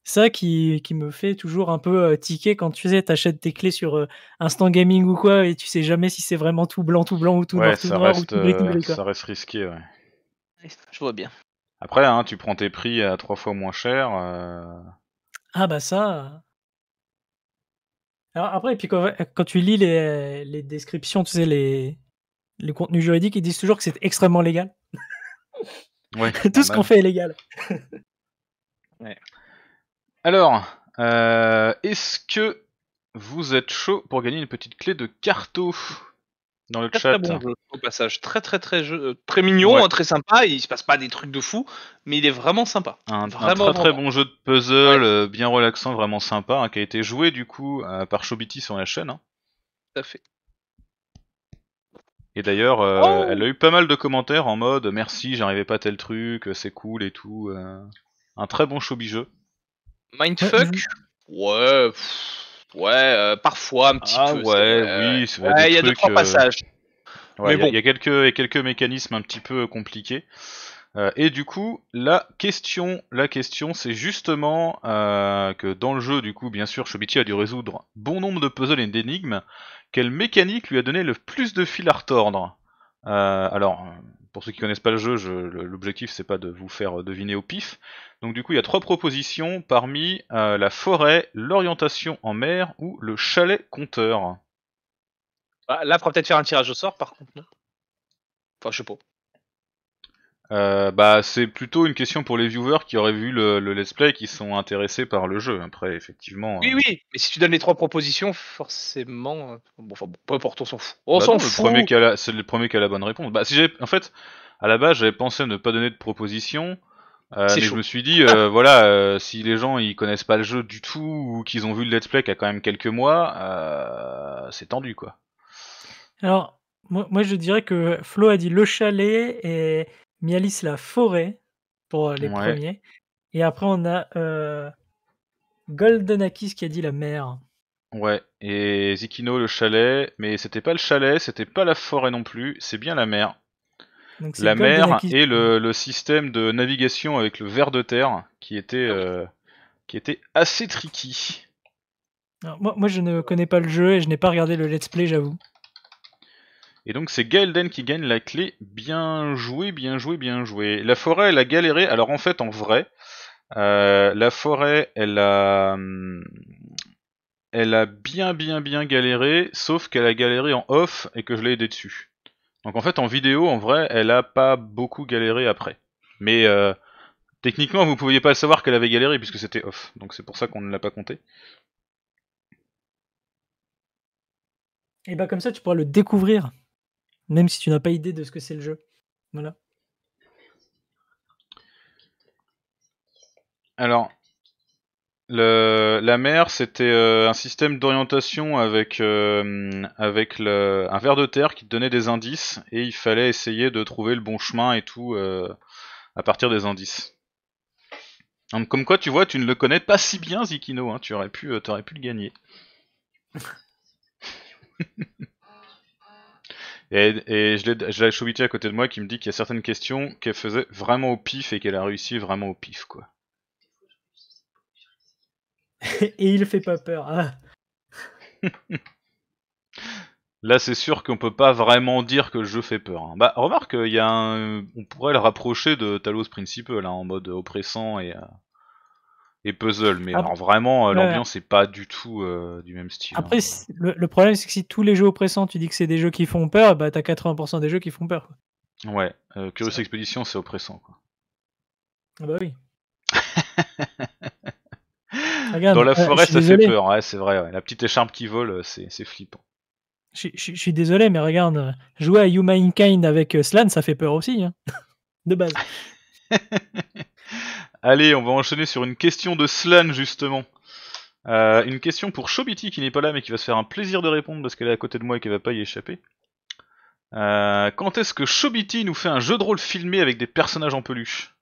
ça qui, me fait toujours un peu euh, tiquer quand tu sais, t'achètes tes clés sur euh, Instant Gaming ou quoi, et tu sais jamais si c'est vraiment tout blanc, tout blanc ou tout noir, tout noir euh, Ça reste risqué, je vois bien. Après, hein, tu prends tes prix à trois fois moins cher. Ah bah ça. après, et puis quand, tu lis les, descriptions, tu sais, les, les contenus juridiques, ils disent toujours que c'est extrêmement légal. Tout ce qu'on fait est légal. ouais. Alors, euh, est-ce que vous êtes chaud pour gagner une petite clé de carto dans le chat très bon au passage, très très très euh, mignon, hein, très sympa. Il se passe pas des trucs de fou, mais il est vraiment sympa. Un, très bon jeu de puzzle, euh, bien relaxant, vraiment sympa, hein, qui a été joué du coup par Shobiti sur la chaîne. Hein. Tout à fait. Et d'ailleurs, oh elle a eu pas mal de commentaires en mode merci, j'arrivais pas à tel truc, c'est cool et tout. un très bon Shobi jeu. Mindfuck Ouais, ouais, euh, parfois un petit ah, peu. Ouais, oui, c'est Il y a deux, euh, passages. ouais, y, y, a quelques, mécanismes un petit peu euh, compliqués. et du coup, la question, la question, c'est justement que dans le jeu, du coup, bien sûr, Shobichi a dû résoudre bon nombre de puzzles et d'énigmes. Quelle mécanique lui a donné le plus de fil à retordre euh, alors, pour ceux qui connaissent pas le jeu, l'objectif c'est pas de vous faire deviner au pif. Donc du coup, il y a trois propositions parmi euh, la forêt, l'orientation en mer ou le chalet compteur. Bah, là, faudra peut-être faire un tirage au sort, par contre. enfin, je sais pas. Euh, bah, c'est plutôt une question pour les viewers qui auraient vu le, let's play et qui sont intéressés par le jeu. Après, effectivement. Oui, euh, oui, mais si tu donnes les trois propositions, forcément. Euh, bon, enfin, peu importe, on s'en fout. On bah s'en fout. C'est le premier qui a la bonne réponse. Bah, si j'ai, en fait, à la base, j'avais pensé à ne pas donner de proposition. mais je me suis dit, ah. voilà, si les gens ils connaissent pas le jeu du tout ou qu'ils ont vu le let's play y a quand même quelques mois, c'est tendu quoi. Alors, moi, moi, je dirais que Flo a dit le chalet et Mialis la forêt pour euh, les premiers. Et après, on a euh, Goldenakis qui a dit la mer. Ouais, et Zikino le chalet, mais c'était pas le chalet, c'était pas la forêt non plus, c'est bien la mer. la mer et le, système de navigation avec le ver de terre qui était, ah euh, qui était assez tricky. moi, moi, je ne connais pas le jeu et je n'ai pas regardé le let's play, j'avoue. Et donc c'est Gaelden qui gagne la clé. Bien joué, bien joué, bien joué. La forêt, elle a galéré. Alors en fait, en vrai, euh, la forêt, elle a... Hum, elle a bien, bien, bien galéré, sauf qu'elle a galéré en off et que je l'ai aidé dessus. Donc en fait, en vidéo, en vrai, elle a pas beaucoup galéré après. Mais euh, techniquement, vous ne pouviez pas savoir qu'elle avait galéré puisque c'était off. Donc c'est pour ça qu'on ne l'a pas compté. Et bah comme ça, tu pourras le découvrir même si tu n'as pas idée de ce que c'est le jeu. Voilà. Alors, le, la mer, c'était euh, un système d'orientation avec, euh, avec un verre de terre qui te donnait des indices et il fallait essayer de trouver le bon chemin et tout euh, à partir des indices. comme quoi, tu vois, tu ne le connais pas si bien, Zikino. Hein, tu aurais pu, aurais pu le gagner. Et, et je l'ai à côté de moi qui me dit qu'il y a certaines questions qu'elle faisait vraiment au pif et qu'elle a réussi vraiment au pif, quoi. et il fait pas peur, hein Là, c'est sûr qu'on peut pas vraiment dire que le jeu fait peur. Hein. Bah, remarque, euh, il y a un... on pourrait le rapprocher de Talos Principle, hein, là, en mode oppressant et, euh, et puzzle. Mais alors vraiment, euh, l'ambiance n'est pas du tout euh, du même style. Après, hein. le, problème, c'est que si tous les jeux oppressants, tu dis que c'est des jeux qui font peur, bah t'as 80% des jeux qui font peur. Ouais, euh, Curious Expedition, c'est oppressant. Quoi. Ah bah oui. Dans la forêt, ça fait peur, ouais, c'est vrai. La petite écharpe qui vole, c'est flippant. Je, suis désolé, mais regarde, jouer à Humankind avec Slan, ça fait peur aussi, hein, de base. Allez, on va enchaîner sur une question de Slan justement. Euh, une question pour Shobiti qui n'est pas là mais qui va se faire un plaisir de répondre parce qu'elle est à côté de moi et qu'elle va pas y échapper. Euh, quand est-ce que Shobiti nous fait un jeu de rôle filmé avec des personnages en peluche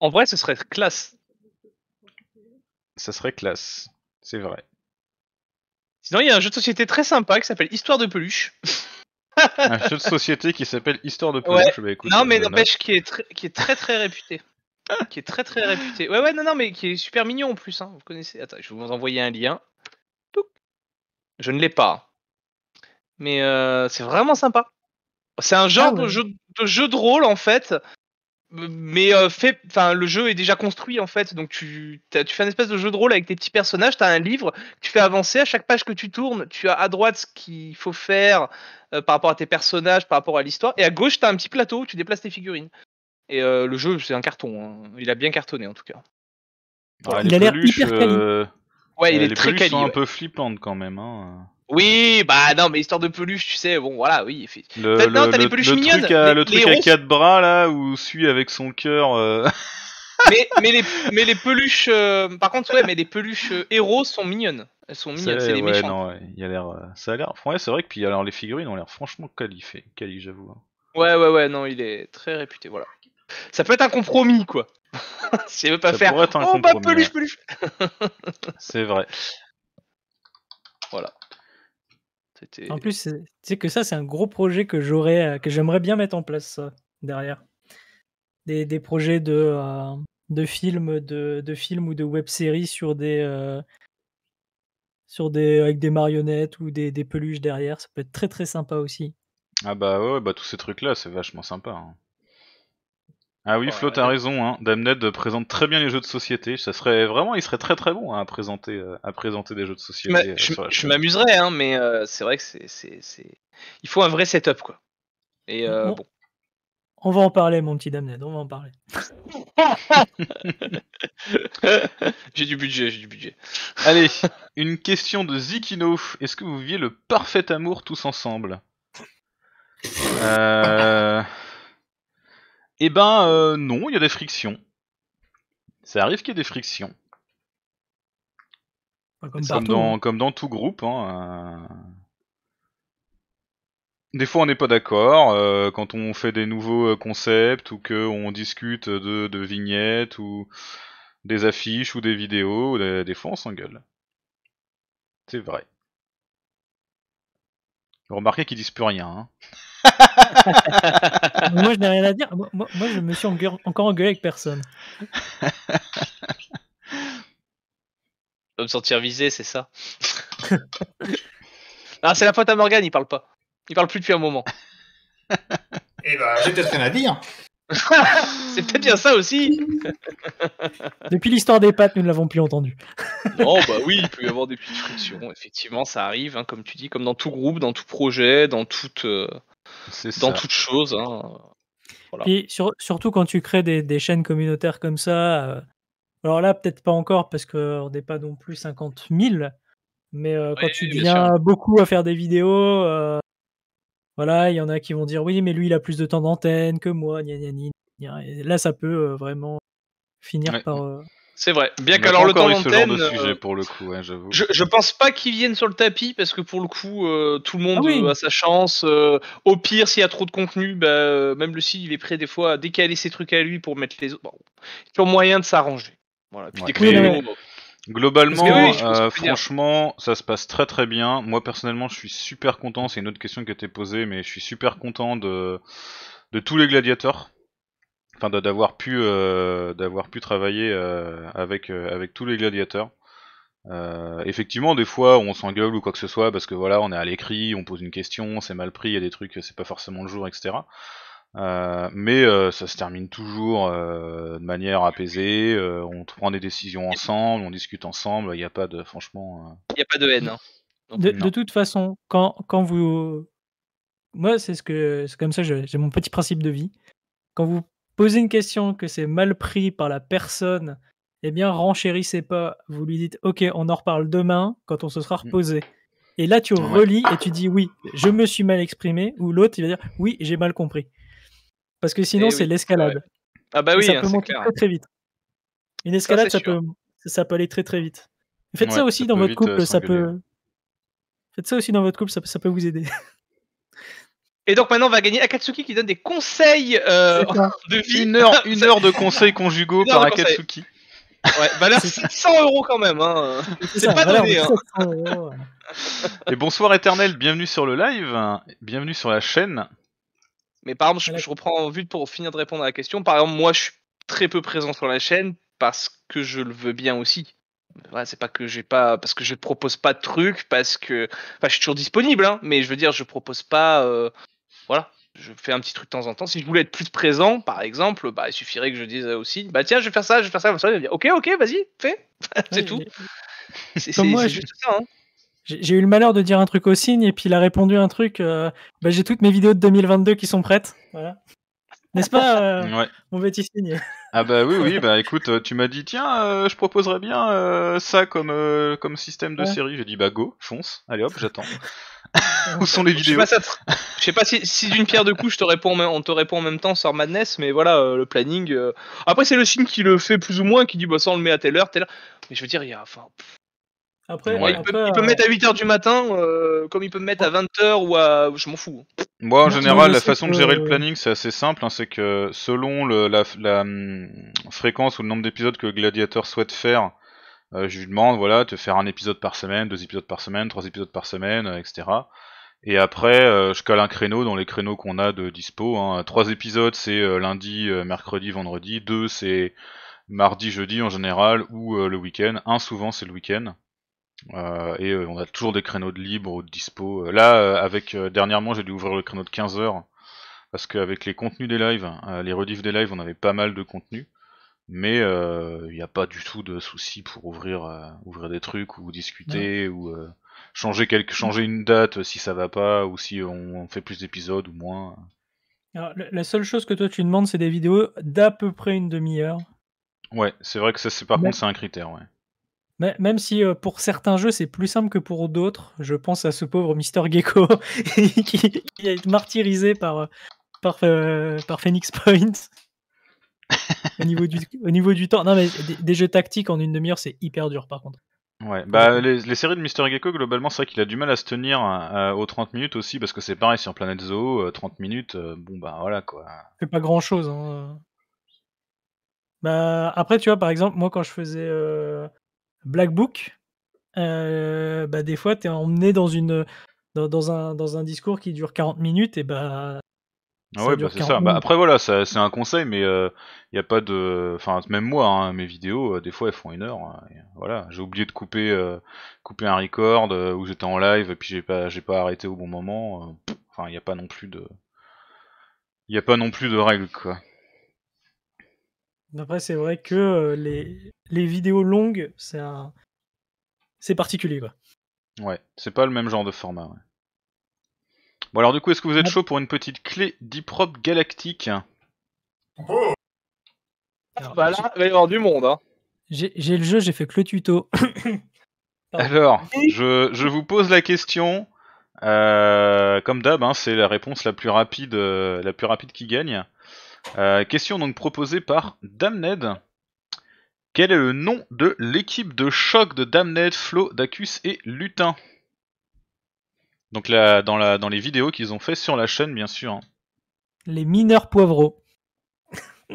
En vrai, ce serait classe. Ça serait classe, c'est vrai. Sinon, il y a un jeu de société très sympa qui s'appelle Histoire de peluche. un jeu de société qui s'appelle Histoire de pêche non, mais n'empêche, qui, est qui est très très réputé. qui est très très réputé. Ouais, ouais, non, non, mais qui est super mignon en plus. Hein, vous connaissez. Attends, je vais vous envoyer un lien. Je ne l'ai pas. Mais euh, c'est vraiment sympa. C'est un genre ah de, jeu, de, jeu, de rôle en fait, mais euh, fait, enfin le jeu est déjà construit en fait, donc tu, tu fais un espèce de jeu de rôle avec tes petits personnages, tu as un livre, tu fais avancer, à chaque page que tu tournes, tu as à droite ce qu'il faut faire euh, par rapport à tes personnages, par rapport à l'histoire, et à gauche tu as un petit plateau où tu déplaces tes figurines. Et euh, le jeu c'est un carton, hein. il a bien cartonné en tout cas. il a l'air hyper Ouais, il est très sont un peu flippantes quand même. Hein. Oui, bah non, mais histoire de peluche, tu sais, bon voilà, oui. Fait... le, non, t'as les peluches mignonnes. Truc le truc à quatre bras là, où suit avec son cœur. Euh. Mais, les, peluches, euh, par contre, ouais, mais les peluches euh, héros sont mignonnes. Elles sont mignonnes, c'est les ouais, méchants. Non, ouais, a l'air, ça a l'air. Ouais, c'est vrai que puis alors les figurines ont l'air franchement qualifiées, quali, j'avoue. Hein. Ouais, ouais, ouais, non, il est très réputé, voilà. Ça peut être un compromis, quoi. si elle veut pas faire. oh bah peluche, peluche. c'est vrai. Voilà. En plus, tu sais que ça, c'est un gros projet que j'aurais, euh, que j'aimerais bien mettre en place derrière. Des, projets de, euh, de films, de, de, films ou de web-séries sur des, euh, sur des, avec des marionnettes ou des, des, peluches derrière. Ça peut être très très sympa aussi. Ah bah ouais, bah tous ces trucs là, c'est vachement sympa. Hein. Ah oui, Flo, t'as raison. Hein. Damned présente très bien les jeux de société. Ça serait vraiment, il serait très très bon hein, à présenter, euh, à présenter des jeux de société. Euh, je, m'amuserais, hein, mais euh, c'est vrai que c'est, il faut un vrai setup quoi. Et bon. On va en parler, mon petit Damned. On va en parler. j'ai du budget, j'ai du budget. Allez, une question de Zikino. Est-ce que vous viviez le parfait amour tous ensemble eh ben euh, non, il y a des frictions. Ça arrive qu'il y ait des frictions. Hein. Comme, dans, tout groupe. Hein, euh. Des fois on n'est pas d'accord, euh, quand on fait des nouveaux concepts ou qu'on discute de, vignettes ou des affiches ou des vidéos, des, des fois on s'engueule. C'est vrai. Remarquez qu'ils disent plus rien. Hein moi, je n'ai rien à dire. Moi, je me suis encore engueulé avec personne. Je me sentir visé, c'est ça. c'est la faute à Morgan, il parle pas. Il parle plus depuis un moment. Eh bah j'ai peut-être rien à dire. c'est peut-être bien ça aussi. Depuis l'histoire des pattes, nous ne l'avons plus entendu. non, bah oui, il peut y avoir des petites frictions. Effectivement, ça arrive, hein, comme tu dis, comme dans tout groupe, dans tout projet, dans toute, euh, c'est dans toute chose. Hein. surtout quand tu crées des, chaînes communautaires comme ça, euh, alors là, peut-être pas encore parce qu'on n'est pas non plus 50 000, mais euh, quand tu viens beaucoup à faire des vidéos, euh, voilà, il y en a qui vont dire oui, mais lui il a plus de temps d'antenne que moi, Là, ça peut vraiment finir par. C'est vrai. Bien qu'alors le temps de euh, sujet pour le coup, hein, je, pense pas qu'il vienne sur le tapis parce que pour le coup, euh, tout le monde ah euh, a sa chance. au pire, s'il y a trop de contenu, bah, même le site, il est prêt des fois à décaler ses trucs à lui pour mettre les autres. Bon, moyen de s'arranger. Voilà. Globalement, franchement, ça se passe très très bien. Moi personnellement, je suis super content. C'est une autre question qui a été posée, mais je suis super content de tous les gladiateurs d'avoir pu euh, d'avoir pu travailler euh, avec euh, avec tous les gladiateurs. effectivement, des fois on s'engueule ou quoi que ce soit parce que voilà, on est à l'écrit, on pose une question, c'est mal pris, il y a des trucs, c'est pas forcément le jour, etc. mais ça se termine toujours de manière apaisée. on prend des décisions ensemble, on discute ensemble. Il n'y a pas de, franchement, il n'y a pas de haine. Hein. de, toute façon, quand, quand vous, moi c'est ce que c'est comme ça, j'ai mon petit principe de vie. Quand vous Posez une question que c'est mal pris par la personne, eh bien, renchérissez pas. Vous lui dites, OK, on en reparle demain quand on se sera mm. reposé. Et là, tu relis et tu dis, oui, je me suis mal exprimé. Ou l'autre, il va dire, oui, j'ai mal compris. Parce que sinon, eh c'est l'escalade. Ah bah oui, ça hein, peut très très vite. Une escalade, ça, peut, ça peut aller très très vite. Faites ça aussi dans votre euh, couple, ça peut. Faites ça aussi dans votre couple, ça peut vous aider. Et donc maintenant, on va gagner Akatsuki qui donne des conseils euh, de vie. Une heure, de conseils conjugaux par Akatsuki. Ouais, valeur 700 euros quand même. Hein. C'est pas donné. Hein. Et bonsoir éternel, bienvenue sur le live, bienvenue sur la chaîne. Mais par exemple, je, reprends en vue pour finir de répondre à la question. Par exemple, moi, je suis très peu présent sur la chaîne parce que je le veux bien aussi. c'est pas que j'ai pas parce que je propose pas de trucs parce que enfin je suis toujours disponible hein. mais je veux dire je propose pas euh, voilà, je fais un petit truc de temps en temps. Si je voulais être plus présent, par exemple, bah, il suffirait que je dise aussi, bah tiens, je vais faire ça, je vais faire ça, ok, ok, vas-y, fais, c'est tout. C'est juste ça. Hein. J'ai eu le malheur de dire un truc au signe et puis il a répondu un truc. Euh, bah, j'ai toutes mes vidéos de 2022 qui sont prêtes. Voilà. N'est-ce pas, euh, mon petit signe Ah bah oui, oui, bah écoute, euh, tu m'as dit, tiens, euh, je proposerais bien ça comme, comme système de série. J'ai dit, bah go, fonce, allez hop, j'attends. Où sont les vidéos Je sais pas, si, si d'une pierre de couche on te répond en même temps sur Madness, mais voilà, euh, le planning. Euh. Après, c'est le signe qui le fait plus ou moins, qui dit bah ça on le met à telle heure, telle heure. Mais je veux dire, il y a. Enfin, après, euh, il, peut, mettre à 8h du matin, comme il peut me mettre à 20h ou à. Je m'en fous. Hein. Moi, en général, la façon de gérer le planning, c'est assez simple. Hein, c'est que selon la, la, hum, fréquence ou le nombre d'épisodes que le gladiateur souhaite faire, euh, je lui demande, voilà, de faire un épisode par semaine, deux épisodes par semaine, trois épisodes par semaine, euh, etc. Et après, euh, je colle un créneau dans les créneaux qu'on a de dispo. Hein. Trois épisodes, c'est lundi, mercredi, vendredi. Deux, c'est mardi, jeudi en général, ou le week-end. Un, souvent, c'est le week-end. et on a toujours des créneaux de libre ou de dispo. Là, avec dernièrement, j'ai dû ouvrir le créneau de 15h. Parce qu'avec les contenus des lives, les rediffs des lives, on avait pas mal de contenu mais il euh, n'y a pas du tout de souci pour ouvrir, euh, ouvrir des trucs ou discuter ou euh, changer, quelque, changer une date si ça va pas ou si on fait plus d'épisodes ou moins. la seule chose que toi tu demandes, c'est des vidéos d'à peu près une demi-heure. Ouais, c'est vrai que ça, c'est par contre, c'est un critère, ouais. même si pour certains jeux c'est plus simple que pour d'autres, je pense à ce pauvre Mister Gecko qui, a été martyrisé par, par, par Phoenix Point au, niveau du, au niveau du temps, non mais des, jeux tactiques en une demi-heure, c'est hyper dur par contre. Ouais, bah les, séries de Mister Gecko, globalement, c'est vrai qu'il a du mal à se tenir euh, aux 30 minutes aussi, parce que c'est pareil sur Planète Zoo, 30 euh, minutes, euh, bon bah voilà quoi. fait pas grand chose. Hein. Bah, après, tu vois, par exemple, moi quand je faisais Black Book, bah, des fois t'es emmené dans, une, dans, un, dans un discours qui dure 40 minutes, et bah ah ouais, bah, c'est ça. Bah, après, voilà, c'est un conseil, mais il euh, n'y a pas de. Enfin, même moi, hein, mes vidéos, euh, des fois, elles font une heure. Hein, euh, voilà, j'ai oublié de couper, couper un record où j'étais en live et puis j'ai pas, pas arrêté au bon moment. Enfin, il n'y a pas non plus de. Il a pas non plus de règles, quoi. Après, c'est vrai que les, les vidéos longues, c'est C'est particulier, quoi. Ouais, c'est pas le même genre de format, ouais. Bon, alors du coup, est-ce que vous êtes ah. chaud pour une petite clé d'iprop galactique ah, bah va y avoir du monde. Hein. J'ai le jeu, j'ai fait que le tuto. alors, je, vous pose la question. Euh, comme d'hab, hein, c'est la réponse la plus rapide, euh, la plus rapide qui gagne. Euh, question donc proposée par Damned. Quel est le nom de l'équipe de choc de Damned, Flo, Dacus et Lutin donc là, dans, la, dans les vidéos qu'ils ont fait sur la chaîne, bien sûr. Hein. Les mineurs poivreaux.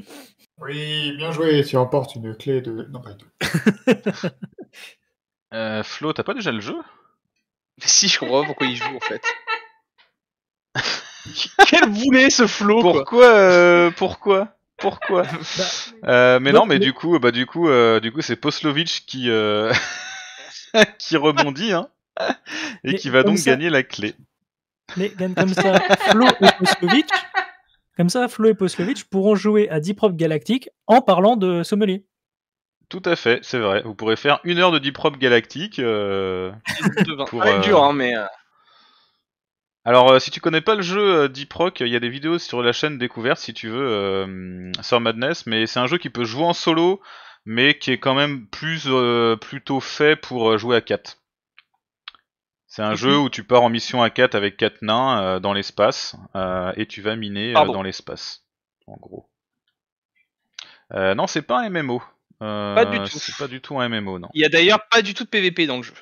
Oui, bien joué, tu emportes une clé de... Non, pas du tout. Euh, Flo, t'as pas déjà le jeu Mais si, je crois, pourquoi il joue en fait. Quel boulet ce Flo euh, Pourquoi Pourquoi Pourquoi bah, euh, Mais non, mais du coup, bah du coup, du coup, c'est Poslovic qui qui rebondit. Hein et qui va donc gagner la clé. Mais comme ça, Flo et Poslovitch, comme ça, Flo et pourront jouer à Deep Prop Galactique en parlant de sommelier. Tout à fait, c'est vrai. Vous pourrez faire une heure de Deep Prop Galactique. Euh, euh, dur, hein, mais. Euh. Alors, si tu connais pas le jeu Deep Rock, il y a des vidéos sur la chaîne découverte si tu veux sur Madness, mais c'est un jeu qui peut jouer en solo, mais qui est quand même plus plutôt fait pour jouer à 4. C'est un jeu où tu pars en mission à 4 avec 4 nains euh, dans l'espace euh, et tu vas miner euh, dans l'espace, en gros. non, c'est pas un MMO. pas du tout. C'est pas du tout un MMO, non. Il y a d'ailleurs pas du tout de PVP dans le jeu,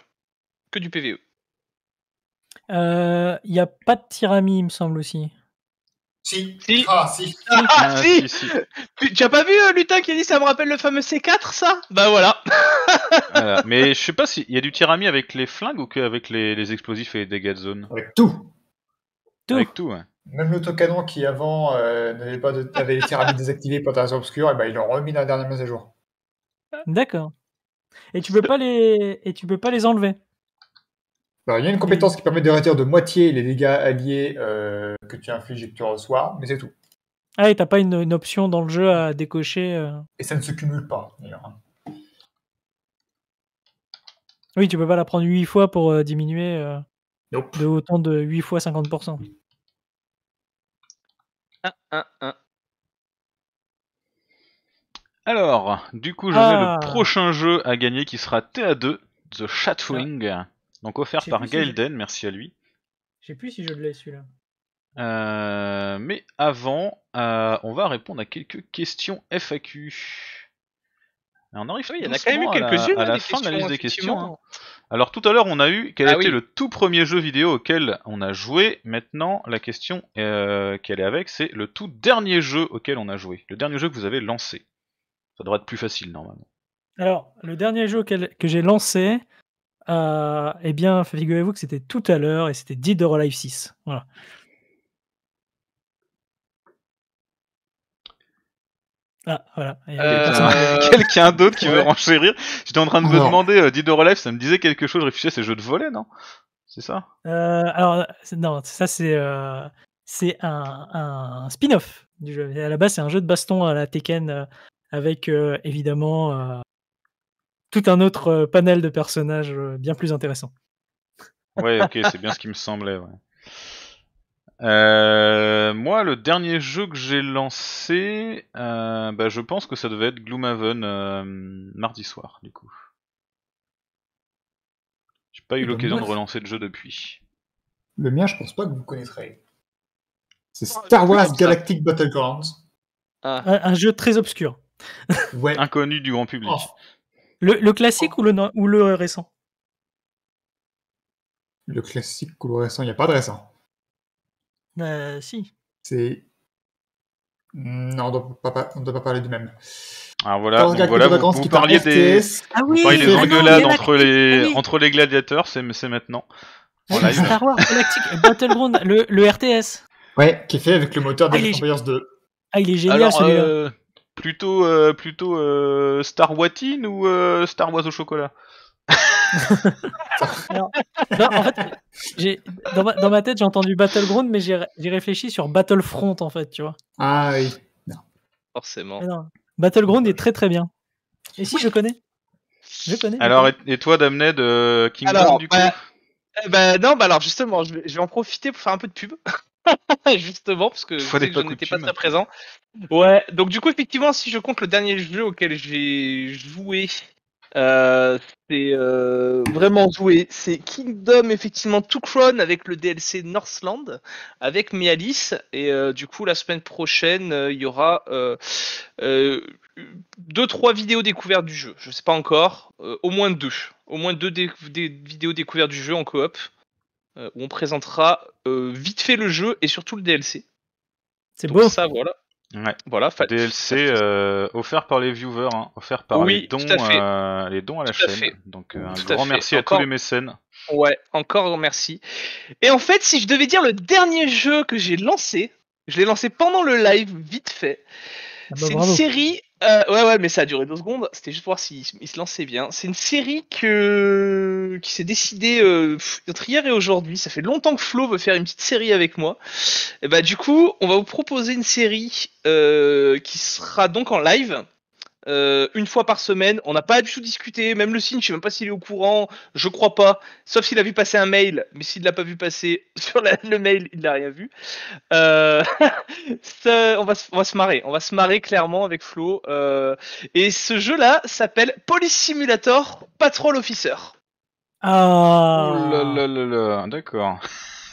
que du PVE. Il n'y a pas de tirami, il me semble aussi. Si. Si. Ah, si. Ah, ah, ah si. Tu as pas vu euh, Lutin qui a dit ça me rappelle le fameux C4, ça Bah voilà. Mais je sais pas s'il y a du tirami avec les flingues ou qu'avec les, les explosifs et les dégâts de zone. Avec tout. Avec tout, ouais. Même l'autocanon qui avant euh, n'avait pas de... avait les tiramis désactivés pour obscure, et eh ben ils l'ont remis dans la dernière mise à jour. D'accord. Et tu veux pas les et tu peux pas les enlever il y a une compétence qui permet de réduire de moitié les dégâts alliés euh, que tu infliges et que tu reçois, mais c'est tout. Ah, et t'as pas une, option dans le jeu à décocher euh. Et ça ne se cumule pas, d'ailleurs. Hein. Oui, tu peux pas la prendre 8 fois pour euh, diminuer de autant de 8 fois 50%. 1, Alors, du coup, vais le ah. prochain jeu à gagner qui sera TA2, The Shadowing. Donc offert par Gaelden, merci à lui. Je sais plus si je l'ai celui-là. Euh, mais avant, euh, on va répondre à quelques questions FAQ. Ah il y en a quand même quelques-unes à hein, la, fin de la liste des questions. Hein. Hein. Alors tout à l'heure, on a eu quel ah était le tout premier jeu vidéo auquel on a joué. Maintenant, la question euh, qu'elle est avec, c'est le tout dernier jeu auquel on a joué. Le dernier jeu que vous avez lancé. Ça devrait être plus facile normalement. Alors, le dernier jeu que j'ai lancé, euh, eh bien, figurez-vous que c'était tout à l'heure et c'était Dead or Alive 6. Voilà. Ah, voilà. Euh, a Quelqu'un d'autre qui veut renchérir J'étais en train de me demander, euh, Dead or Alive, ça me disait quelque chose, je réfléchissais, ces jeu de volet, non C'est ça Alors, non, ça c'est c'est un, un spin-off du jeu. À la base, c'est un jeu de baston à la Tekken avec évidemment tout un autre euh, panel de personnages euh, bien plus intéressant. Ouais, ok, c'est bien ce qui me semblait. Ouais. Euh, moi, le dernier jeu que j'ai lancé, bah, je pense que ça devait être Gloomhaven mardi soir, du coup. J'ai pas eu eh ben, l'occasion de relancer le jeu depuis. Le mien, je pense pas que vous connaîtrez. C'est oh, Star Wars Galactic Battlegrounds. Ah. Un, jeu très obscur. Ouais. Inconnu du grand public. Oh. Le, classique ou le, ou le récent Le classique ou le récent, il n'y a pas de récent. Euh, si. C'est. Non, on ne doit pas parler du même. Ah voilà, voilà vous, vous, parliez des, ah, ah oui, vous parliez des engueulades entre les, ah entre les gladiateurs, c'est maintenant. Star Wars Galactic Battleground, le, le RTS. Ouais, qui est fait avec le moteur ah, des de... Ah, il est ah, génial celui-là. Euh, Plutôt, euh, plutôt euh, Star ou euh, Star Wars au chocolat non. en fait, j'ai, dans, ma, tête, j'ai entendu Battleground, mais j'ai, réfléchi sur Battlefront, en fait, tu vois. Ah oui, Forcément. Battleground est très très bien. Et si, je connais. Je connais. Alors, et, toi, Damned, King alors, du coup bah, Eh bah, non, bah alors justement, je vais en profiter pour faire un peu de pub. Justement, parce que, je, n'étais pas très présent. Ouais, donc du coup, effectivement, si je compte le dernier jeu auquel j'ai joué, euh, c'est euh, vraiment joué. C'est Kingdom, effectivement, to avec le DLC Northland, avec Mialis. Et euh, du coup, la semaine prochaine, il y aura deux, trois vidéos découvertes du jeu. Je sais pas encore, au moins deux. Au moins deux vidéos découvertes du jeu en coop. Euh, où on présentera euh, vite fait le jeu et surtout le DLC. C'est beau. Ça, voilà. Voilà, DLC euh, offert par les viewers, hein. offert par les, dons, à les dons à la chaîne. Donc un grand à merci à tous les mécènes. Ouais, encore merci. Et en fait, si je devais dire le dernier jeu que j'ai lancé, je l'ai lancé pendant le live, vite fait. Ah bah c'est une série. ouais, ouais, mais ça a duré deux secondes. C'était juste pour voir s'il il se lançait bien. C'est une série que qui s'est décidé entre euh, hier et aujourd'hui. Ça fait longtemps que Flo veut faire une petite série avec moi. Et bah du coup, on va vous proposer une série euh, qui sera donc en live. Euh, une fois par semaine. On n'a pas du tout discuté. Même le signe, je sais même pas s'il est au courant. Je crois pas. Sauf s'il a vu passer un mail. Mais s'il l'a pas vu passer sur le mail, il n'a rien vu. on, va, on, va, se marrer. On va se marrer clairement avec Flo. et ce jeu-là s'appelle Police Simulator Patrol Officer. Ah. Oh d'accord.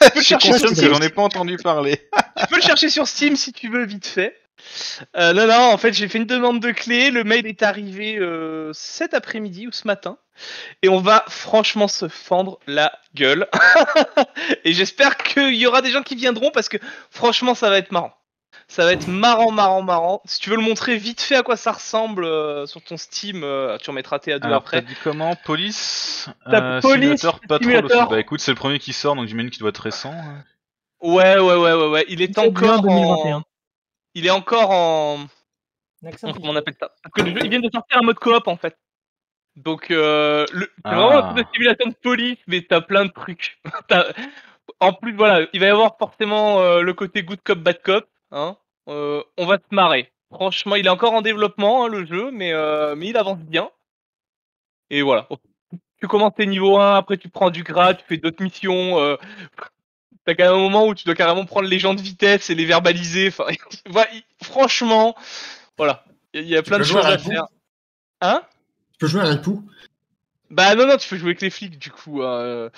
Je suis que j'en ai pas entendu parler. tu peux le chercher sur Steam si tu veux, vite fait. Euh, non, non, en fait, j'ai fait une demande de clé. Le mail est arrivé euh, cet après-midi ou ce matin. Et on va franchement se fendre la gueule. et j'espère qu'il y aura des gens qui viendront parce que franchement, ça va être marrant. Ça va être marrant, marrant, marrant. Si tu veux le montrer vite fait à quoi ça ressemble euh, sur ton Steam, euh, tu remettras TA2 Alors, après. T'as dit comment Police, euh, police Bah écoute, c'est le premier qui sort, donc j'imagine qu'il doit être récent. Ouais, ouais, ouais, ouais, ouais. Il est, encore en... Il est encore en... Comment on appelle ça Parce que le jeu, il vient de sortir un mode coop en fait. Donc, euh, le... vraiment un peu ah. de simulation de police, mais t'as plein de trucs. en plus, voilà, il va y avoir forcément le côté good cop, bad cop. Hein. Euh, on va se marrer. Franchement, il est encore en développement hein, le jeu, mais, euh, mais il avance bien. Et voilà. Tu commences tes niveaux 1, après tu prends du gras, tu fais d'autres missions. Euh. T'as quand même un moment où tu dois carrément prendre les gens de vitesse et les verbaliser. Enfin, franchement, voilà. Il y, a plein de choses à, faire. Hein Tu peux jouer à tout. Bah non, non, tu peux jouer avec les flics du coup. Hein, euh.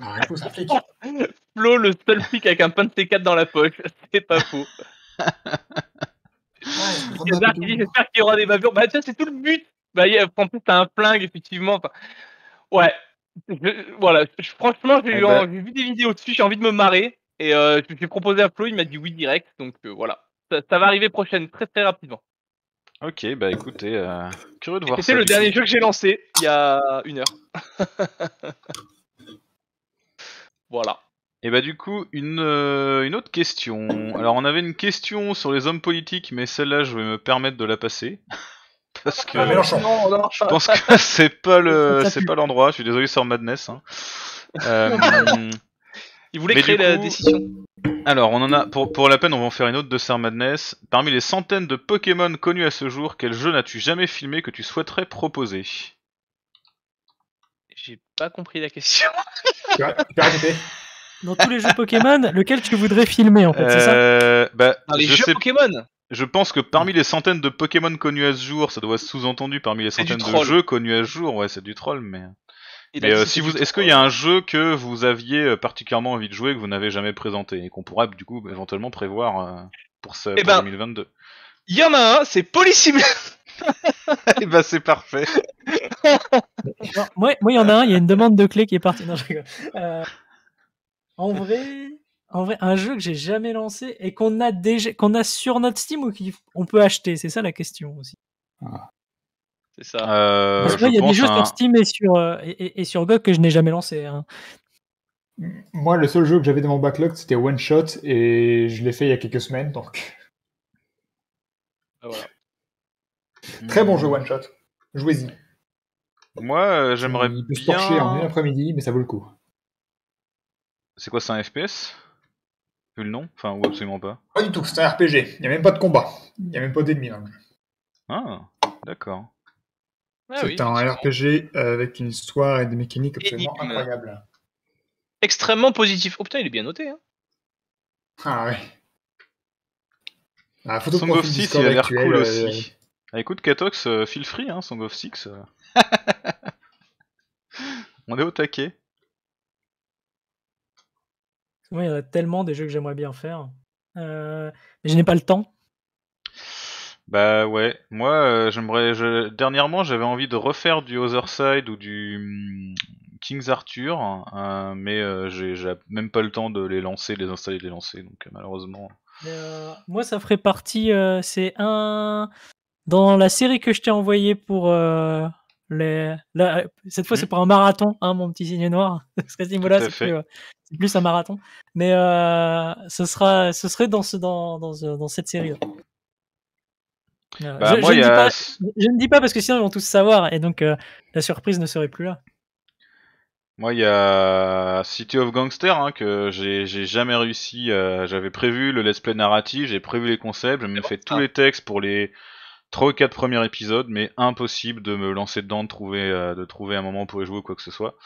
il faut Flo, le seul flic avec un pain de T4 dans la poche, c'est pas faux. J'espère qu'il y aura des bavures. Bah tiens, c'est tout le but. Bah, en plus, t'as un flingue, effectivement. Enfin, ouais. voilà, je, franchement, eh ben- j'ai vu des vidéos dessus, j'ai envie de me marrer. Et euh, je me proposé à Flo, il m'a dit oui direct. Donc euh, voilà, ça, ça va arriver prochaine, très très rapidement. Ok, bah écoutez, euh, curieux de voir. C'est le dernier jeu que j'ai lancé il y a une heure. voilà. Et bah du coup, une, euh, une autre question. Alors on avait une question sur les hommes politiques, mais celle-là je vais me permettre de la passer. Parce que ah, non, non, je pense que c'est pas le c'est pas l'endroit. Je suis désolé sur Madness. Hein. Euh, il voulait créer la décision. Alors, on en a pour, la peine, on va en faire une autre de Sir Madness. Parmi les centaines de Pokémon connus à ce jour, quel jeu n'as-tu jamais filmé que tu souhaiterais proposer J'ai pas compris la question. Dans tous les jeux Pokémon, lequel tu voudrais filmer en fait, c'est ça euh, bah, les je, jeux Pokémon je pense que parmi les centaines de Pokémon connus à ce jour, ça doit être sous-entendu parmi les centaines de jeux connus à ce jour. Ouais, c'est du troll, mais euh, est-ce qu'il y a un jeu que vous aviez euh, particulièrement envie de jouer que vous n'avez jamais présenté et qu'on pourrait du coup éventuellement prévoir euh, pour, 2022 eh ben, Il y en a un, c'est Polissim et eh ben c'est parfait. moi, il y en a un. Il y a une demande de clé qui est partie. en vrai. En vrai, un jeu que j'ai jamais lancé et qu'on a déjà, qu'on a sur notre Steam ou qu'on peut acheter, c'est ça la question aussi. Ah. C'est ça. Euh, il y a des jeux sur Steam et sur, euh, et, sur GOG que je n'ai jamais lancé. Hein. Moi, le seul jeu que j'avais dans mon backlog, c'était One Shot et je l'ai fait il y a quelques semaines. donc. Ah, Très bon jeu, hmm. One Shot. Jouez-y. Moi, euh, j'aimerais bien. Se torcher en une après-midi, mais ça vaut le coup. C'est quoi, c'est un FPS Vu le nom Enfin, ou absolument pas Pas du tout, c'est un RPG. Il n'y a même pas de combat. Il n'y a même pas d'ennemis hein. Ah, d'accord. Ah c'est un RPG euh, avec une histoire et des mécaniques absolument incroyables. Extrêmement positif. Oh putain, il est bien noté. Hein. Ah ouais. Ah, Song of Six il a l'air cool euh, aussi. Ah, écoute, Katox, euh, feel free, hein, Song of Six On est au taquet. Moi, il y a tellement des jeux que j'aimerais bien faire. mais je n'ai pas le temps. Bah ouais, moi euh, j'aimerais. Dernièrement, j'avais envie de refaire du Other Side ou du mm, King's Arthur, hein, mais euh, j'ai même pas le temps de les lancer, de les installer, de les lancer, donc euh, malheureusement. moi, ça ferait partie. c'est un dans la série que je t'ai envoyé pour les. Cette fois, c'est mhm. pour un marathon, hein, mon petit signe noir. Parce là c'est plus, un marathon. Mais ce sera, ce serait dans dans, dans cette série je, ne dis pas parce que sinon ils vont tous savoir et donc euh, la surprise ne serait plus là. Moi, il y a City of Gangster hein, que j'ai jamais réussi. Euh, j'avais prévu le let's play narratif, j'ai prévu les concepts, j'ai même fait tous ah. les textes pour les 3 ou 4 premiers épisodes, mais impossible de me lancer dedans, de trouver, euh, de trouver un moment pour y jouer ou quoi que ce soit.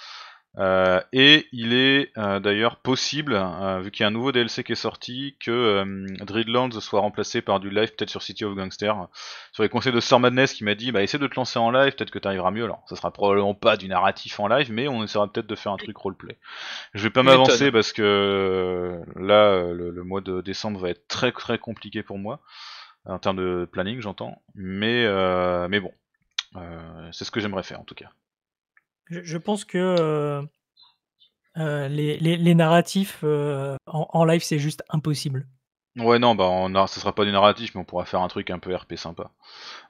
Euh, et il est euh, d'ailleurs possible, euh, vu qu'il y a un nouveau DLC qui est sorti, que Dreadlands soit remplacé par du live peut-être sur City of Gangsters Sur les conseils de Sir Madness qui m'a dit bah essaie de te lancer en live, peut-être que tu arriveras mieux. Alors ça sera probablement pas du narratif en live, mais on essaiera peut-être de faire un truc roleplay. Je vais pas m'avancer parce que là le, le, mois de décembre va être très très compliqué pour moi. En termes de planning j'entends. Mais mais bon. c'est ce que j'aimerais faire en tout cas. Je, pense que euh, euh, les, narratifs euh, en, live, c'est juste impossible. Ouais, non, bah on sera pas des narratifs, mais on pourra faire un truc un peu RP sympa.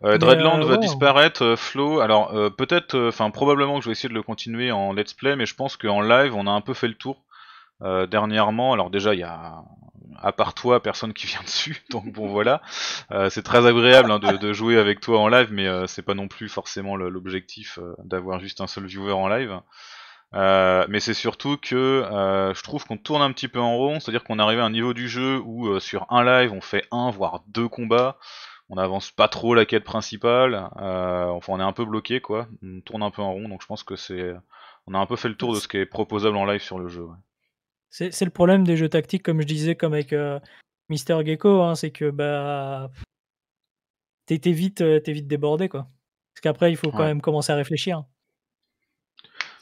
Dreadland va disparaître, Flo... Alors, peut-être, enfin, probablement que je vais essayer de le continuer en let's play, mais je pense qu'en live, on a un peu fait le tour dernièrement. Alors, déjà, il y a à part toi, personne qui vient dessus. Donc bon voilà, euh, c'est très agréable hein, de, jouer avec toi en live, mais euh, c'est pas non plus forcément l'objectif euh, d'avoir juste un seul viewer en live. mais c'est surtout que je trouve qu'on tourne un petit peu en rond, c'est-à-dire qu'on arrivé à un niveau du jeu où sur un live on fait un voire deux combats, on n'avance pas trop la quête principale, enfin on est un peu bloqué quoi, on tourne un peu en rond, donc je pense que c'est on a un peu fait le tour de ce qui est proposable en live sur le jeu. C'est le problème des jeux tactiques, comme je disais, comme avec euh, Mister Gecko, hein, c'est que bah, t'es vite, euh, es vite débordé. Quoi. Parce qu'après, il faut quand même commencer à réfléchir.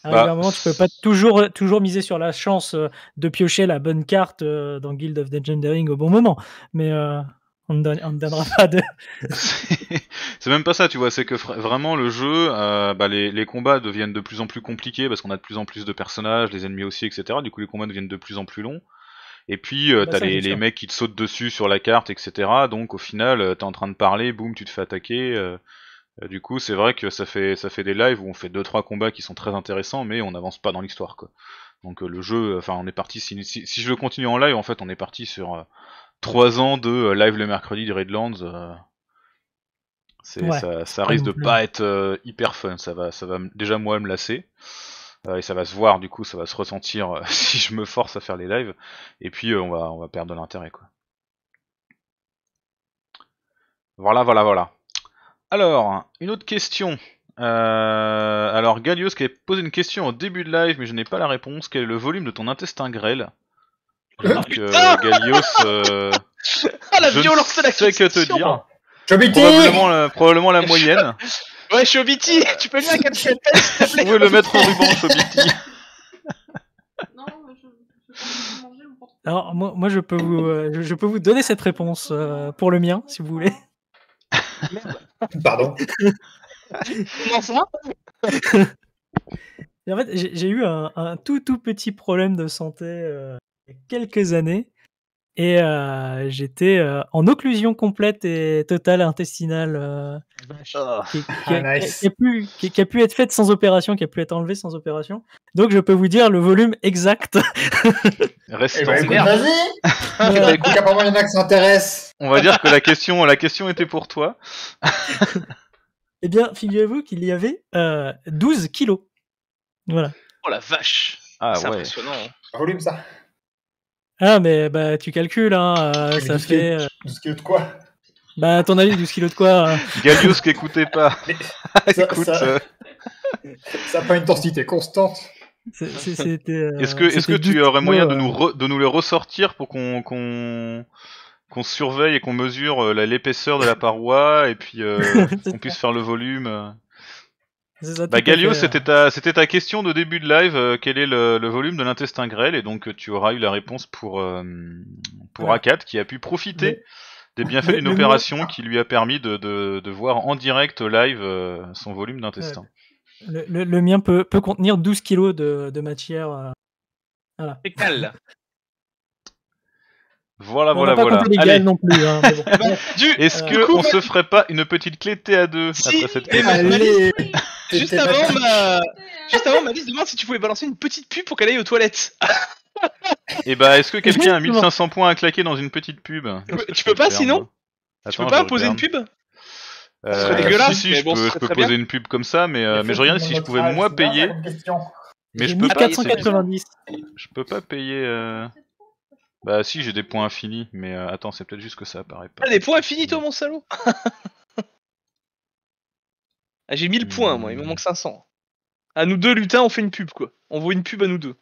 À un bah, moment, tu peux pas toujours, euh, toujours miser sur la chance de piocher la bonne carte dans Guild of Gendering au bon moment. Mais on ne, donnera pas de. c'est même pas ça, tu vois. C'est que vraiment le jeu, euh, bah, les, combats deviennent de plus en plus compliqués parce qu'on a de plus en plus de personnages, les ennemis aussi, etc. Du coup, les combats deviennent de plus en plus longs. Et puis, euh, bah, t'as les, mecs qui te sautent dessus sur la carte, etc. Donc, au final, euh, t'es en train de parler, boum, tu te fais attaquer. du coup, c'est vrai que ça fait, des lives où on fait 2-3 combats qui sont très intéressants, mais on n'avance pas dans l'histoire, quoi. Donc, le jeu, enfin, on est parti. Si, je veux continuer en live, en fait, on est parti sur trois ans de euh, live le mercredi du Redlands, euh, ça, risque de pas être euh, hyper fun. Ça va, ça va déjà moi me lasser. et ça va se voir du coup ça va se ressentir si je me force à faire les lives et puis on va on va perdre de l'intérêt quoi voilà voilà voilà alors une autre question alors Galios qui a posé une question au début de live mais je n'ai pas la réponse quel est le volume de ton intestin grêle donc, euh, Gallios. Euh, ah, la je violence de la sais que te dire. Chobiti probablement la, probablement la moyenne. Ouais, Chobiti, tu peux lui un cap s'il te plaît. Vous pouvez le mettre en ruban, Chobiti. Non, je, peux manger Alors, moi, moi je, peux vous, euh, je, je, peux vous donner cette réponse euh, pour le mien, si vous voulez. Pardon. Comment ça en fait, j'ai eu un, un, tout tout petit problème de santé euh, quelques années. Et euh, j'étais euh, en occlusion complète et totale intestinale qui, a, pu, être faite sans opération, qui a pu être enlevée sans opération. Donc je peux vous dire le volume exact. Reste eh ben, Vas-y bah, il y en a On va dire que la question, la question était pour toi. eh bien, figurez-vous qu'il y avait 12 euh, kilos. Voilà. Oh la vache ah, C'est ouais. impressionnant. Hein. Volume ça ah, mais bah, tu calcules, hein, euh, ça fait. Euh... Du de quoi Bah, à ton avis, du kilos de quoi hein Gallius qui écoutait pas. ça, Écoute, euh. ça... a pas une densité constante. Euh, est-ce que, est que tu aurais moyen de nous, de nous le ressortir pour qu'on qu qu'on surveille et qu'on mesure l'épaisseur de la paroi et puis qu'on puisse faire le volume bah, Galio, hein. c'était ta, c'était ta question de début de live. Euh, quel est le, volume de l'intestin grêle Et donc, tu auras eu la réponse pour, euh, pour A4 qui a pu profiter des bienfaits d'une opération ah. qui lui a permis de, de, de voir en direct live euh, son volume d'intestin. Le, le- mien peut, peut contenir 12 kilos de, de matière. euh. Fécale. Voilà, on voilà, pas voilà. non plus. Hein, Est-ce qu'on se ferait pas une petite clé TA2 Si, après cette Juste avant, ma... Juste avant, demande si tu pouvais balancer une petite pub pour qu'elle aille aux toilettes. Et eh bah, ben, est-ce que quelqu'un a 1500 points à claquer dans une petite pub Tu peux pas sinon Tu peux pas poser une pub ce euh, dégueulasse. Si, si, je peux, poser une pub comme ça, euh, mais, mais je regarde si je pouvais moi payer. Mais je peux pas, pas. Je peux pas payer. Euh, bah si, j'ai des points infinis, mais attends, c'est peut-être juste que ça apparaît pas. Ah, des points infinis, toi, mon salaud Ah, j'ai 1000 points, moi, il me hmm. manque 500. À nous deux, lutins, on fait une pub, quoi. On vaut une pub à nous deux.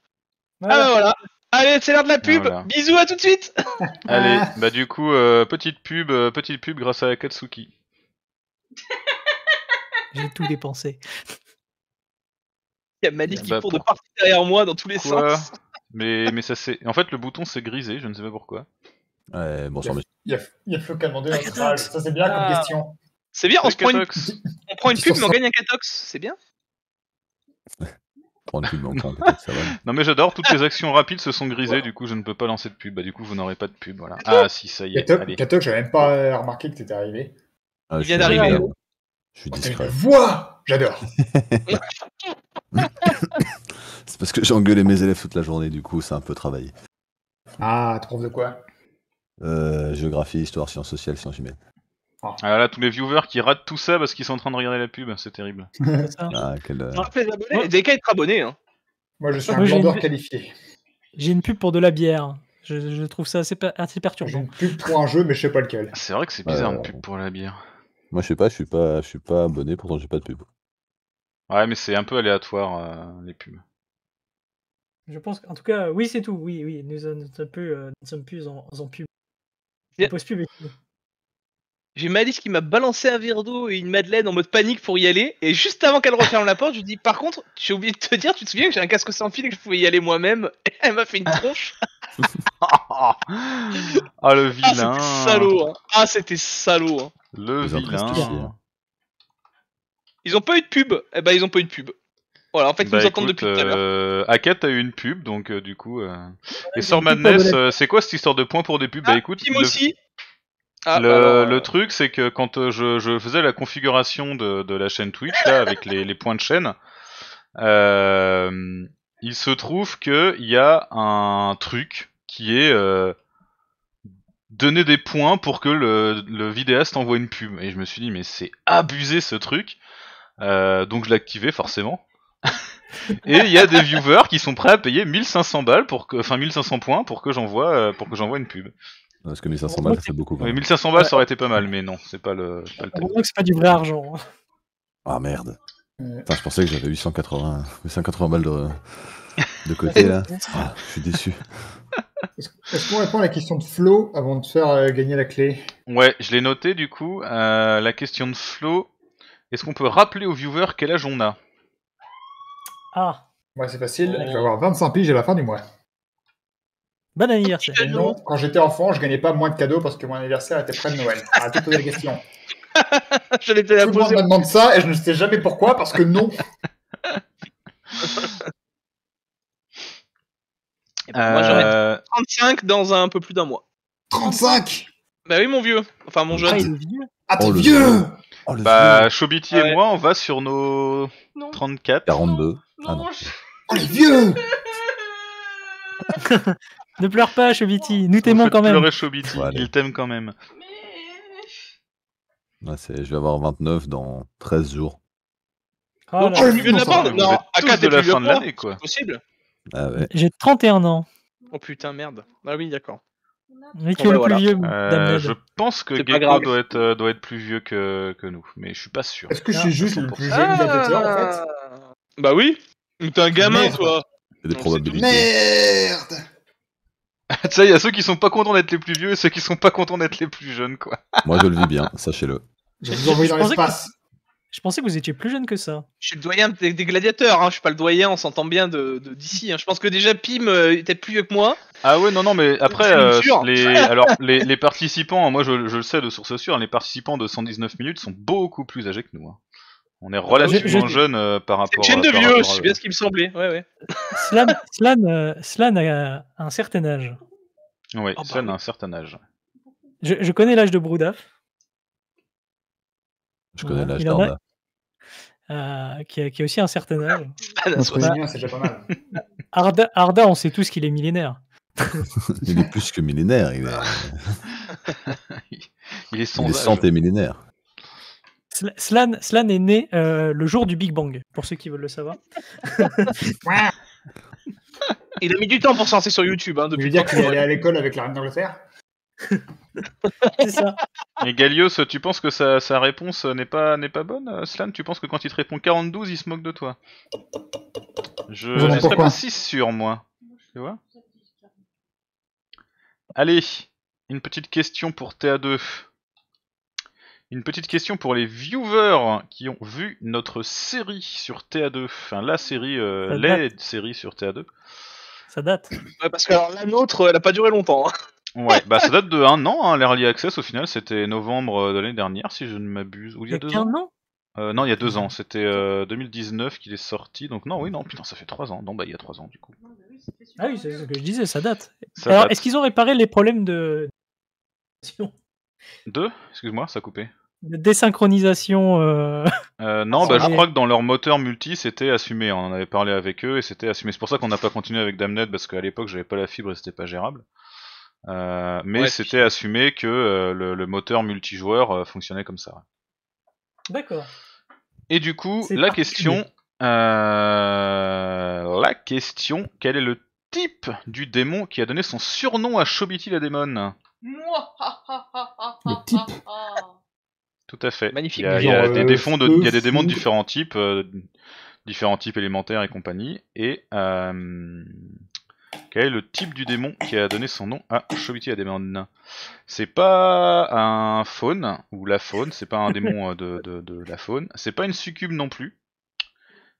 Ah bah, voilà Allez, c'est l'heure de la pub Bisous, à tout de suite Allez, ah. bah du coup, euh, petite pub, euh, petite pub grâce à Katsuki. j'ai tout dépensé. Il y a Malik qui bah, pour... de partir derrière moi dans tous les sens. mais, mais ça c'est. En fait, le bouton s'est grisé, je ne sais pas pourquoi. Ouais, bon, il, y a, il, y a, Flo qui a demandé ah, ça c'est bien comme question. C'est bien, on, se prend une... on prend une pub, mais on gagne un Catox. C'est bien. une pub, on prend un Non, mais j'adore, toutes les actions rapides se sont grisées, du coup, je ne peux pas lancer de pub. Bah, du coup, vous n'aurez pas de pub, voilà. Ah, si, ça y est. Katox, j'avais même pas euh, remarqué que t'étais arrivé. Ah, Il vient d'arriver. Je suis oh, voix J'adore C'est parce que j'ai engueulé mes élèves toute la journée, du coup, c'est un peu travaillé. Ah, tu prof de quoi euh, géographie, histoire, sciences sociales, sciences humaines. Ah là, tous les viewers qui ratent tout ça parce qu'ils sont en train de regarder la pub, c'est terrible. ah, quel... des cas être abonné. Hein. Moi, je suis un vendeur qualifié. J'ai une pub pour de la bière. Je, trouve ça assez, assez perturbant. J'ai pub pour un jeu, mais je sais pas lequel. C'est vrai que c'est bizarre une pub pour la bière. Moi, je sais pas, je suis pas, je suis pas abonné, pourtant j'ai pas de pub. Ouais, mais c'est un peu aléatoire euh, les pubs. Je pense qu'en tout cas, oui, c'est tout. Oui, oui, nous, ne euh, sommes plus, en, pub. je pub j'ai Malice qui m'a balancé un verre d'eau et une madeleine en mode panique pour y aller. Et juste avant qu'elle referme la porte, je lui dis Par contre, j'ai oublié de te dire, tu te souviens que j'ai un casque sans fil et que je pouvais y aller moi-même Elle m'a fait une tronche. ah, le ah, vilain hein. Ah, c'était salaud Ah, c'était salaud Le vilain Ils ont pas eu de pub Eh ben, ils ont pas eu de pub. Voilà, en fait, ils nous attendent bah, depuis tout à l'heure. Euh, Hackett a eu une pub, donc euh, du coup. Euh, et Sor Madness, c'est quoi cette histoire de points pour des pubs Bah ah, écoute. aussi ah, le, truc, c'est que quand euh, je, faisais la configuration de, la chaîne Twitch, là, avec les, points de chaîne, euh, il se trouve qu'il y a un truc qui est euh, donner des points pour que le, vidéaste envoie une pub. Et je me suis dit, mais c'est abusé ce truc. donc je l'activais forcément. et il y a des viewers qui sont prêts à payer 1500 balles pour enfin 1500 points pour que j'envoie, pour que j'envoie une pub. Parce que 1500 balles, ça beaucoup. 1500 balles, ça aurait été pas mal, mais non, c'est pas le. pas, c'est pas du vrai argent. Ah merde. je pensais que j'avais 880 balles de, côté là. Ah, je suis déçu. Est-ce, qu'on répond à la question de Flo avant de faire euh, gagner la clé Ouais, je l'ai noté du coup. Euh, la question de Flo. Est-ce qu'on peut rappeler aux viewers quel âge on a Ah. ouais, c'est facile. il faut avoir 25 piges à la fin du mois. Bon anniversaire. Non, quand j'étais enfant, je gagnais pas moins de cadeaux parce que mon anniversaire était près de Noël. Arrêtez de poser la question. je Tout le monde me demande ça et je ne sais jamais pourquoi parce que non. Eh ben, moi, j'aurais 35 euh, dans un peu plus d'un mois. 35 Bah oui, mon vieux. Enfin, mon ah, jeune. Ah, oh, vieux. t'es vieux oh, Bah, Chobiti ah et moi, on va sur nos 34. 42. Ah, oh, les vieux Ne pleure pas, Chobiti. Nous t'aimons quand même. Pleurer Chobiti, ouais, il t'aime quand même. je vais avoir 29 dans 13 jours. Ah Donc, je de la bande à de la fin de l'année, quoi. C'est possible ah ouais. J'ai 31 ans. Oh putain, merde. Ah oui, d'accord. Mais tu es le bah plus vieux euh, Je pense que Gecko doit être, euh, doit être plus vieux que, que nous, mais je suis pas sûr. Est-ce que ah, je suis juste le plus jeune ah en fait ah. Bah oui T'es un gamin, toi Merde tu sais, il y a ceux qui sont pas contents d'être les plus vieux et ceux qui sont pas contents d'être les plus jeunes, quoi. Moi, je le vis bien, sachez-le. Je vous envoie dans l'espace. Je pensais que vous étiez plus jeune que ça. Je suis le doyen des, gladiateurs, hein. je suis pas le doyen, on s'entend bien d'ici. De, d'ici. Hein. Je pense que déjà Pim peut était plus vieux que moi. Ah ouais, non, non, mais après, euh, les, alors, les, participants, moi je, je, le sais de source sûre, les participants de 119 minutes sont beaucoup plus âgés que nous. Hein. On est relativement jeune euh, par euh, rapport. à. une chaîne de vieux, c'est bien ce qui me semblait. Slan, Slan, euh, Slan, a un certain âge. Oui, oh, Slan a bah un certain âge. Je, connais l'âge de Broudaf. Je connais l'âge d'Arda. Euh, qui, qui, a aussi un certain âge. Ah, c'est déjà pas mal. Arda, Arda, on sait tous qu'il est millénaire. il est plus que millénaire. Il est, il est, millénaire. Slan, Slan est né euh, le jour du Big Bang, pour ceux qui veulent le savoir. Il a mis du temps pour s'encer sur YouTube. Hein, depuis Je veux dire qu'il est allé à l'école avec la reine d'Angleterre C'est ça. Et Galios, tu penses que sa, réponse n'est pas, n'est pas bonne euh, Slan, tu penses que quand il te répond 42, il se moque de toi Je ne serais pas si sûr, moi. Tu vois Allez, une petite question pour TA2. Une petite question pour les viewers qui ont vu notre série sur TA2, enfin la série, euh, les séries sur TA2. Ça date. parce que la nôtre, elle n'a pas duré longtemps. Hein. Ouais, bah ça date de un an, hein, l'Early Access au final c'était novembre euh, de l'année dernière si je ne m'abuse. il y a deux ans euh, Non, il y a deux ans, c'était 2019 euh, qu'il est sorti, donc non, oui, non, putain, ça fait trois ans. Non, bah il y a trois ans du coup. Ah oui, c'est ce que je disais, ça date. Alors, est-ce qu'ils ont réparé les problèmes de. Deux Excuse-moi, ça a coupé. désynchronisation. Euh, euh, non, bah, je crois que dans leur moteur multi, c'était assumé. Hein. On en avait parlé avec eux et c'était assumé. C'est pour ça qu'on n'a pas continué avec Damnet parce qu'à l'époque, j'avais pas la fibre et c'était pas gérable. Euh, mais c'était assumé que le, le, moteur multijoueur fonctionnait comme ça. D'accord. Et du coup, la question, la question, quel est le type du démon qui a donné son surnom à Shobiti la démon tout à fait. Magnifique. Il y a, des, démons de euh, différents types, euh, différents types élémentaires et compagnie. Et euh, quel est le type du démon qui a donné son nom à Chobiti Ademon C'est pas un faune ou la faune, c'est pas un démon de, la faune, c'est pas une succube non plus,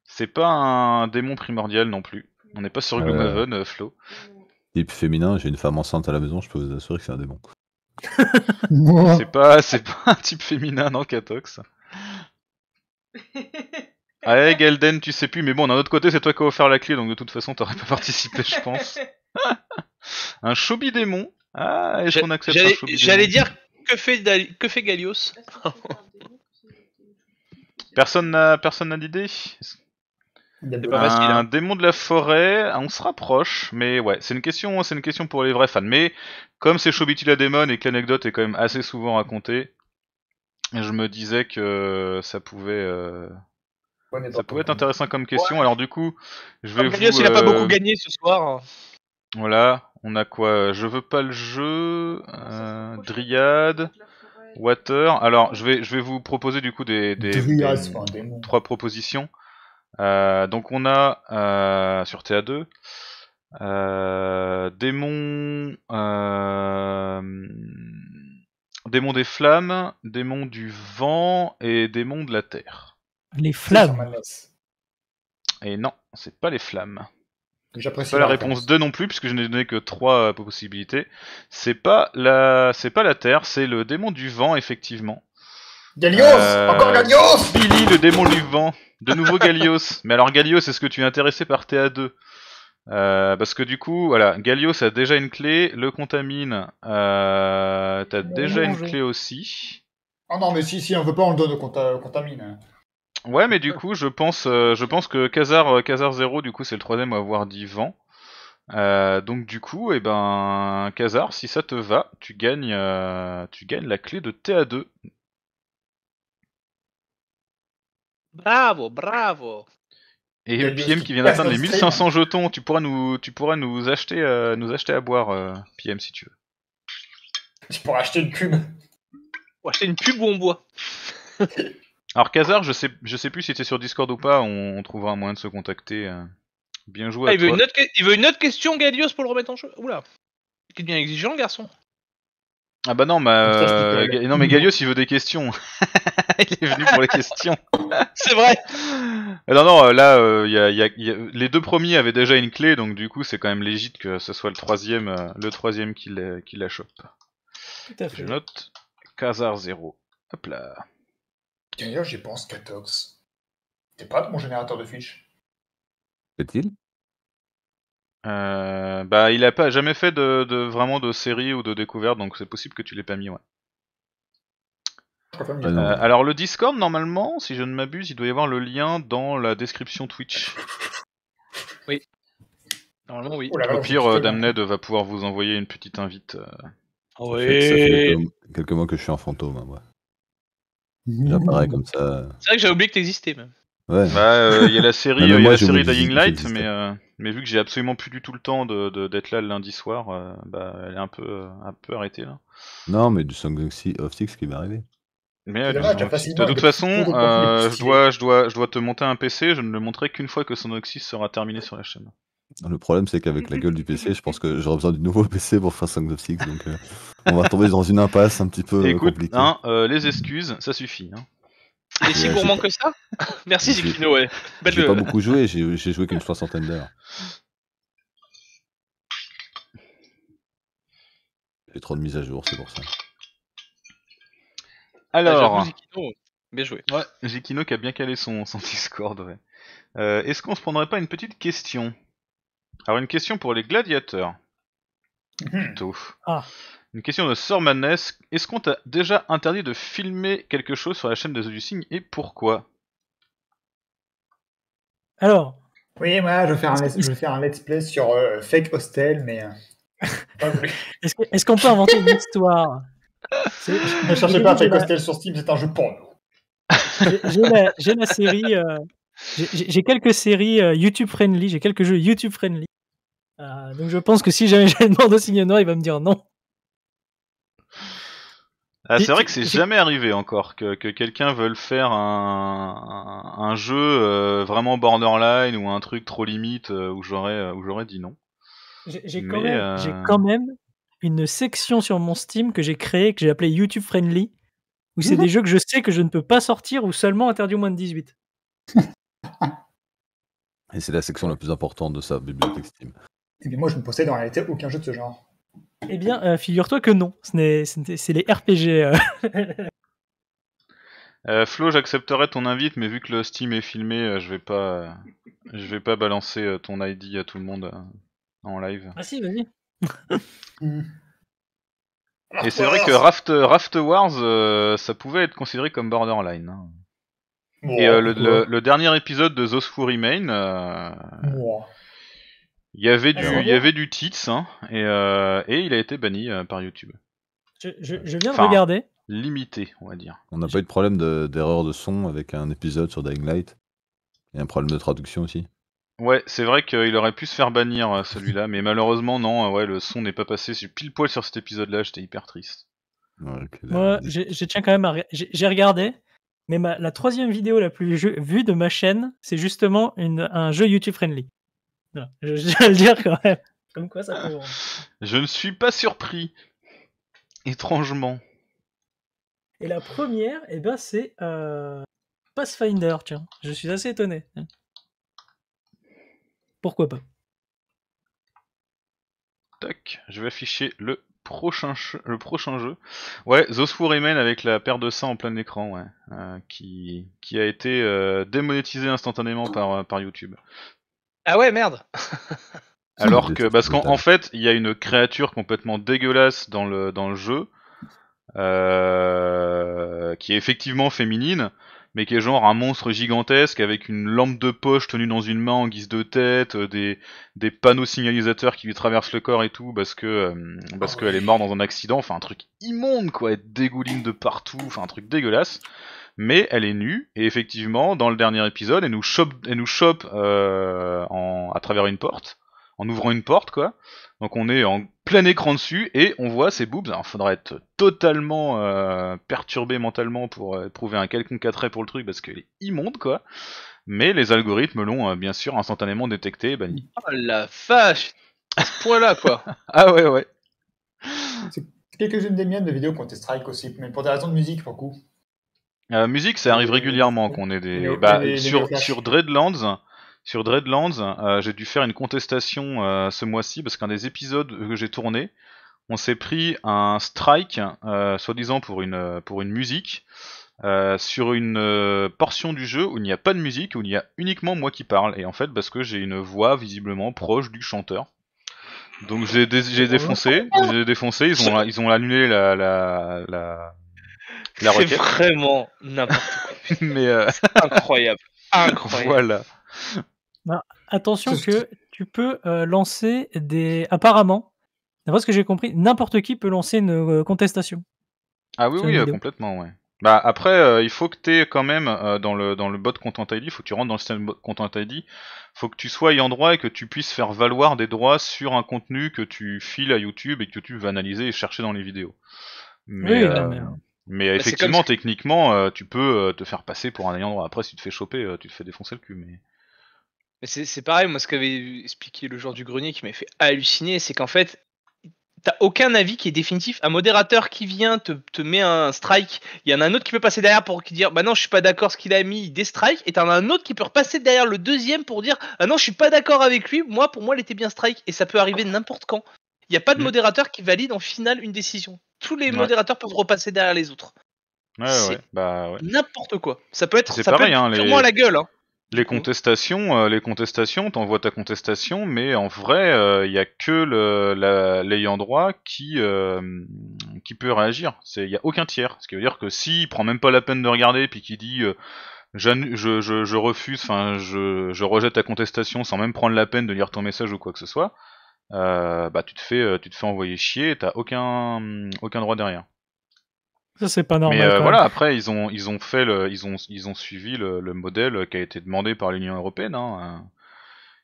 c'est pas un démon primordial non plus. On n'est pas sur Gloomhaven, Flo type féminin, j'ai une femme enceinte à la maison, je peux vous assurer que c'est un démon. c'est pas, c'est un type féminin en Catox. Hey, Gelden, tu sais plus, mais bon, d'un autre côté, c'est toi qui vas offert la clé, donc de toute façon, t'aurais pas participé, je pense. un chobi démon. Ah, J'allais dire, que fait, que fait Galios. Personne n'a, personne n'a d'idée un hein. démon de la forêt, on se rapproche, mais ouais, c'est une question, hein, c'est une question pour les vrais fans. Mais comme c'est Shobiti la démon et que l'anecdote est quand même assez souvent racontée, je me disais que ça pouvait, euh, ça pouvait être intéressant comme question. Alors du coup, je vais vous. il pas euh, beaucoup gagné ce soir. Hein. Voilà, on a quoi Je veux pas le jeu, euh, Water. Alors, je vais, je vais vous proposer du coup des trois propositions. Euh, donc on a euh, sur TA2 démon démons des flammes, démons du vent et démons de la terre. Les flammes. Et non, c'est pas les flammes. J'apprécie pas la, réponse 2 non plus puisque je n'ai donné que 3 euh, possibilités. C'est pas la c'est pas la terre, c'est le démon du vent effectivement. Galios euh, Encore Galios Billy, le démon du vent. De nouveau Galios Mais alors Galios est-ce que tu es intéressé par TA2 euh, parce que du coup, voilà, Galios a déjà une clé, le contamine, euh, t'as déjà une clé aussi. Ah non, mais si, si, on veut pas, on le donne au contamine. Hein. Ouais, mais du coup, je pense, je pense que Kazar Kazar 0, du coup, c'est le troisième à avoir dit vent. donc du coup, Et eh ben, Kazar si ça te va, tu gagnes, tu gagnes la clé de TA2 Bravo, bravo. Et le eh PM qui vient d'atteindre les 1500 jetons, tu pourras nous, tu pourras nous acheter, euh, nous acheter à boire, euh, PM, si tu veux. Je pourrais acheter une cube. acheter une pub où on boit. Alors, Kazar, je sais, je sais plus si t'es sur Discord ou pas, on, trouvera un moyen de se contacter. Euh. Bien joué. Ah, il, Veut une autre, il veut une autre question, Galios, pour le remettre en jeu. Oula. Il bien exigeant, garçon. Ah bah non, mais, euh, non, mais il veut des questions. il est venu pour les questions. C'est vrai euh, Non, non, euh, là, les deux premiers avaient déjà une clé, donc du coup, c'est quand même légitime que ce soit le troisième, le troisième qui, la- qui chope. Tout à Je note Khazar 0. Hop là. D'ailleurs, j'y pense, Katox T'es pas de mon générateur de fiches cest il euh, bah, il a pas jamais fait de, vraiment de série ou de découverte, donc c'est possible que tu l'aies pas mis, ouais. Ah, euh, alors le Discord, normalement, si je ne m'abuse, il doit y avoir le lien dans la description Twitch. Oui. Normalement, oui. Oh Au pire, euh, Damned va pouvoir vous envoyer une petite invite. oui. Ah ça fait quelques, mois que je suis en fantôme, hein, moi. comme ça. C'est vrai que j'ai oublié que t'existais, même. Ouais. Bah, il y a la série, y a la série Dying Light, mais. Mais vu que j'ai absolument plus du tout le temps d'être de, d'être là le lundi soir, euh, bah, elle est un peu, un peu arrêtée là. Non, mais du Song of Six qui va arriver. Ah, euh, de toute façon, euh, je, dois, je, dois, je dois te monter un PC, je ne le montrerai qu'une fois que Song of Six sera terminé sur la chaîne. Le problème, c'est qu'avec la gueule du PC, je pense que j'aurai besoin du nouveau PC pour faire Song of Six, donc on va tomber dans une impasse un petit peu compliquée. Hein, les excuses, ça suffit. Hein. Et si gourmand que ça Merci Zikino, ouais. j'ai pas beaucoup joué, j'ai, joué qu'une soixantaine d'heures. J'ai trop de mises à jour, c'est pour ça. Ah, Alors, Zikino, bien joué. Ouais, Zikino qui a bien calé son, Discord, ouais. Euh, est-ce qu'on se prendrait pas une petite question Alors, une question pour les gladiateurs. Plutôt. Hmm. Ah. Une question de Sormanes. Est-ce qu'on t'a déjà interdit de filmer quelque chose sur la chaîne de du signe et pourquoi Alors. Oui, moi, je vais faire, un, let's play sur euh, Fake Hostel, mais. Euh, est-ce qu'on peut inventer une histoire Ne cherchez pas Fake Hostel sur Steam, c'est un jeu porno. J'ai la, série. Euh, j'ai quelques séries YouTube friendly, j'ai quelques jeux YouTube friendly. donc je pense que si jamais j'ai demande au signe noir, il va me dire non. Ah, c'est vrai que c'est jamais arrivé encore que, quelqu'un veuille faire un, jeu euh, vraiment borderline ou un truc trop limite euh, euh, où j'aurais dit non. J'ai quand, même une section sur mon Steam que j'ai créée que j'ai appelée YouTube Friendly où c'est mhm. des jeux que je sais que je ne peux pas sortir ou seulement interdit au moins de 18. Et c'est la section la plus importante de sa bibliothèque Steam. Et eh bien moi je ne possède en réalité aucun jeu de ce genre. Eh bien, euh, figure-toi que non, ce c'est les RPG. Euh. Euh, Flo, j'accepterai ton invite, mais vu que le Steam est filmé, je vais pas, je vais pas balancer ton ID à tout le monde en live. Ah si, vas-y. Et c'est vrai que Raft, Raft Wars, ça pouvait être considéré comme borderline. Hein. Et le, dernier épisode de Those Four Remain, il y avait ah, du, il y avait du tits, hein, euh, et, il a été banni euh, par YouTube. Je, viens de regarder. Limité, on va dire. On n'a pas eu de problème d'erreur de, son avec un épisode sur Dying Light. Et un problème de traduction aussi. Ouais, c'est vrai qu'il aurait pu se faire bannir euh, celui-là, mais malheureusement non. Ouais, le son n'est pas passé. J'ai pile poil sur cet épisode-là. J'étais hyper triste. Moi, je, tiens quand même J'ai regardé, mais la troisième vidéo la plus vue de ma chaîne, c'est justement un jeu YouTube friendly. je, viens le dire quand même. Comme quoi ça Je ne suis pas surpris. Étrangement. Et la première, eh ben, c'est euh, Pathfinder, tiens. Je suis assez étonné. Pourquoi pas Tac, je vais afficher le prochain, jeu. Ouais, Those Four avec la paire de sang en plein écran, euh, qui, qui, a été euh, démonétisé instantanément par, euh, par YouTube. Ah ouais, merde Alors que, parce qu'en fait, il y a une créature complètement dégueulasse dans le, dans le jeu, euh, qui est effectivement féminine, mais qui est genre un monstre gigantesque avec une lampe de poche tenue dans une main en guise de tête, euh, des, panneaux signalisateurs qui lui traversent le corps et tout parce que euh, parce ah qu'elle est morte dans un accident, enfin un truc immonde quoi, elle dégouline de partout, enfin un truc dégueulasse mais elle est nue, et effectivement, dans le dernier épisode, elle nous chope, nous euh, à travers une porte, en ouvrant une porte, quoi. Donc on est en plein écran dessus, et on voit ses boobs. Alors, faudrait être totalement euh, perturbé mentalement pour euh, trouver prouver un quelconque attrait pour le truc, parce qu'elle est immonde, quoi. Mais les algorithmes l'ont bien sûr instantanément détecté et banni. Oh la vache À ce point-là, quoi Ah ouais, ouais. C'est quelques-unes des miennes de vidéos été strike aussi, mais pour des raisons de musique, pour coup. Euh, musique, ça arrive régulièrement euh, qu'on ait des. bah, sur, sur Dreadlands, sur Dreadlands, euh, j'ai dû faire une contestation ce mois-ci parce qu'un des épisodes que j'ai tourné, on s'est pris un strike, soi-disant pour une pour une musique, sur une portion du jeu où il n'y a pas de musique, où il y a uniquement moi qui parle. Et en fait, parce que j'ai une voix visiblement proche du chanteur. Donc j'ai défoncé, j'ai défoncé. Ils ont ils ont annulé la, la, la c'est vraiment n'importe quoi. Mais euh, incroyable, Voilà. Ben, attention que tu peux euh, lancer des. Apparemment, d'après ce que j'ai compris, n'importe qui peut lancer une euh, contestation. Ah oui, oui, complètement, ouais. Bah après, il faut que tu es quand même dans, le, dans le bot Content ID, il faut que tu rentres dans le système Content ID, faut que tu sois ayant droit et que tu puisses faire valoir des droits sur un contenu que tu files à YouTube et que YouTube va analyser et chercher dans les vidéos. mais... Hein. Mais bah, effectivement, techniquement, euh, tu peux euh, te faire passer pour un ayant droit. Après, si tu te fais choper, euh, tu te fais défoncer le cul. Mais, c'est pareil, moi, ce qu'avait expliqué le joueur du grenier qui m'a fait halluciner, c'est qu'en fait, t'as aucun avis qui est définitif. Un modérateur qui vient te, met un strike, il y en a un autre qui peut passer derrière pour dire Bah non, je suis pas d'accord ce qu'il a mis, il déstrike. Et t'en as un autre qui peut repasser derrière le deuxième pour dire Ah non, je suis pas d'accord avec lui, moi, pour moi, il était bien strike. Et ça peut arriver n'importe quand. Il n'y a pas de mm. modérateur qui valide en finale une décision tous les modérateurs peuvent repasser derrière les autres. Ouais, bah, ouais, N'importe quoi. Ça peut être, ça pareil, hein, peut les... à la gueule. Hein. Les contestations, euh, les contestations, t'envoies ta contestation, mais en vrai, il euh, n'y a que l'ayant droit qui, euh, peut réagir. Il n'y a aucun tiers. Ce qui veut dire que s'il si prend même pas la peine de regarder, puis qu'il dit je, refuse, enfin je, rejette ta contestation sans même prendre la peine de lire ton message ou quoi que ce soit, euh, bah, tu, te fais, euh, tu te fais envoyer chier, t'as aucun, aucun droit derrière. Ça, c'est pas normal. Mais euh, voilà, après, ils ont, ils ont, fait le, ils ont, ils ont suivi le, modèle qui a été demandé par l'Union Européenne. Hein.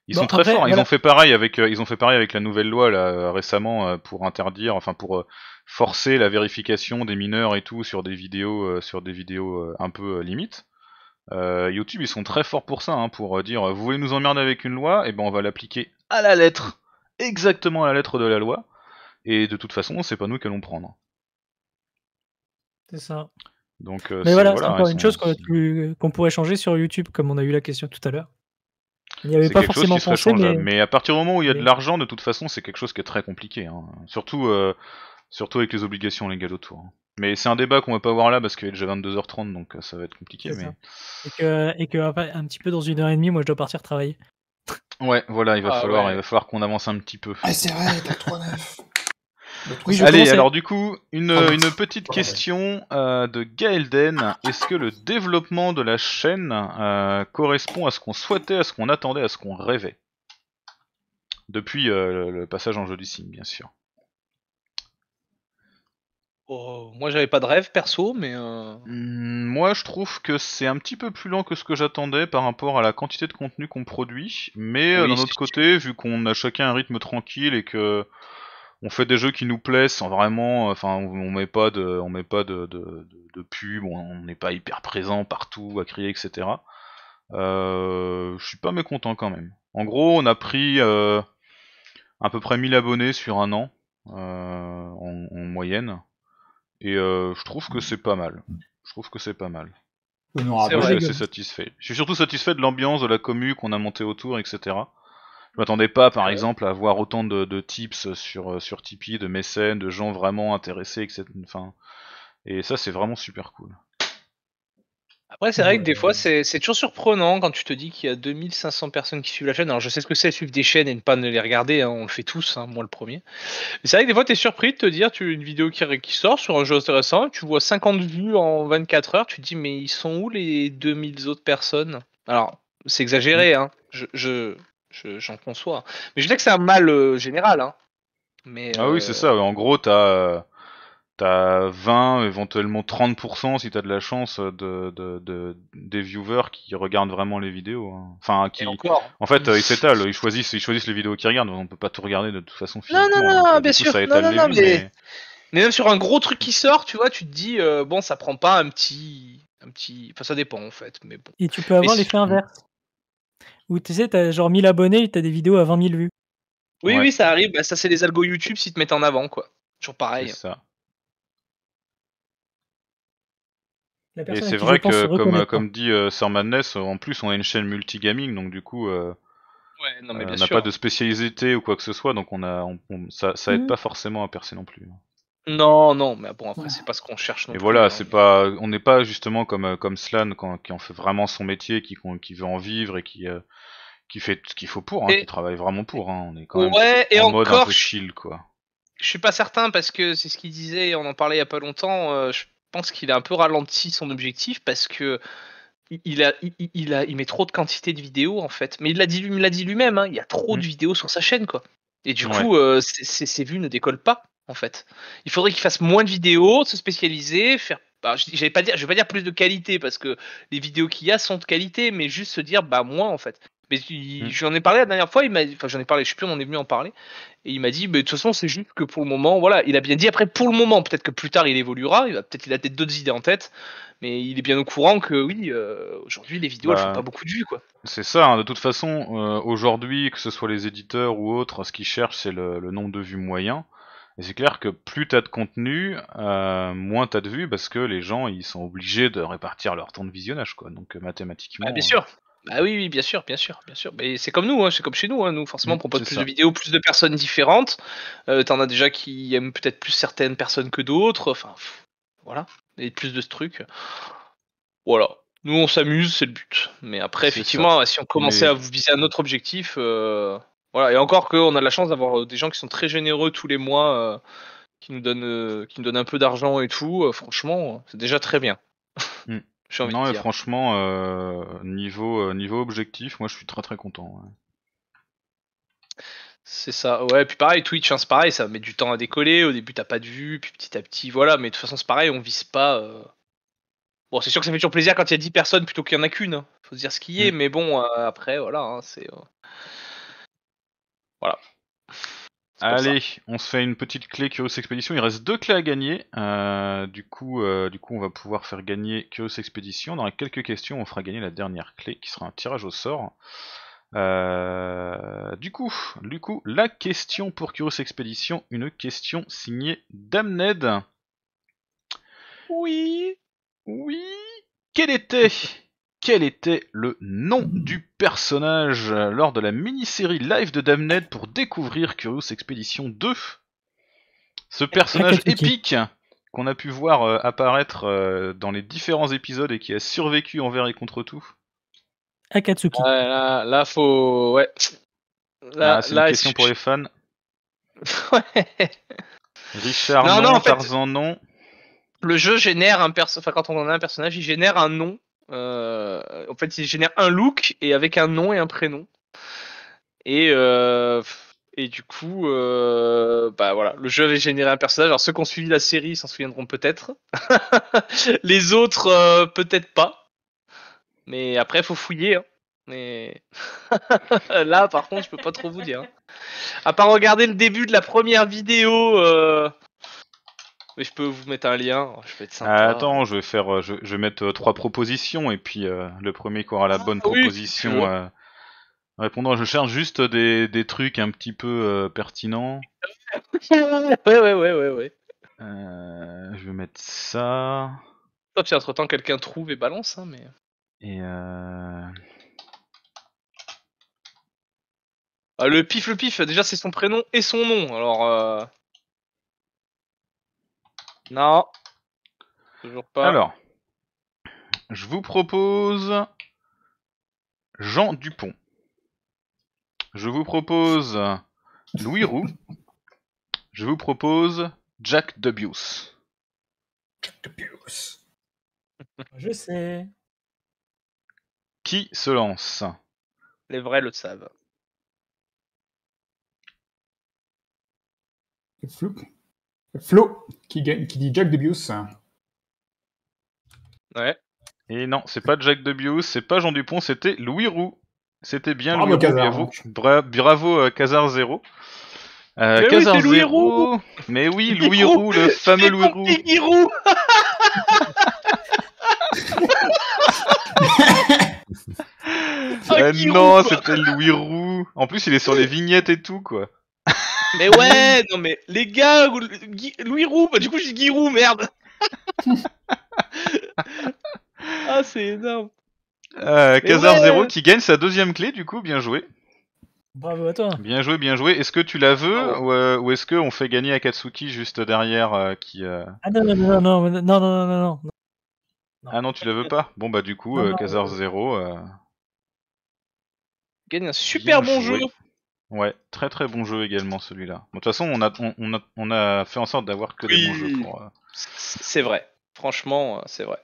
Ils sont très forts. Ils, ont fait pareil avec, ils ont fait pareil avec la nouvelle loi là, récemment pour interdire, enfin pour forcer la vérification des mineurs et tout sur des vidéos, sur des vidéos un peu limites. YouTube, ils sont très forts pour ça, hein, pour dire vous voulez nous emmerder avec une loi, et eh ben on va l'appliquer à la lettre exactement à la lettre de la loi, et de toute façon, c'est pas nous qu'allons allons prendre. C'est ça. Donc, euh, Mais voilà, c'est encore une chose qu'on pourrait changer sur YouTube, comme on a eu la question tout à l'heure. Il n'y avait pas forcément pensé. Mais... mais... à partir du moment où il y a de l'argent, de toute façon, c'est quelque chose qui est très compliqué. Hein. Surtout, euh, surtout avec les obligations légales autour. Hein. Mais c'est un débat qu'on va pas avoir là parce qu'il est déjà 22h30, donc euh, ça va être compliqué. Mais... Et, que, et que, un petit peu dans une heure et demie, moi je dois partir travailler. Ouais, voilà, il va ah falloir, il va falloir qu'on avance un petit peu. Ah, c'est vrai, Allez, alors du coup, une, ah, petite question euh, de Gaelden. Est-ce que le développement de la chaîne euh, correspond à ce qu'on souhaitait, à ce qu'on attendait, à ce qu'on rêvait Depuis euh, le passage en jeu du signe, bien sûr. Oh, moi, j'avais pas de rêve perso, mais. Euh, hmm, moi, je trouve que c'est un petit peu plus lent que ce que j'attendais par rapport à la quantité de contenu qu'on produit. Mais euh, d'un autre côté, vu qu'on a chacun un rythme tranquille et que on fait des jeux qui nous plaisent sans vraiment. Euh, enfin, on, met pas de, on met pas de, pub, on n'est pas hyper présent partout à crier, etc. je suis pas mécontent quand même. En gros, on a pris à peu près 1000 abonnés sur un an en moyenne. Et euh, je trouve que mm. c'est pas mal. Je trouve que c'est pas mal. C'est satisfait. Je suis surtout satisfait de l'ambiance, de la commu qu'on a monté autour, etc. Je m'attendais pas, par exemple, à avoir autant de, de, tips sur, euh, sur Tipeee, de mécènes, de gens vraiment intéressés, etc. et ça, c'est vraiment super cool. Après, c'est vrai que des fois, c'est toujours surprenant quand tu te dis qu'il y a 2500 personnes qui suivent la chaîne. Alors, je sais ce que c'est suivre des chaînes et ne pas ne les regarder, hein, on le fait tous, hein, moi le premier. Mais c'est vrai que des fois, tu es surpris de te dire, tu une vidéo qui, qui sort sur un jeu intéressant, tu vois 50 vues en 24 heures, tu te dis, mais ils sont où les 2000 autres personnes Alors, c'est exagéré, hein, je, je, j'en conçois. Mais je sais que c'est un mal euh, général. Hein. Mais, Ah oui, c'est euh, ça. En gros, t'as euh, t'as 20, éventuellement 30% si t'as de la chance de, des viewers qui regardent vraiment les vidéos. Hein. Enfin, qui. En fait, euh, ils s'étalent, ils choisissent, ils choisissent les vidéos qu'ils regardent. On peut pas tout regarder de toute façon. Non, non, non, euh, bien sûr. mais... mais... même sur un gros truc qui sort, tu vois, tu te dis, euh, bon, ça prend pas un petit. Un petit... Enfin, ça dépend en fait, mais Et tu peux avoir l'effet inverse. Où tu sais, t'as genre 1000 abonnés et t'as des vidéos à 20 000 vues. Oui, oui, ça arrive. Bah, ça, c'est les algos YouTube s'ils te mettent en avant, quoi. Toujours pareil. ça. Hein. et c'est vrai que, comme, comme, dit euh, Sir Madness, en plus, on a une chaîne multigaming, donc du coup, euh, on euh, n'a pas de spécialité ou quoi que ce soit, donc on a, ça, ça, aide mm. pas forcément à percer non plus. Non, non, mais bon, après, c'est pas ce qu'on cherche non et voilà, c'est hein, pas, on n'est pas justement comme, comme Slan, qui en fait vraiment son métier, qui, qui veut en vivre et qui. qui fait ce qu'il faut pour, hein, qui travaille vraiment pour. Hein. On est quand même en mode un peu chill, quoi. Je suis pas certain parce que c'est ce qu'il disait, on en parlait il y a pas longtemps. Euh, pense qu'il a un peu ralenti son objectif parce que il, a, il, a, il met trop de quantité de vidéos en fait. Mais il l'a dit, il l'a dit lui-même, hein, il y a trop de mmh. vidéos sur sa chaîne quoi. Et du coup, ses, euh, vues ne décollent pas en fait. Il faudrait qu'il fasse moins de vidéos, se spécialiser, faire. Bah, je pas dire, je vais pas dire plus de qualité parce que les vidéos qu'il y a sont de qualité, mais juste se dire bah moins en fait. Mm. j'en ai parlé la dernière fois, il enfin j'en ai parlé, je sais plus, on en est venu en parler, et il m'a dit, mais de toute façon c'est juste que pour le moment, voilà, il a bien dit après pour le moment, peut-être que plus tard il évoluera, peut-être il a peut-être d'autres idées en tête, mais il est bien au courant que oui, euh, aujourd'hui les vidéos ne elles font bah, pas beaucoup de vues quoi. C'est ça, hein. de toute façon, euh, aujourd'hui que ce soit les éditeurs ou autres, ce qu'ils cherchent c'est le, nombre de vues moyen. Et c'est clair que plus t'as de contenu, moins euh, moins t'as de vues parce que les gens ils sont obligés de répartir leur temps de visionnage quoi. Donc mathématiquement. Ah, bien sûr. Bah oui, bien sûr, bien sûr, bien sûr. Mais c'est comme nous, hein, c'est comme chez nous. Hein. Nous, forcément, mmh, on propose plus de vidéos, plus de personnes différentes. Euh, T'en as déjà qui aiment peut-être plus certaines personnes que d'autres. Enfin, voilà. Et plus de ce truc. Voilà. Nous, on s'amuse, c'est le but. Mais après, effectivement, si on commençait à viser un autre objectif, euh, voilà. Et encore qu'on a de la chance d'avoir euh, des gens qui sont très généreux tous les mois, euh, qui nous donnent, qui nous donnent un peu d'argent et tout. franchement, c'est déjà très bien. Mmh non, franchement, euh, niveau, euh, niveau objectif, moi je suis très très content. C'est ça, ouais, puis pareil, Twitch, hein, c'est pareil, ça met du temps à décoller, au début t'as pas de vue, puis petit à petit, voilà, mais de toute façon c'est pareil, on vise pas... Euh. Bon, c'est sûr que ça fait toujours plaisir quand il y a 10 personnes plutôt qu'il y en a qu'une, hein. faut se dire ce qui est, mm. mais bon, après, voilà, hein, c'est... Voilà. Allez, on se fait une petite clé Curious Expédition. Il reste deux clés à gagner. Euh, du, coup, euh, du coup, on va pouvoir faire gagner Curious Expédition Dans quelques questions, on fera gagner la dernière clé qui sera un tirage au sort. Euh, du, coup, du coup, la question pour Curious Expédition. une question signée Damned. Oui. Oui. Quelle était quel était le nom du personnage lors de la mini-série live de Damned pour découvrir Curious Expedition 2 Ce personnage épique qu'on a pu voir euh, apparaître euh, dans les différents épisodes et qui a survécu envers et contre tout. Akatsuki. là, faut. Ouais. Là, ah, question pour les fans. ouais. Richard, non, Le jeu génère un personnage. Enfin, quand on en a un personnage, il génère un nom euh, en fait, il génère un look et avec un nom et un prénom. Et euh, et du coup, euh, bah voilà, le jeu avait généré un personnage. Alors ceux qui ont suivi la série s'en souviendront peut-être. Les autres, peut-être pas. Mais après, faut fouiller. Hein. Mais là, par contre, je peux pas trop vous dire. Hein. À part regarder le début de la première vidéo je peux vous mettre un lien. Je vais être sympa. Ah, attends, je vais faire, euh, je, vais mettre euh, trois propositions et puis euh, le premier qui aura la ah bonne proposition répondant. Je cherche juste des, des trucs un petit peu pertinents. ouais, ouais, ouais, ouais, ouais. je vais mettre ça. si entre temps quelqu'un trouve et balance, hein, mais. Et ah, le pif, le pif. Déjà, c'est son prénom et son nom. Alors. Non. Toujours pas. Alors, je vous propose Jean Dupont. Je vous propose Louis Roux. Je vous propose Jack Debius. Jack Debius. Je sais. Qui se lance Les vrais le savent. Flo, qui, qui dit Jack Debius. Ouais. Et non, c'est pas Jack Debius, c'est pas Jean Dupont, c'était Louis Roux. C'était bien Louis Roux, bravo, euh, Casar Zéro. Euh, mais oui, Louis Roux. Mais oui, Louis Roux, le fameux Louis Roux. Euh, non, c'était Louis Roux. En plus, il est sur les vignettes et tout, quoi. Mais ouais, non mais les gars, Louis Roux, bah, du coup je dis Guirou, merde. ah c'est énorme. Euh, Kazar Zero qui gagne sa deuxième clé, du coup, bien joué. Bravo à toi. Bien joué, bien joué. Est-ce que tu la veux euh, ou, est-ce qu'on fait gagner Akatsuki juste derrière euh, qui euh... Ah non non non non non non non non non. Ah non, tu la veux pas. Bon bah du coup, Kazar Zero. Gagne un super bon jeu. Ouais, très très bon jeu également celui-là. De toute façon, on a, on, a, on a, fait en sorte d'avoir que des bons jeux C'est vrai, franchement, euh, c'est vrai.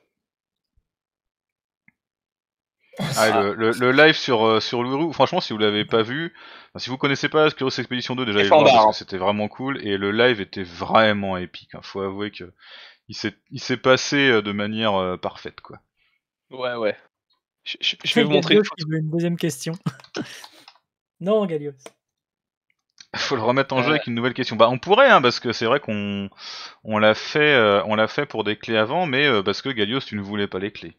Ah, le, live sur, euh, sur franchement, si vous l'avez pas vu, si vous ne connaissez pas Skyros Expedition 2, déjà, c'était vraiment cool. Et le live était vraiment épique. Il hein. Faut avouer que il s'est passé euh, de manière parfaite, quoi. Ouais, ouais. Je, vais vous montrer. Une, une deuxième question. non, Galios. faut le remettre en jeu euh, avec une nouvelle question. Bah, on pourrait, hein, parce que c'est vrai qu'on on l'a fait, euh, on l'a fait pour des clés avant, mais euh, parce que Gallios, tu ne voulais pas les clés.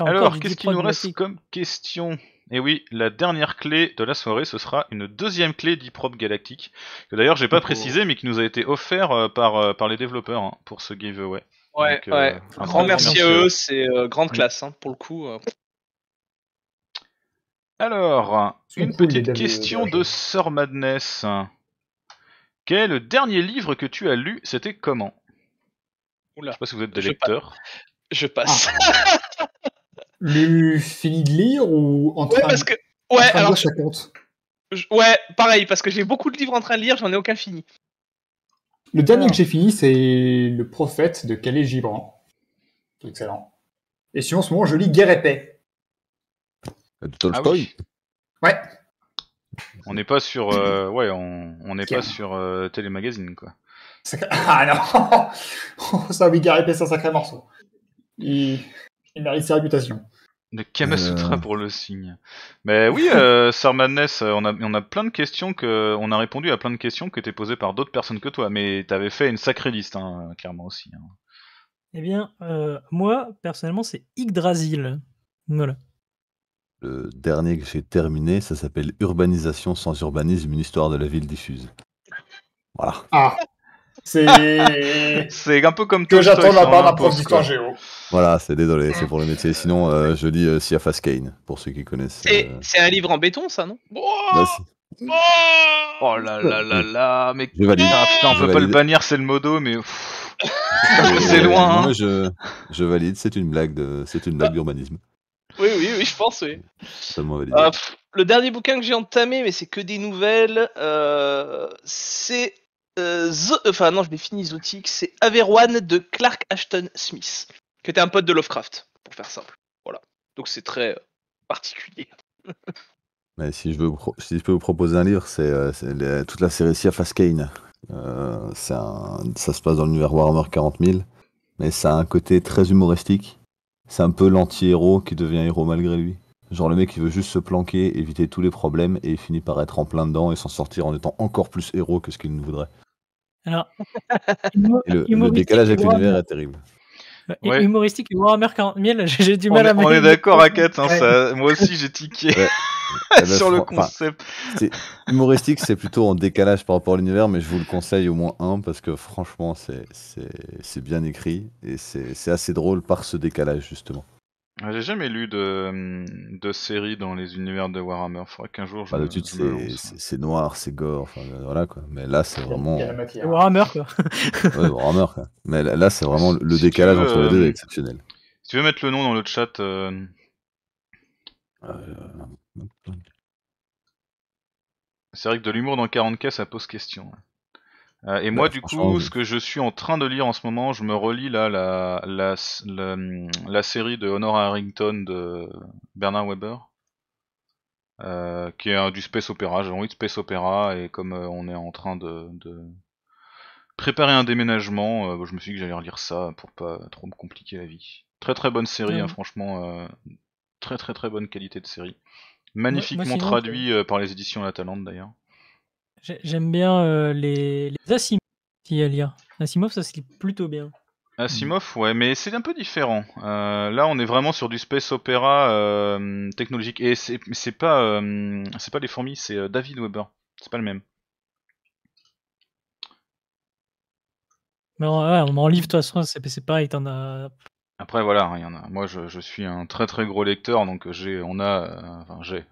Alors, qu'est-ce qu'il nous reste comme question Et eh oui, la dernière clé de la soirée, ce sera une deuxième clé d'Iprop Galactique, que d'ailleurs j'ai pas oh. précisé, mais qui nous a été offert par, par les développeurs hein, pour ce giveaway. Ouais, ouais. grand merci à eux, c'est grande classe hein, pour le coup. Alors, une petite euh, question de Sir Madness. Quel est le dernier livre que tu as lu C'était comment Oula, Je sais pas vous êtes des lecteurs. je passe. Ah. Lui, fini de lire ou en train ouais, parce que... ouais, alors, compte Ouais, pareil, parce que j'ai beaucoup de livres en train de lire, j'en ai aucun fini. Le dernier que j'ai fini, c'est Le Prophète de Calais Gibran. Excellent. Et sinon, en ce moment, je lis Guerre et Paix. Tolstoy. Ah ouais. On n'est pas sur, euh, ouais, on n'est pas sur euh, télémagazine quoi. Ah non, ça oui, garé c'est un sacré morceau. Il, mérite sa réputation. Le Kamasutra euh. pour le signe. Mais oui, euh, madness on a, on a plein de questions que, on a répondu à plein de questions qui étaient posées par d'autres personnes que toi, mais t'avais fait une sacrée liste, hein, clairement aussi. Hein. Eh bien, moi, personnellement, c'est Yggdrasil. Voilà le dernier que j'ai terminé, ça s'appelle Urbanisation sans urbanisme, une histoire de la ville diffuse. Voilà. Ah. C'est... c'est un peu comme que j'attends là-bas la prof d'histoire géo. Voilà, c'est désolé, c'est pour le métier. Sinon, euh, je lis euh, Siafas Kane pour ceux qui connaissent. Euh. C'est un livre en béton, ça, non Merci. Bah, bah, bah. Oh là là là là, mais je valide. putain, on peut pas le bannir, c'est le modo, mais c'est loin. Hein. je... je, valide, c'est une blague de, c'est une blague d'urbanisme. Oui, oui, je pense, oui. Ah, le dernier bouquin que j'ai entamé, mais c'est que des nouvelles, euh, c'est. Euh, enfin, non, je l'ai fini Zotique, c'est Averwan de Clark Ashton Smith, qui était un pote de Lovecraft, pour faire simple. Voilà. Donc c'est très euh, particulier. mais si je, peux vous proposer un livre, c'est toute la série Fast Kane. ça se passe dans l'univers Warhammer 40 mais ça a un côté très humoristique c'est un peu l'anti-héros qui devient héros malgré lui. Genre le mec qui veut juste se planquer, éviter tous les problèmes et finit par être en plein dedans et s'en sortir en étant encore plus héros que ce qu'il ne voudrait. Alors, le, décalage avec l'univers est terrible. Humoristique et Warhammer 40 j'ai du mal on à est, On est d'accord, hein, moi aussi j'ai tiqué eh ben, sur le concept. humoristique, c'est plutôt en décalage par rapport à l'univers, mais je vous le conseille au moins un parce que franchement, c'est bien écrit et c'est assez drôle par ce décalage justement. J'ai jamais lu de, hum, de série dans les univers de Warhammer. Faudrait qu'un jour je. Bah, d'habitude, c'est noir, c'est gore, enfin euh, voilà quoi. Mais là, c'est vraiment. Euh, Warhammer, Warhammer, quoi. Mais là, c'est vraiment le- décalage entre les deux euh, est exceptionnel. Si tu veux mettre le nom dans le chat, c'est vrai que de l'humour dans 40k ça pose question. Euh, et bah, moi, du coup, ce que je suis en train de lire en ce moment, je me relis là la, la, la, série de Honor Harrington de Bernard Weber, euh, qui est un, du space opéra. J'ai envie de space opéra, et comme euh, on est en train de, préparer un déménagement, bah, je me suis dit que j'allais relire ça pour pas trop me compliquer la vie. Très très bonne série, hein, franchement, très très très bonne qualité de série. Magnifiquement traduit par les éditions La Talente d'ailleurs. J'aime bien euh, les, les Asimov, si à lire. Asimov, ça se lit plutôt bien. Asimov, ouais, mais c'est un peu différent. Euh, là, on est vraiment sur du space opéra euh, technologique. Et c'est pas, c'est pas les fourmis, c'est David Weber. C'est pas le même. Mais on, on en livre, de toute façon, c'est pareil, t'en as après voilà, hein, il y en a. Moi, je, suis un très très gros lecteur, donc j'ai, on a, enfin j'ai,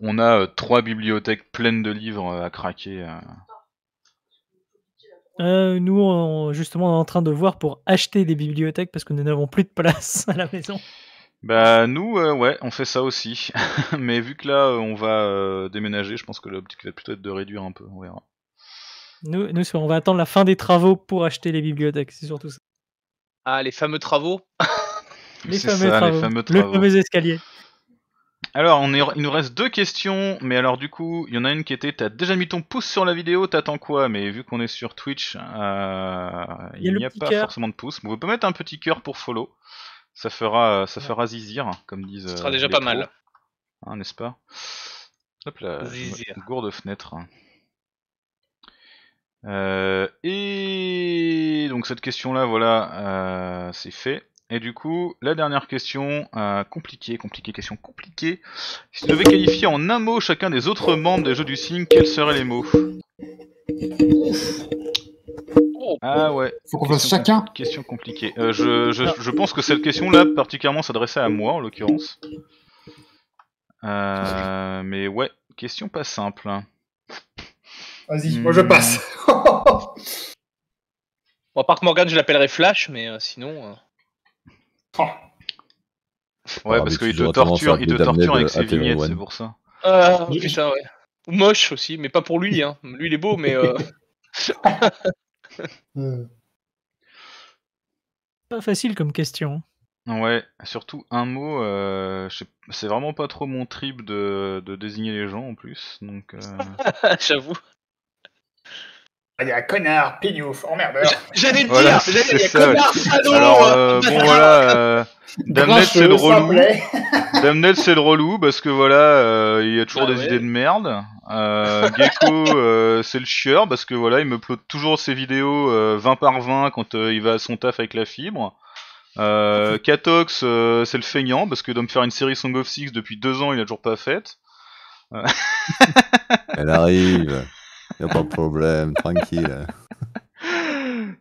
on a euh, trois bibliothèques pleines de livres euh, à craquer. Euh. nous, on, justement, on est en train de voir pour acheter des bibliothèques parce que nous n'avons plus de place à la maison. Bah nous, ouais, on fait ça aussi. Mais vu que là, on va déménager, je pense que l'optique va plutôt être de réduire un peu, on verra. Nous, on va attendre la fin des travaux pour acheter les bibliothèques, c'est surtout ça. Ah, les fameux travaux les, fameux escaliers. Alors, il nous reste deux questions, mais alors du coup, il y en a une qui était t'as déjà mis ton pouce sur la vidéo, t'attends quoi Mais vu qu'on est sur Twitch, euh, il n'y a, pas forcément de pouce. Vous pouvez mettre un petit cœur pour follow, ça fera, euh, ça fera zizir, comme disent. Ce euh, sera déjà pas mal. Hein, n'est-ce pas Hop là, gourde fenêtre. et donc cette question-là, voilà, c'est fait. Et du coup, la dernière question, euh, compliquée, compliquée, question compliquée. Si tu devais qualifier en un mot chacun des autres membres des jeux du signe, quels seraient les mots Ah ouais. Faut qu'on fasse chacun Question compliquée. Euh, ah. je, pense que cette question-là particulièrement s'adressait à moi en l'occurrence. Euh, mais ouais, question pas simple. Vas-y, moi je hmm. passe. bon, à part Morgan, je l'appellerai Flash, mais sinon. Oh. Ouais, ah, parce qu'il te torture, il te torture avec ses vignettes, c'est pour ça. Euh, ah, ouais. Moche aussi, mais pas pour lui. Hein. Lui, il est beau, mais. Euh... Hmm. pas facile comme question. Ouais, surtout un mot, euh, c'est vraiment pas trop mon trip de, désigner les gens en plus, euh. J'avoue. Ah, il connard, pignouf, emmerdeur. J'allais le voilà, dire, y a connard, salaud. Euh, euh, bon voilà, euh, c'est relou, relou c'est parce que voilà, il y a toujours bah des idées de merde. Gecko c'est le chieur parce que voilà, il me plot toujours ses vidéos 20 par 20 quand il va à son taf avec la fibre. Euh, Katox c'est le feignant parce que doit me faire une série Song of Six depuis deux ans, il n'a toujours pas faite. Elle arrive. Y'a pas de problème, tranquille.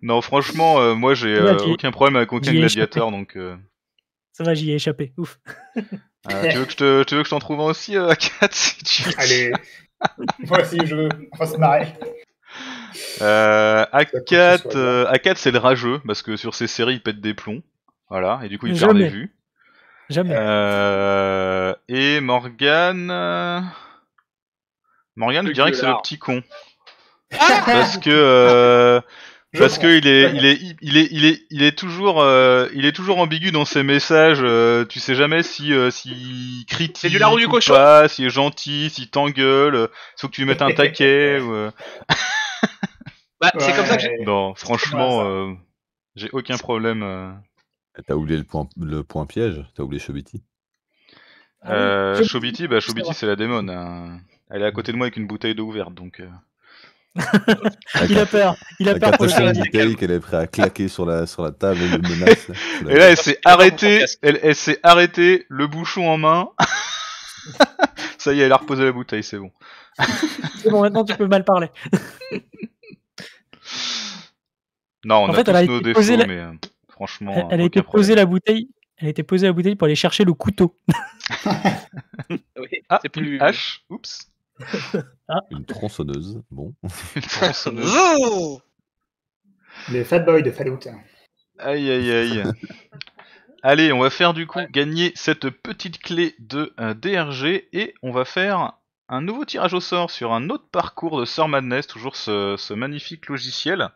Non, franchement, euh, moi j'ai euh, aucun problème avec aucun gladiateur, donc. Euh. Ça va, j'y ai échappé, ouf. Ah, tu veux que je te, veux que je t'en trouve un aussi, à 4 Allez, moi aussi je veux, se marrer. A4, c'est le rageux parce que sur ces séries il pète des plombs, voilà, et du coup il perd des vues. Jamais. et Morgane. Morgane, je dirais que c'est le petit con. Ah parce que. Euh, parce que il est, il est, il est, il est, il est toujours, euh, il est toujours ambigu dans ses messages. Euh, tu sais jamais si, si critique, c'est du pas, si est gentil, si t'engueule, il faut que tu lui mettes un taquet. bah, c'est comme ça que. Non, franchement, j'ai aucun problème. T'as oublié le point, le point piège. T'as oublié Chobiti. Euh, ah Chobiti, bah c'est la démon. Hein. Elle est à côté de moi avec une bouteille d'eau ouverte, donc. Euh. Il a peur. Il a peur pour la bouteille qu'elle est prête à claquer sur la, sur la table et le menace. là. Et là, elle s'est arrêtée. Elle, elle s'est arrêtée, le bouchon en main. Ça y est, elle a reposé la bouteille, c'est bon. C'est bon, maintenant tu peux mal parler. Non, on En a fait, tous euh, elle a nos défauts, la- mais franchement, Elle, a été posée la bouteille. Elle a été posée la bouteille pour aller chercher le couteau. Oui, Ah, c'est plus. H, oups. Une tronçonneuse, bon. Une tronçonneuse. Fat Boy de Fallout. Aïe aïe aïe. Allez, on va faire du coup gagner cette petite clé de euh, DRG et on va faire un nouveau tirage au sort sur un autre parcours de Sir Madness, toujours ce, magnifique logiciel.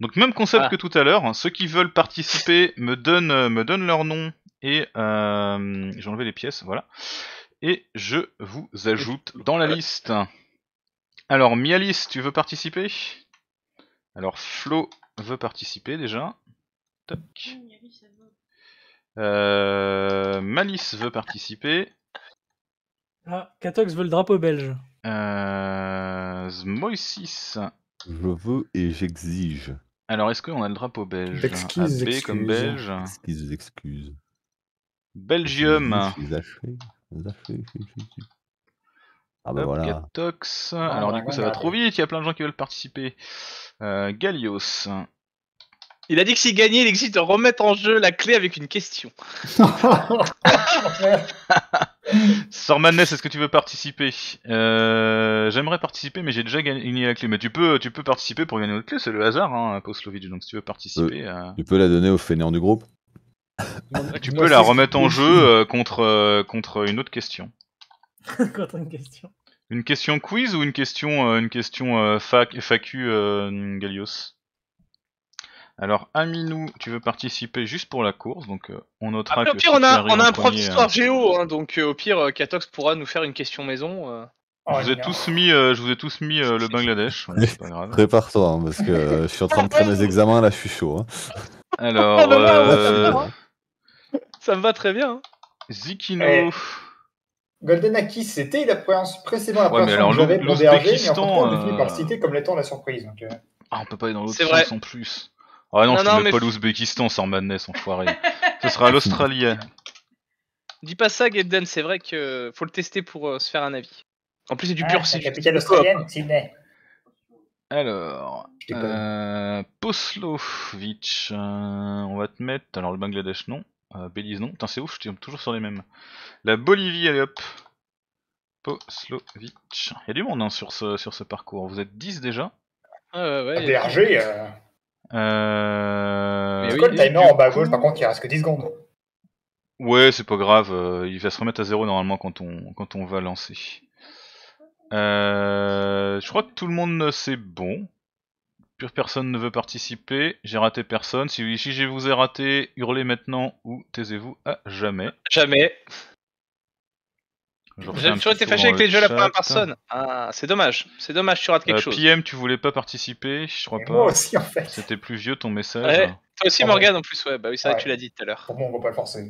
Donc même concept ah. que tout à l'heure, ceux qui veulent participer euh, me donnent, leur nom et euh, j'ai enlevé les pièces, voilà et je vous ajoute dans la liste. Alors, Mialis, tu veux participer Alors, Flo veut participer déjà. Toc. Euh, Malice veut participer. Ah, Katox veut le drapeau belge. Euh, Je veux et j'exige. Alors, est-ce qu'on a le drapeau belge Excuse, comme belge. Excuse, excuse. Belgium. Ah bah voilà. Ah, Alors du coup ça va trop vite, il y a plein de gens qui veulent participer. Euh, Galios Il a dit que s'il gagnait, il existe de remettre en jeu la clé avec une question. Sormanes, est-ce que tu veux participer euh, J'aimerais participer, mais j'ai déjà gagné la clé. Mais tu peux, tu peux participer pour gagner une autre clé, c'est le hasard, hein, Donc si tu veux participer. Euh, tu peux la donner au fainéant du groupe tu peux la remettre en jeu euh, contre, euh, contre une autre question. une question. Une question quiz ou une question, euh, une question fac, FAQ Galios Alors, Aminou, tu veux participer juste pour la course, donc on notera Au pire, on a, on a un prof d'histoire géo, donc au pire, Katox pourra nous faire une question maison. Oh, je, vous ai tous mis, je vous ai tous mis le Bangladesh. Prépare-toi, hein, parce que je suis en train de faire mes examens, là je suis chaud. Hein. Alors, Ça me va très bien. Hein. Zikino. Eh, Golden Golden Akis, c'était la précédemment la ouais, que j'avais pour mais en fait, on euh, a comme l'étant la surprise. Euh. Ah, on peut pas aller dans l'autre sens en plus. Ah non, je ne mets pas l'Ouzbékistan, c'est en madness, enfoiré. Ce sera l'Australien Dis pas ça, Golden, c'est vrai que faut le tester pour euh, se faire un avis. En plus, c'est du ah, pur. C'est Sydney. Alors, euh, Poslovic, on va te mettre. Alors, le Bangladesh, non. Euh, Belize non. Putain c'est ouf, je tombe toujours sur les mêmes. La Bolivie, allez hop. Poslovic. Il y a du monde hein, sur, ce, sur ce parcours. Vous êtes 10 déjà euh, ouais, DRG. Ah, euh... Euh... Mais oui, le timer en bas à gauche, par contre, il reste que 10 secondes. Ouais, c'est pas grave. Euh, il va se remettre à zéro normalement quand on, quand on va lancer. Euh, je crois que tout le monde euh, c'est bon personne ne veut participer, j'ai raté personne. Si, si je vous ai raté, hurlez maintenant ou taisez-vous à jamais. Jamais. J'ai toujours été fâché avec les jeux personne. Ah, c'est dommage, c'est dommage, tu rates quelque euh, chose. PM, tu voulais pas participer, je crois pas. Moi aussi en fait. C'était plus vieux ton message. Toi aussi Morgane en plus, ouais, bah oui, c'est vrai que tu l'as dit tout à l'heure. Pour moi, on va pas le forcer.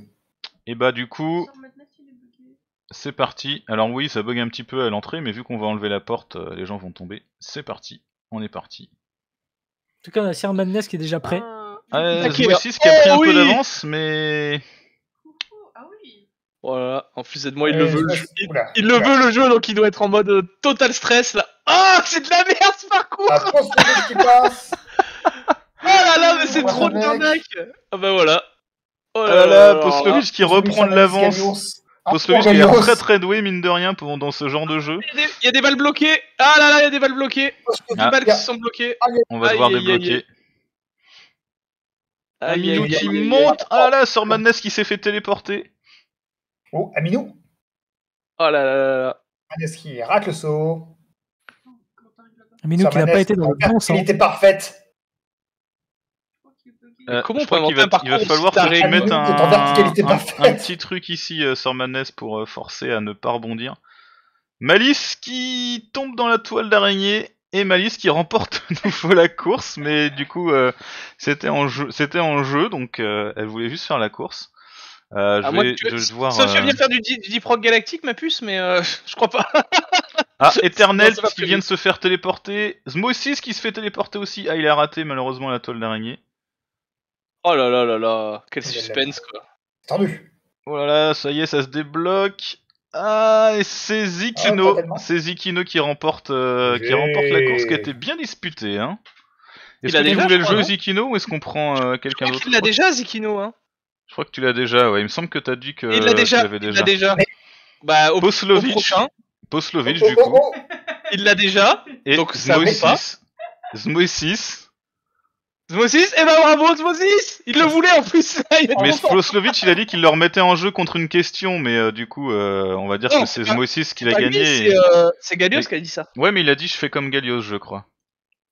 Et eh bah du coup, c'est parti. Alors oui, ça bug un petit peu à l'entrée, mais vu qu'on va enlever la porte, euh, les gens vont tomber. C'est parti, on est parti. En tout cas, on a Sir Madness qui est déjà prêt. Ah, ah, euh, qui a pris un peu ah d'avance, mais. Voilà, en plus aide moi, il le euh, veut, le jeu. Il, le veut le jeu, donc il doit être en mode euh, total stress là. Oh, c'est de la merde ce parcours! Oh là là, mais c'est trop de mec Ah bah voilà. Oh là là, Postovich qui reprend de l'avance. Ah, il est très très doué, mine de rien, dans ce genre de jeu. Il y, a des, balles bloquées. Ah là là, il y a des balles bloquées. Des ah. balles qui sont bloquées. Ah, on va devoir débloquer. Aminou qui monte. Ah là, Sir Madness qui s'est fait téléporter. Oh, Aminou. Oh là là là là. Madness qui rate le saut. Aminou qui n'a pas été dans le bon sens. était parfaite. Euh, comment je on crois qu'il va, Il va falloir que tu un, petit truc ici euh, sur pour euh, forcer à ne pas rebondir. Malice qui tombe dans la toile d'araignée et Malice qui remporte de nouveau la course, mais du coup c'était en jeu, en jeu, donc elle voulait juste faire la course. Ah, je, vais, voir. je faire du, du, Galactique, ma puce, mais je crois pas. ah, Eternel qui vient de se faire téléporter. Smosis qui se fait téléporter aussi. Ah, il a raté malheureusement la toile d'araignée. Oh là là là là, quel oh suspense quoi. Oh là là, ça y est, ça se débloque. Ah, et c'est Zikino, ah, c'est Zikino qui remporte, euh, qui remporte la course qui a été bien disputée. Hein. Est-ce qu'il a déjà, le jeu Zikino ou est-ce qu'on prend euh, quelqu'un d'autre Il l'a déjà Zikino. Hein. Je crois que tu l'as déjà. Ouais, il me semble que tu as dit que il déjà. Tu l'avais déjà. Il Bah, oh, oh, du coup. il l'a déjà. Et donc ça Zmoïsis, Zmosis Eh ben bravo Zmosis Il le voulait en plus Mais il a dit qu'il leur mettait en jeu contre une question, mais euh, du coup euh, on va dire que c'est Zmosis qui l'a gagné. Euh, c'est Galios qui a dit ça. Ouais mais il a dit je fais comme Galios je crois.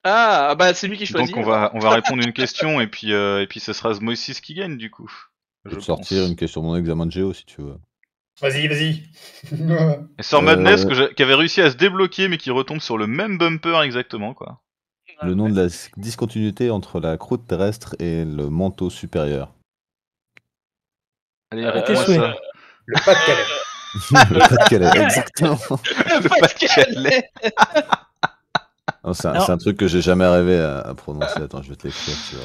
Ah, ah bah c'est lui qui choisit. Donc on va, on va répondre une question et puis, et puis ce sera Zmosis qui gagne du coup. Je, vais sortir une question de mon examen de géo si tu veux. Vas-y, vas-y. Sans Madness qui avait réussi à se débloquer mais qui retombe sur le même bumper exactement quoi. Le nom de la discontinuité entre la croûte terrestre et le manteau supérieur. Allez, euh, arrêtez ça. Le Pas-de-Calais. le Pas-de-Calais, exactement. Le Pas-de-Calais. c'est un, truc que j'ai jamais rêvé à, prononcer. Attends, je vais te l'écrire.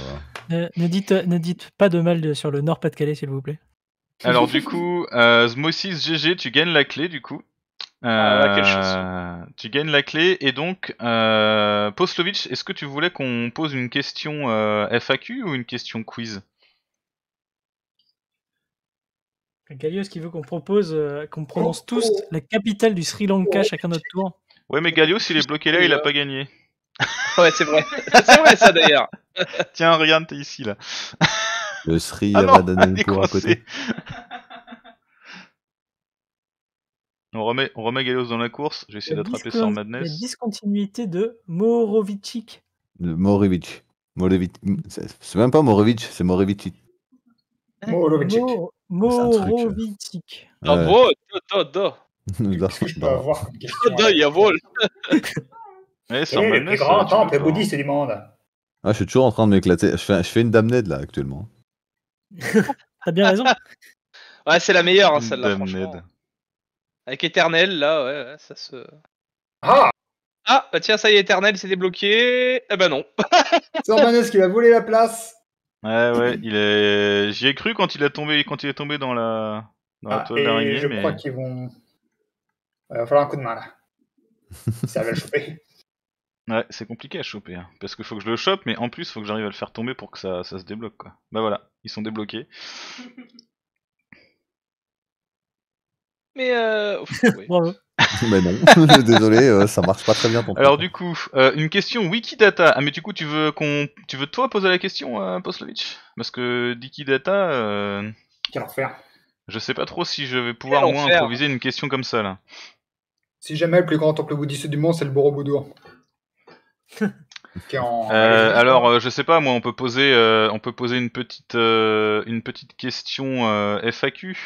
ne, dites, euh, ne dites pas de mal sur le Nord Pas-de-Calais, s'il vous plaît. Alors, du coup, euh, Zmosis GG, tu gagnes la clé, du coup. Ah euh, tu gagnes la clé et donc euh, Poslovitch, est-ce que tu voulais qu'on pose une question euh, FAQ ou une question quiz Galios qui veut qu'on propose euh, qu'on prononce oh, tous oh. la capitale du Sri Lanka oh, chacun notre tour. Ouais mais Galios s'il est bloqué là, il a pas gagné. ouais c'est vrai, c'est vrai ça d'ailleurs. Tiens regarde t'es ici là. Le Sri ah tour à côté. On remet, on remet Gallos dans la course. j'essaie d'attraper d'attraper sans madness. La discontinuité de Morovicic. De Morovic. C'est même pas Morovic, c'est Morovic. Morovic. Morovicic. Non, do, do, do. quest je il y a vol. Eh, le plus grand euh, temple bouddhiste du monde. Ah, je suis toujours en train de m'éclater. Je fais, je fais une damned là actuellement. T'as bien raison. ouais, c'est la meilleure, hein, celle-là. Damned. Avec Éternel, là, ouais, ça se. Ah Ah, bah tiens, ça y est, Éternel c'est débloqué. Eh ben non. C'est Orbanes qui va voler la place. Ouais, ouais, il est. J'y ai cru quand il, a tombé, quand il est tombé dans la. Dans la ah, toile d'araignée. Je crois qu'ils vont. Euh, il va falloir un coup de main, là. ça va le choper. Ouais, c'est compliqué à choper, hein, parce qu'il faut que je le chope, mais en plus, il faut que j'arrive à le faire tomber pour que ça, ça se débloque, quoi. Bah voilà, ils sont débloqués. Euh, mais non, désolé, euh, ça marche pas très bien. Alors du coup, euh, une question Wikidata. Ah mais du coup, tu veux qu'on, tu veux toi poser la question, à Poslovitch, parce que Wikidata. Euh... Quel enfer. Je sais pas trop si je vais pouvoir au moins improviser une question comme ça là. Si jamais le plus grand temple bouddhiste du monde, c'est le Borobudur. alors, je sais pas, moi, on peut poser, on peut poser une petite, une petite question FAQ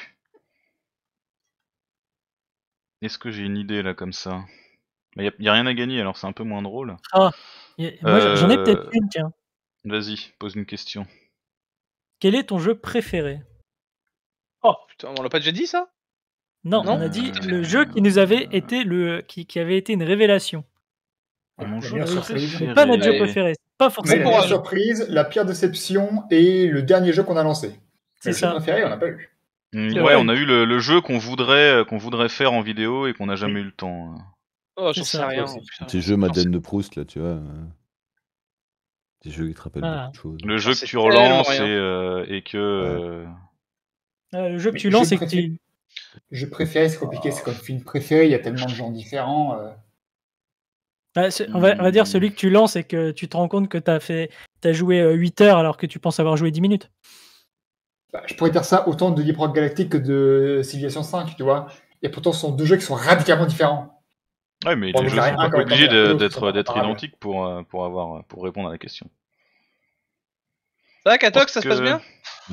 est-ce que j'ai une idée là comme ça Il n'y bah, a, rien à gagner alors c'est un peu moins drôle. Ah, j'en ai euh, peut-être une, tiens. Vas-y, pose une question. Quel est ton jeu préféré Oh putain, on l'a pas déjà dit ça non, on a dit ah, le jeu qui nous avait été le qui, avait été une révélation. Ah, c'est Pas notre jeu préféré, pas forcément. Mais pour la surprise, la pire déception et le dernier jeu qu'on a lancé. C'est ça. préféré, on n'a pas eu. Mm. ouais, on a eu le, jeu qu'on voudrait, euh, qu'on voudrait faire en vidéo et qu'on n'a jamais eu le temps. Hein. Oh, j'en sais rien. Tes jeux Madeleine de Proust, là, tu vois. Tes euh. jeux qui te rappellent ah. beaucoup de choses. Le jeu ah, que tu relances euh, et, que. Ah, le jeu que tu lances et que tu. Je préfère, c'est compliqué, c'est comme film préféré, il y a tellement de gens différents. on, va, dire celui que tu lances et que tu te rends compte que tu as, fait... as joué 8 heures alors que tu penses avoir joué 10 minutes. Bah, je pourrais dire ça autant de Deep Rock Galactic que de Civilization 5, tu vois. Et pourtant, ce sont deux jeux qui sont radicalement différents. Ouais, mais les jeux sont pas obligés d'être identiques pour euh, pour avoir euh, pour répondre à la question. Ça va, Katox, ça se passe bien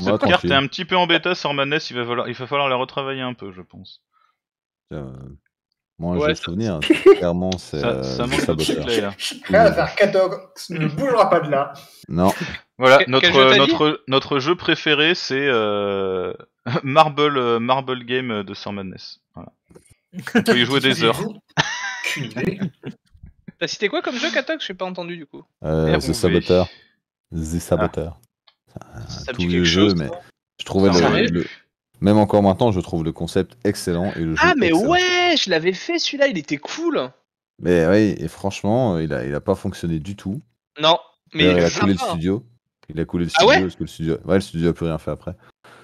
Cette carte est un petit peu en bêta, sans il va falloir, il va falloir la retravailler un peu, je pense. Moi, je j'ai le souvenir, clairement, c'est. Ça, ça euh, manque de là. Mmh. ne bougera pas de là. Non. Voilà, notre, jeu notre, notre jeu préféré, c'est euh, Marble, euh, Marble Game de Sir Madness. Voilà. On peut y jouer des heures. T'as cité quoi comme jeu, Katok Je n'ai pas entendu du coup. Euh, eh, The Saboteur. The Saboteur. Ah. ça tous les jeux, mais je trouvais le, même encore maintenant, je trouve le concept excellent Ah mais ouais, je l'avais fait celui-là, il était cool. Mais oui, et franchement, il a, il a pas fonctionné du tout. Non, mais il, a coulé le studio. Il a coulé le ah studio parce que le studio, ouais, le studio a plus rien fait après.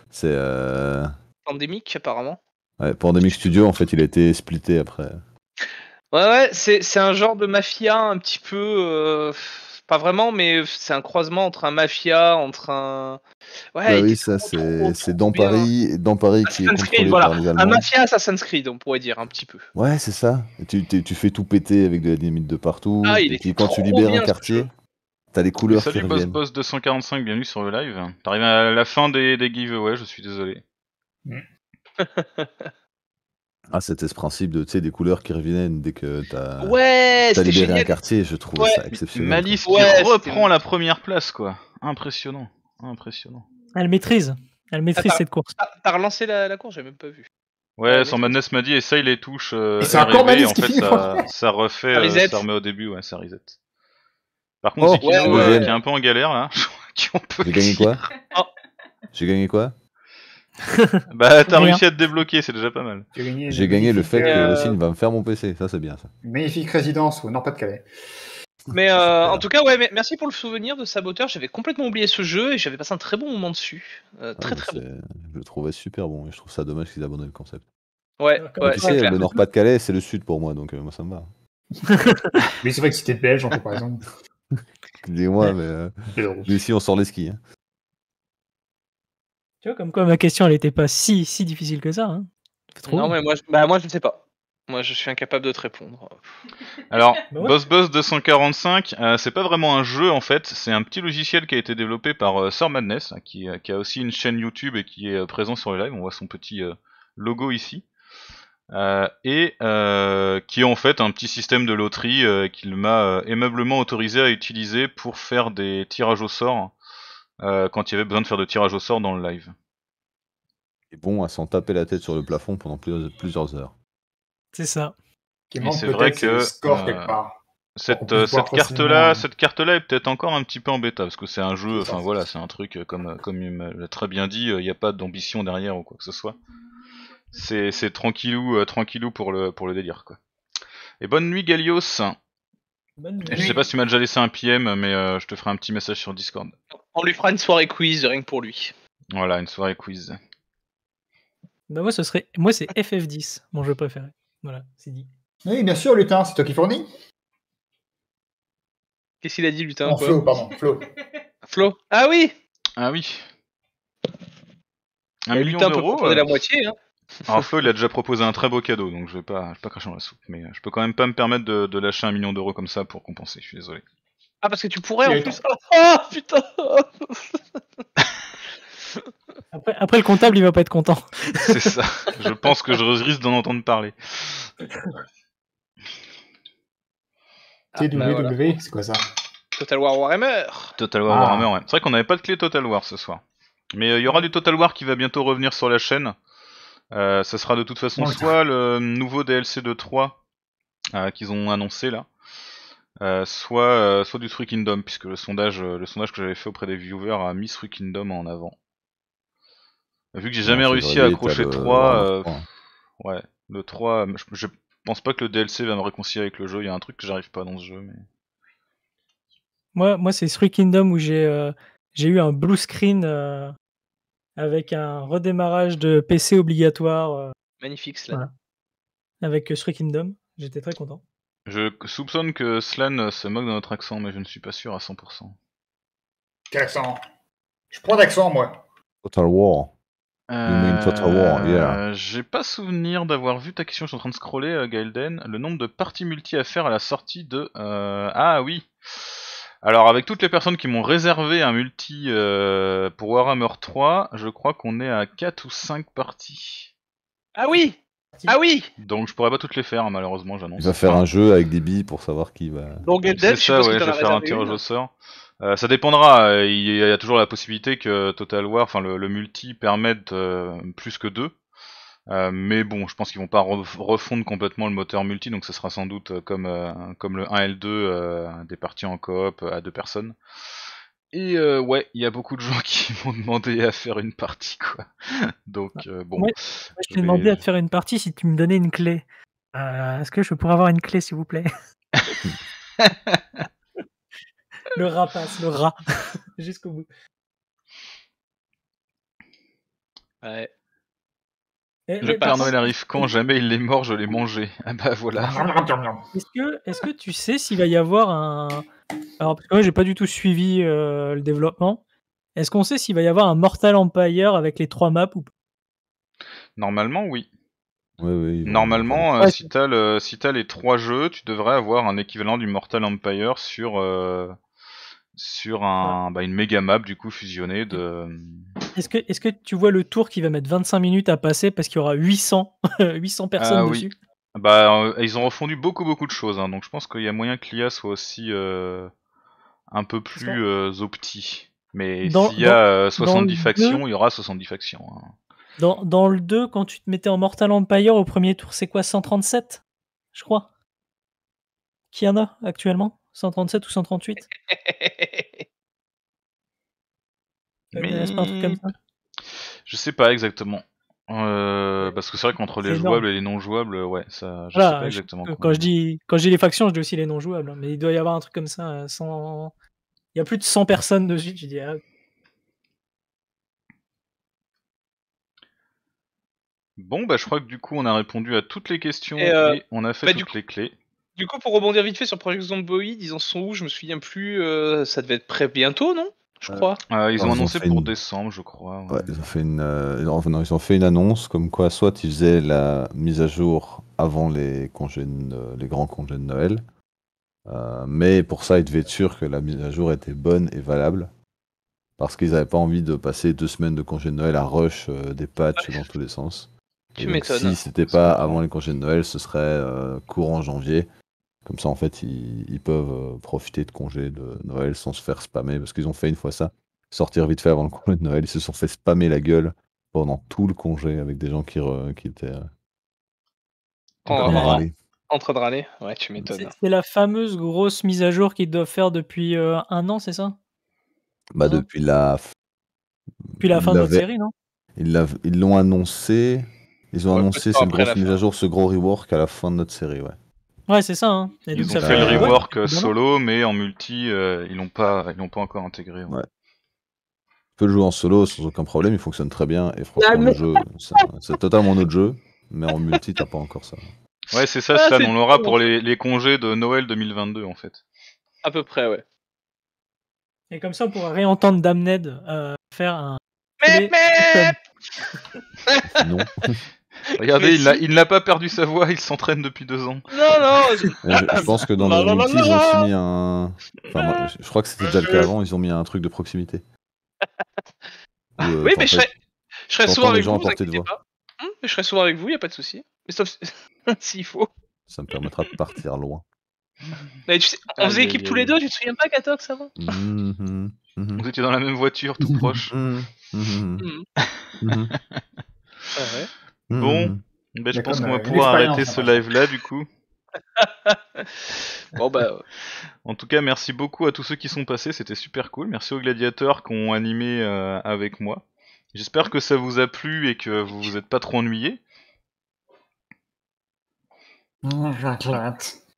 C'est euh... pandémique apparemment. Ouais, Pandemic Studio en fait, il a été splitté après. Ouais, ouais, c'est un genre de mafia un petit peu. Euh, pas vraiment, mais c'est un croisement entre un mafia, entre un. Ouais, bah oui, ça c'est dans Paris, dans Paris qui est contrôlé par les Allemands. Un mafia Assassin's Creed, on pourrait dire un petit peu. Ouais, c'est ça. Tu, tu, fais tout péter avec de la dynamite de partout. Ah, et puis quand tu libères un quartier. T'as des couleurs Salut, qui Boss Boss 245, bienvenue sur le live. T'arrives à la fin des, des giveaways, je suis désolé. Ah, c'était ce principe de, des couleurs qui reviennent dès que t'as libéré un quartier, je trouve ça exceptionnel. Malice qui reprend la première place, quoi. Impressionnant, impressionnant. Elle maîtrise, elle ah, maîtrise cette course. T'as relancé la, course, j'ai même pas vu. Ouais, son madness m'a dit essaye les touches. Euh, les c'est en fait, ça, refait, euh, remet au début, ouais, ça reset. Par contre, c'est oh, qui euh, qui est un peu en galère là, oh. J'ai gagné quoi J'ai gagné quoi bah, t'as réussi à te débloquer, c'est déjà pas mal. J'ai gagné le fait que Lucine euh, va me faire mon PC, ça c'est bien ça. Magnifique résidence au Nord-Pas-de-Calais. Mais euh, en tout cas, ouais, merci pour le souvenir de Saboteur. J'avais complètement oublié ce jeu et j'avais passé un très bon moment dessus. Euh, ah, très très Je le trouvais super bon et je trouve ça dommage qu'ils abandonnent le concept. Ouais, le Nord-Pas-de-Calais, c'est le sud pour moi, donc moi ça me va. mais c'est vrai que si t'es belge, en fait, par exemple. Dis-moi, mais, mais si on sort les skis. Hein comme quoi ma question, elle n'était pas si, si difficile que ça. Hein. non, mais moi, je... Bah, moi, je ne sais pas. Moi, je suis incapable de te répondre. Alors, bah Boss Boss 245, euh, c'est pas vraiment un jeu en fait, c'est un petit logiciel qui a été développé par euh, Madness, hein, qui, euh, qui, a aussi une chaîne YouTube et qui est euh, présent sur les lives. On voit son petit logo ici. et qui est en fait un petit système de loterie qu'il m'a aimablement autorisé à utiliser pour faire des tirages au sort hein. Euh, quand il y avait besoin de faire de tirage au sort dans le live. Et bon à s'en taper la tête sur le plafond pendant plusieurs heures. C'est ça. c'est vrai que euh, Cette, euh, carte-là, hein. cette carte-là est peut-être encore un petit peu en bêta parce que c'est un jeu. Enfin voilà, c'est un truc comme comme il l'a très bien dit, il n'y a pas d'ambition derrière ou quoi que ce soit. C'est, tranquillou, tranquillou pour le pour le délire quoi. Et bonne nuit Galios. je ne Je sais pas si tu m'as déjà laissé un PM, mais je te ferai un petit message sur Discord. On lui fera une soirée quiz, rien que pour lui. Voilà, une soirée quiz. Bah moi, ce serait... moi c'est FF10, mon jeu préféré. Voilà, c'est dit. Oui, bien sûr, Lutin, c'est toi qui fournis Qu'est-ce qu'il a dit, Lutin Flo, pardon, Flo. Flo Ah oui Ah oui. Un million Lutin d'euros, euh. la moitié. Hein. Alors Flo, il a déjà proposé un très beau cadeau, donc je vais pas, je vais pas cracher dans la soupe, mais euh, je peux quand même pas me permettre de lâcher un million d'euros comme ça pour compenser, je suis désolé. Ah, parce que tu pourrais en plus. Ah oh, putain après, après, le comptable, il va pas être content. C'est ça. Je pense que je risque d'en entendre parler. Ah, TWW, bah c'est quoi ça Total War Warhammer Total War ah. Warhammer, ouais. C'est vrai qu'on n'avait pas de clé Total War ce soir. Mais euh, il y aura du Total War qui va bientôt revenir sur la chaîne. Euh, ça sera de toute façon soit le nouveau DLC de 3 euh, qu'ils ont annoncé là, euh, soit, euh, soit du Three Kingdom, puisque le sondage, euh, le sondage que j'avais fait auprès des viewers a mis Three Kingdom en avant. Vu que j'ai jamais réussi à accrocher 3, ouais, le 3, je, pense pas que le DLC va me réconcilier avec le jeu, il y a un truc que j'arrive pas dans ce jeu. Mais... Moi, moi c'est Three Kingdom où j'ai eu un blue screen avec un redémarrage de PC obligatoire. Magnifique cela. Avec Three Kingdom, j'étais très content. Je soupçonne que Slan se moque de notre accent, mais je ne suis pas sûr à 100%. Quel accent Je prends d'accent, moi. Total War. Euh, Total War, euh, yeah. J'ai pas souvenir d'avoir vu ta question, je suis en train de scroller, euh, Gaelden. Le nombre de parties multi à faire à la sortie de. Euh, ah oui Alors, avec toutes les personnes qui m'ont réservé un multi pour Warhammer 3, je crois qu'on est à 4 ou 5 parties. Ah oui ah oui Donc je pourrais pas toutes les faire, hein, malheureusement, j'annonce. Il va faire un jeu avec des billes pour savoir qui va. ça, je vais faire un tirage au hein. sort. Euh, ça dépendra, euh, il y a toujours la possibilité que Total War, enfin le, multi, permette euh, plus que deux. mais bon, je pense qu'ils vont pas refondre complètement le moteur multi, donc ça sera sans doute comme, comme le 1 et le 2 des parties en coop à deux personnes. Et euh, ouais, il y a beaucoup de gens qui m'ont demandé à faire une partie, quoi. Donc euh, bon. je t'ai demandé à te faire une partie si tu me donnais une clé. Euh, est-ce que je pourrais avoir une clé, s'il vous plaît Le rat passe, le rat, jusqu'au bout. Ouais. le eh, Père Noël arrive quand jamais il est mort, je l'ai mangé. Ah bah voilà. Est-ce que tu sais s'il va y avoir un, alors, parce que moi, j'ai pas du tout suivi euh, le développement. Est-ce qu'on sait s'il va y avoir un Mortal Empire avec les trois maps ou pas Normalement, oui. Normalement, euh, si t'as les trois jeux, tu devrais avoir un équivalent du Mortal Empire sur euh, sur bah, une méga map du coup fusionnée de. Est-ce que tu vois le tour qui va mettre 25 minutes à passer parce qu'il y aura 800 800 personnes ah dessus bah, euh, ils ont refondu beaucoup beaucoup de choses, hein, donc je pense qu'il y a moyen que l'IA soit aussi euh, un peu plus euh, opti. Mais s'il y a 70 factions, il y aura 70 factions. Hein. Dans, dans le 2, quand tu te mettais en Mortal Empire au premier tour, c'est quoi 137 Je crois. Qui en a actuellement 137 ou 138 Je sais pas exactement. Euh, parce que c'est vrai qu'entre les jouables et les non jouables, ouais, ça, je sais pas exactement. quand, je dis, quand les factions, je dis aussi les non jouables, hein, mais il doit y avoir un truc comme ça. Sans, euh, Il y a plus de 100 personnes dessus, je dis. Ah. Bon, bah, je crois que du coup, on a répondu à toutes les questions et, euh, on a fait bah, toutes les clés. Du coup, pour rebondir vite fait sur Project Zomboid, ils en sont où Je me souviens plus, ça devait être prêt bientôt, non je crois. Euh, ils ont annoncé pour décembre, je crois. ils, ont fait une, annonce comme quoi soit ils faisaient la mise à jour avant les, congés les grands congés de Noël, euh, mais pour ça ils devaient être sûrs que la mise à jour était bonne et valable, parce qu'ils n'avaient pas envie de passer deux semaines de congés de Noël à rush euh, des patchs dans tous les sens. Tu m'étonnes. Si c'était pas avant les congés de Noël, ce serait courant janvier. Comme ça, en fait, ils, peuvent euh, profiter de congés de Noël sans se faire spammer, parce qu'ils ont fait une fois ça, sortir vite fait avant le congé de Noël, ils se sont fait spammer la gueule pendant tout le congé avec des gens qui, qui étaient en, de râler en, train de râler. Ouais, tu m'étonnes. C'est la fameuse grosse mise à jour qu'ils doivent faire depuis euh, un an, c'est ça Bah, depuis la. Depuis la fin de notre série, non Ils l'ont annoncé. Ils ont annoncé cette grosse mise à jour, ce gros rework à la fin de notre série, ouais. Ouais, c'est ça. Hein. ils ont fait le rework euh, solo, mais en multi, euh, ils l'ont pas, ils l'ont pas encore intégré. Ouais. Tu peux le jouer en solo sans aucun problème, il fonctionne très bien. Et franchement, ah, c'est totalement autre jeu, mais en multi, t'as pas encore ça. Ouais, c'est ça, ah, on l'aura pour les, congés de Noël 2022, en fait. À peu près, ouais. Et comme ça, on pourra réentendre Damned euh, faire un. non. Regardez, il, il n'a pas perdu sa voix, il s'entraîne depuis deux ans. Non, non Je, pense que dans le multi, ils ont mis un. je, crois que c'était déjà le cas avant, ils ont mis un truc de proximité. Euh, oui, mais je serais, hein, je serais souvent avec vous, vous je serais souvent avec vous, il n'y a pas de souci. Mais sauf s'il faut. Ça me permettra de partir loin. on faisait équipe tous les deux, tu te souviens pas, Katox, avant ça va. Mm-hmm, mm-hmm. Vous étiez dans la même voiture, tout mm-hmm, proche. ah ouais. Bon, hmm. ben, je pense qu'on va euh, pouvoir arrêter ce hein, live-là du coup. bon bah. En tout cas, merci beaucoup à tous ceux qui sont passés, c'était super cool. Merci aux gladiateurs qui ont animé euh, avec moi. J'espère que ça vous a plu et que vous vous êtes pas trop ennuyés.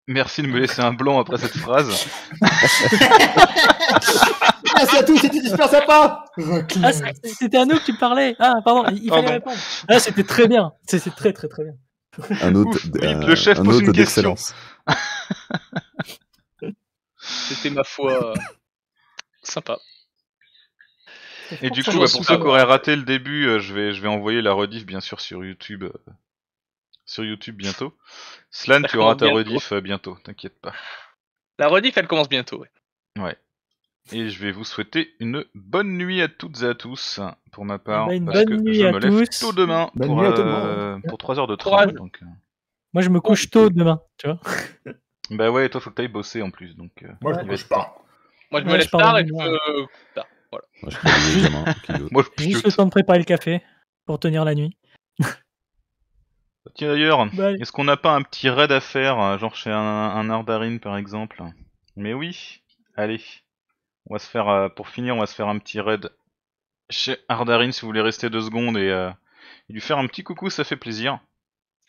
Merci de me laisser un blanc après cette phrase. à c'était super sympa. Ah, c'était à nous que tu Ah, pardon, il fallait répondre. Ah, c'était très bien. C'est très, très, très bien. Un autre, un une question. c'était ma foi sympa. Et du coup, bah, pour ceux qui auraient raté le début, euh, je, vais, je vais envoyer la rediff bien sûr sur YouTube, euh, sur YouTube bientôt. Slan, tu auras ta rediff euh, bientôt, t'inquiète pas. La rediff, elle commence bientôt. ouais et je vais vous souhaiter une bonne nuit à toutes et à tous pour ma part. Bah, parce que je me lève tôt demain pour, 3 euh, heures de travail. Donc... Euh. Moi je me couche tôt demain, tu vois. bah ouais, toi faut que t'ailles bosser en plus. Donc, euh. Moi je me couche pas. Moi je me lève tard et bah, je Juste le temps de préparer le café pour tenir la nuit. Tiens d'ailleurs, est-ce qu'on n'a pas un petit raid à faire, genre chez un, un Ardarine par exemple Mais oui, allez. On va se faire, euh, pour finir, on va se faire un petit raid chez Ardarin si vous voulez rester deux secondes et, euh, lui faire un petit coucou, ça fait plaisir.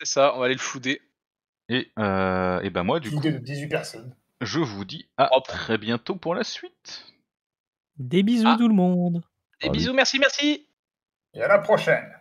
C'est ça, on va aller le fouder. Et, euh, ben moi, du coup, je vous dis à très bientôt pour la suite. Des bisous ah. tout le monde. Des bisous, merci, merci. Et à la prochaine.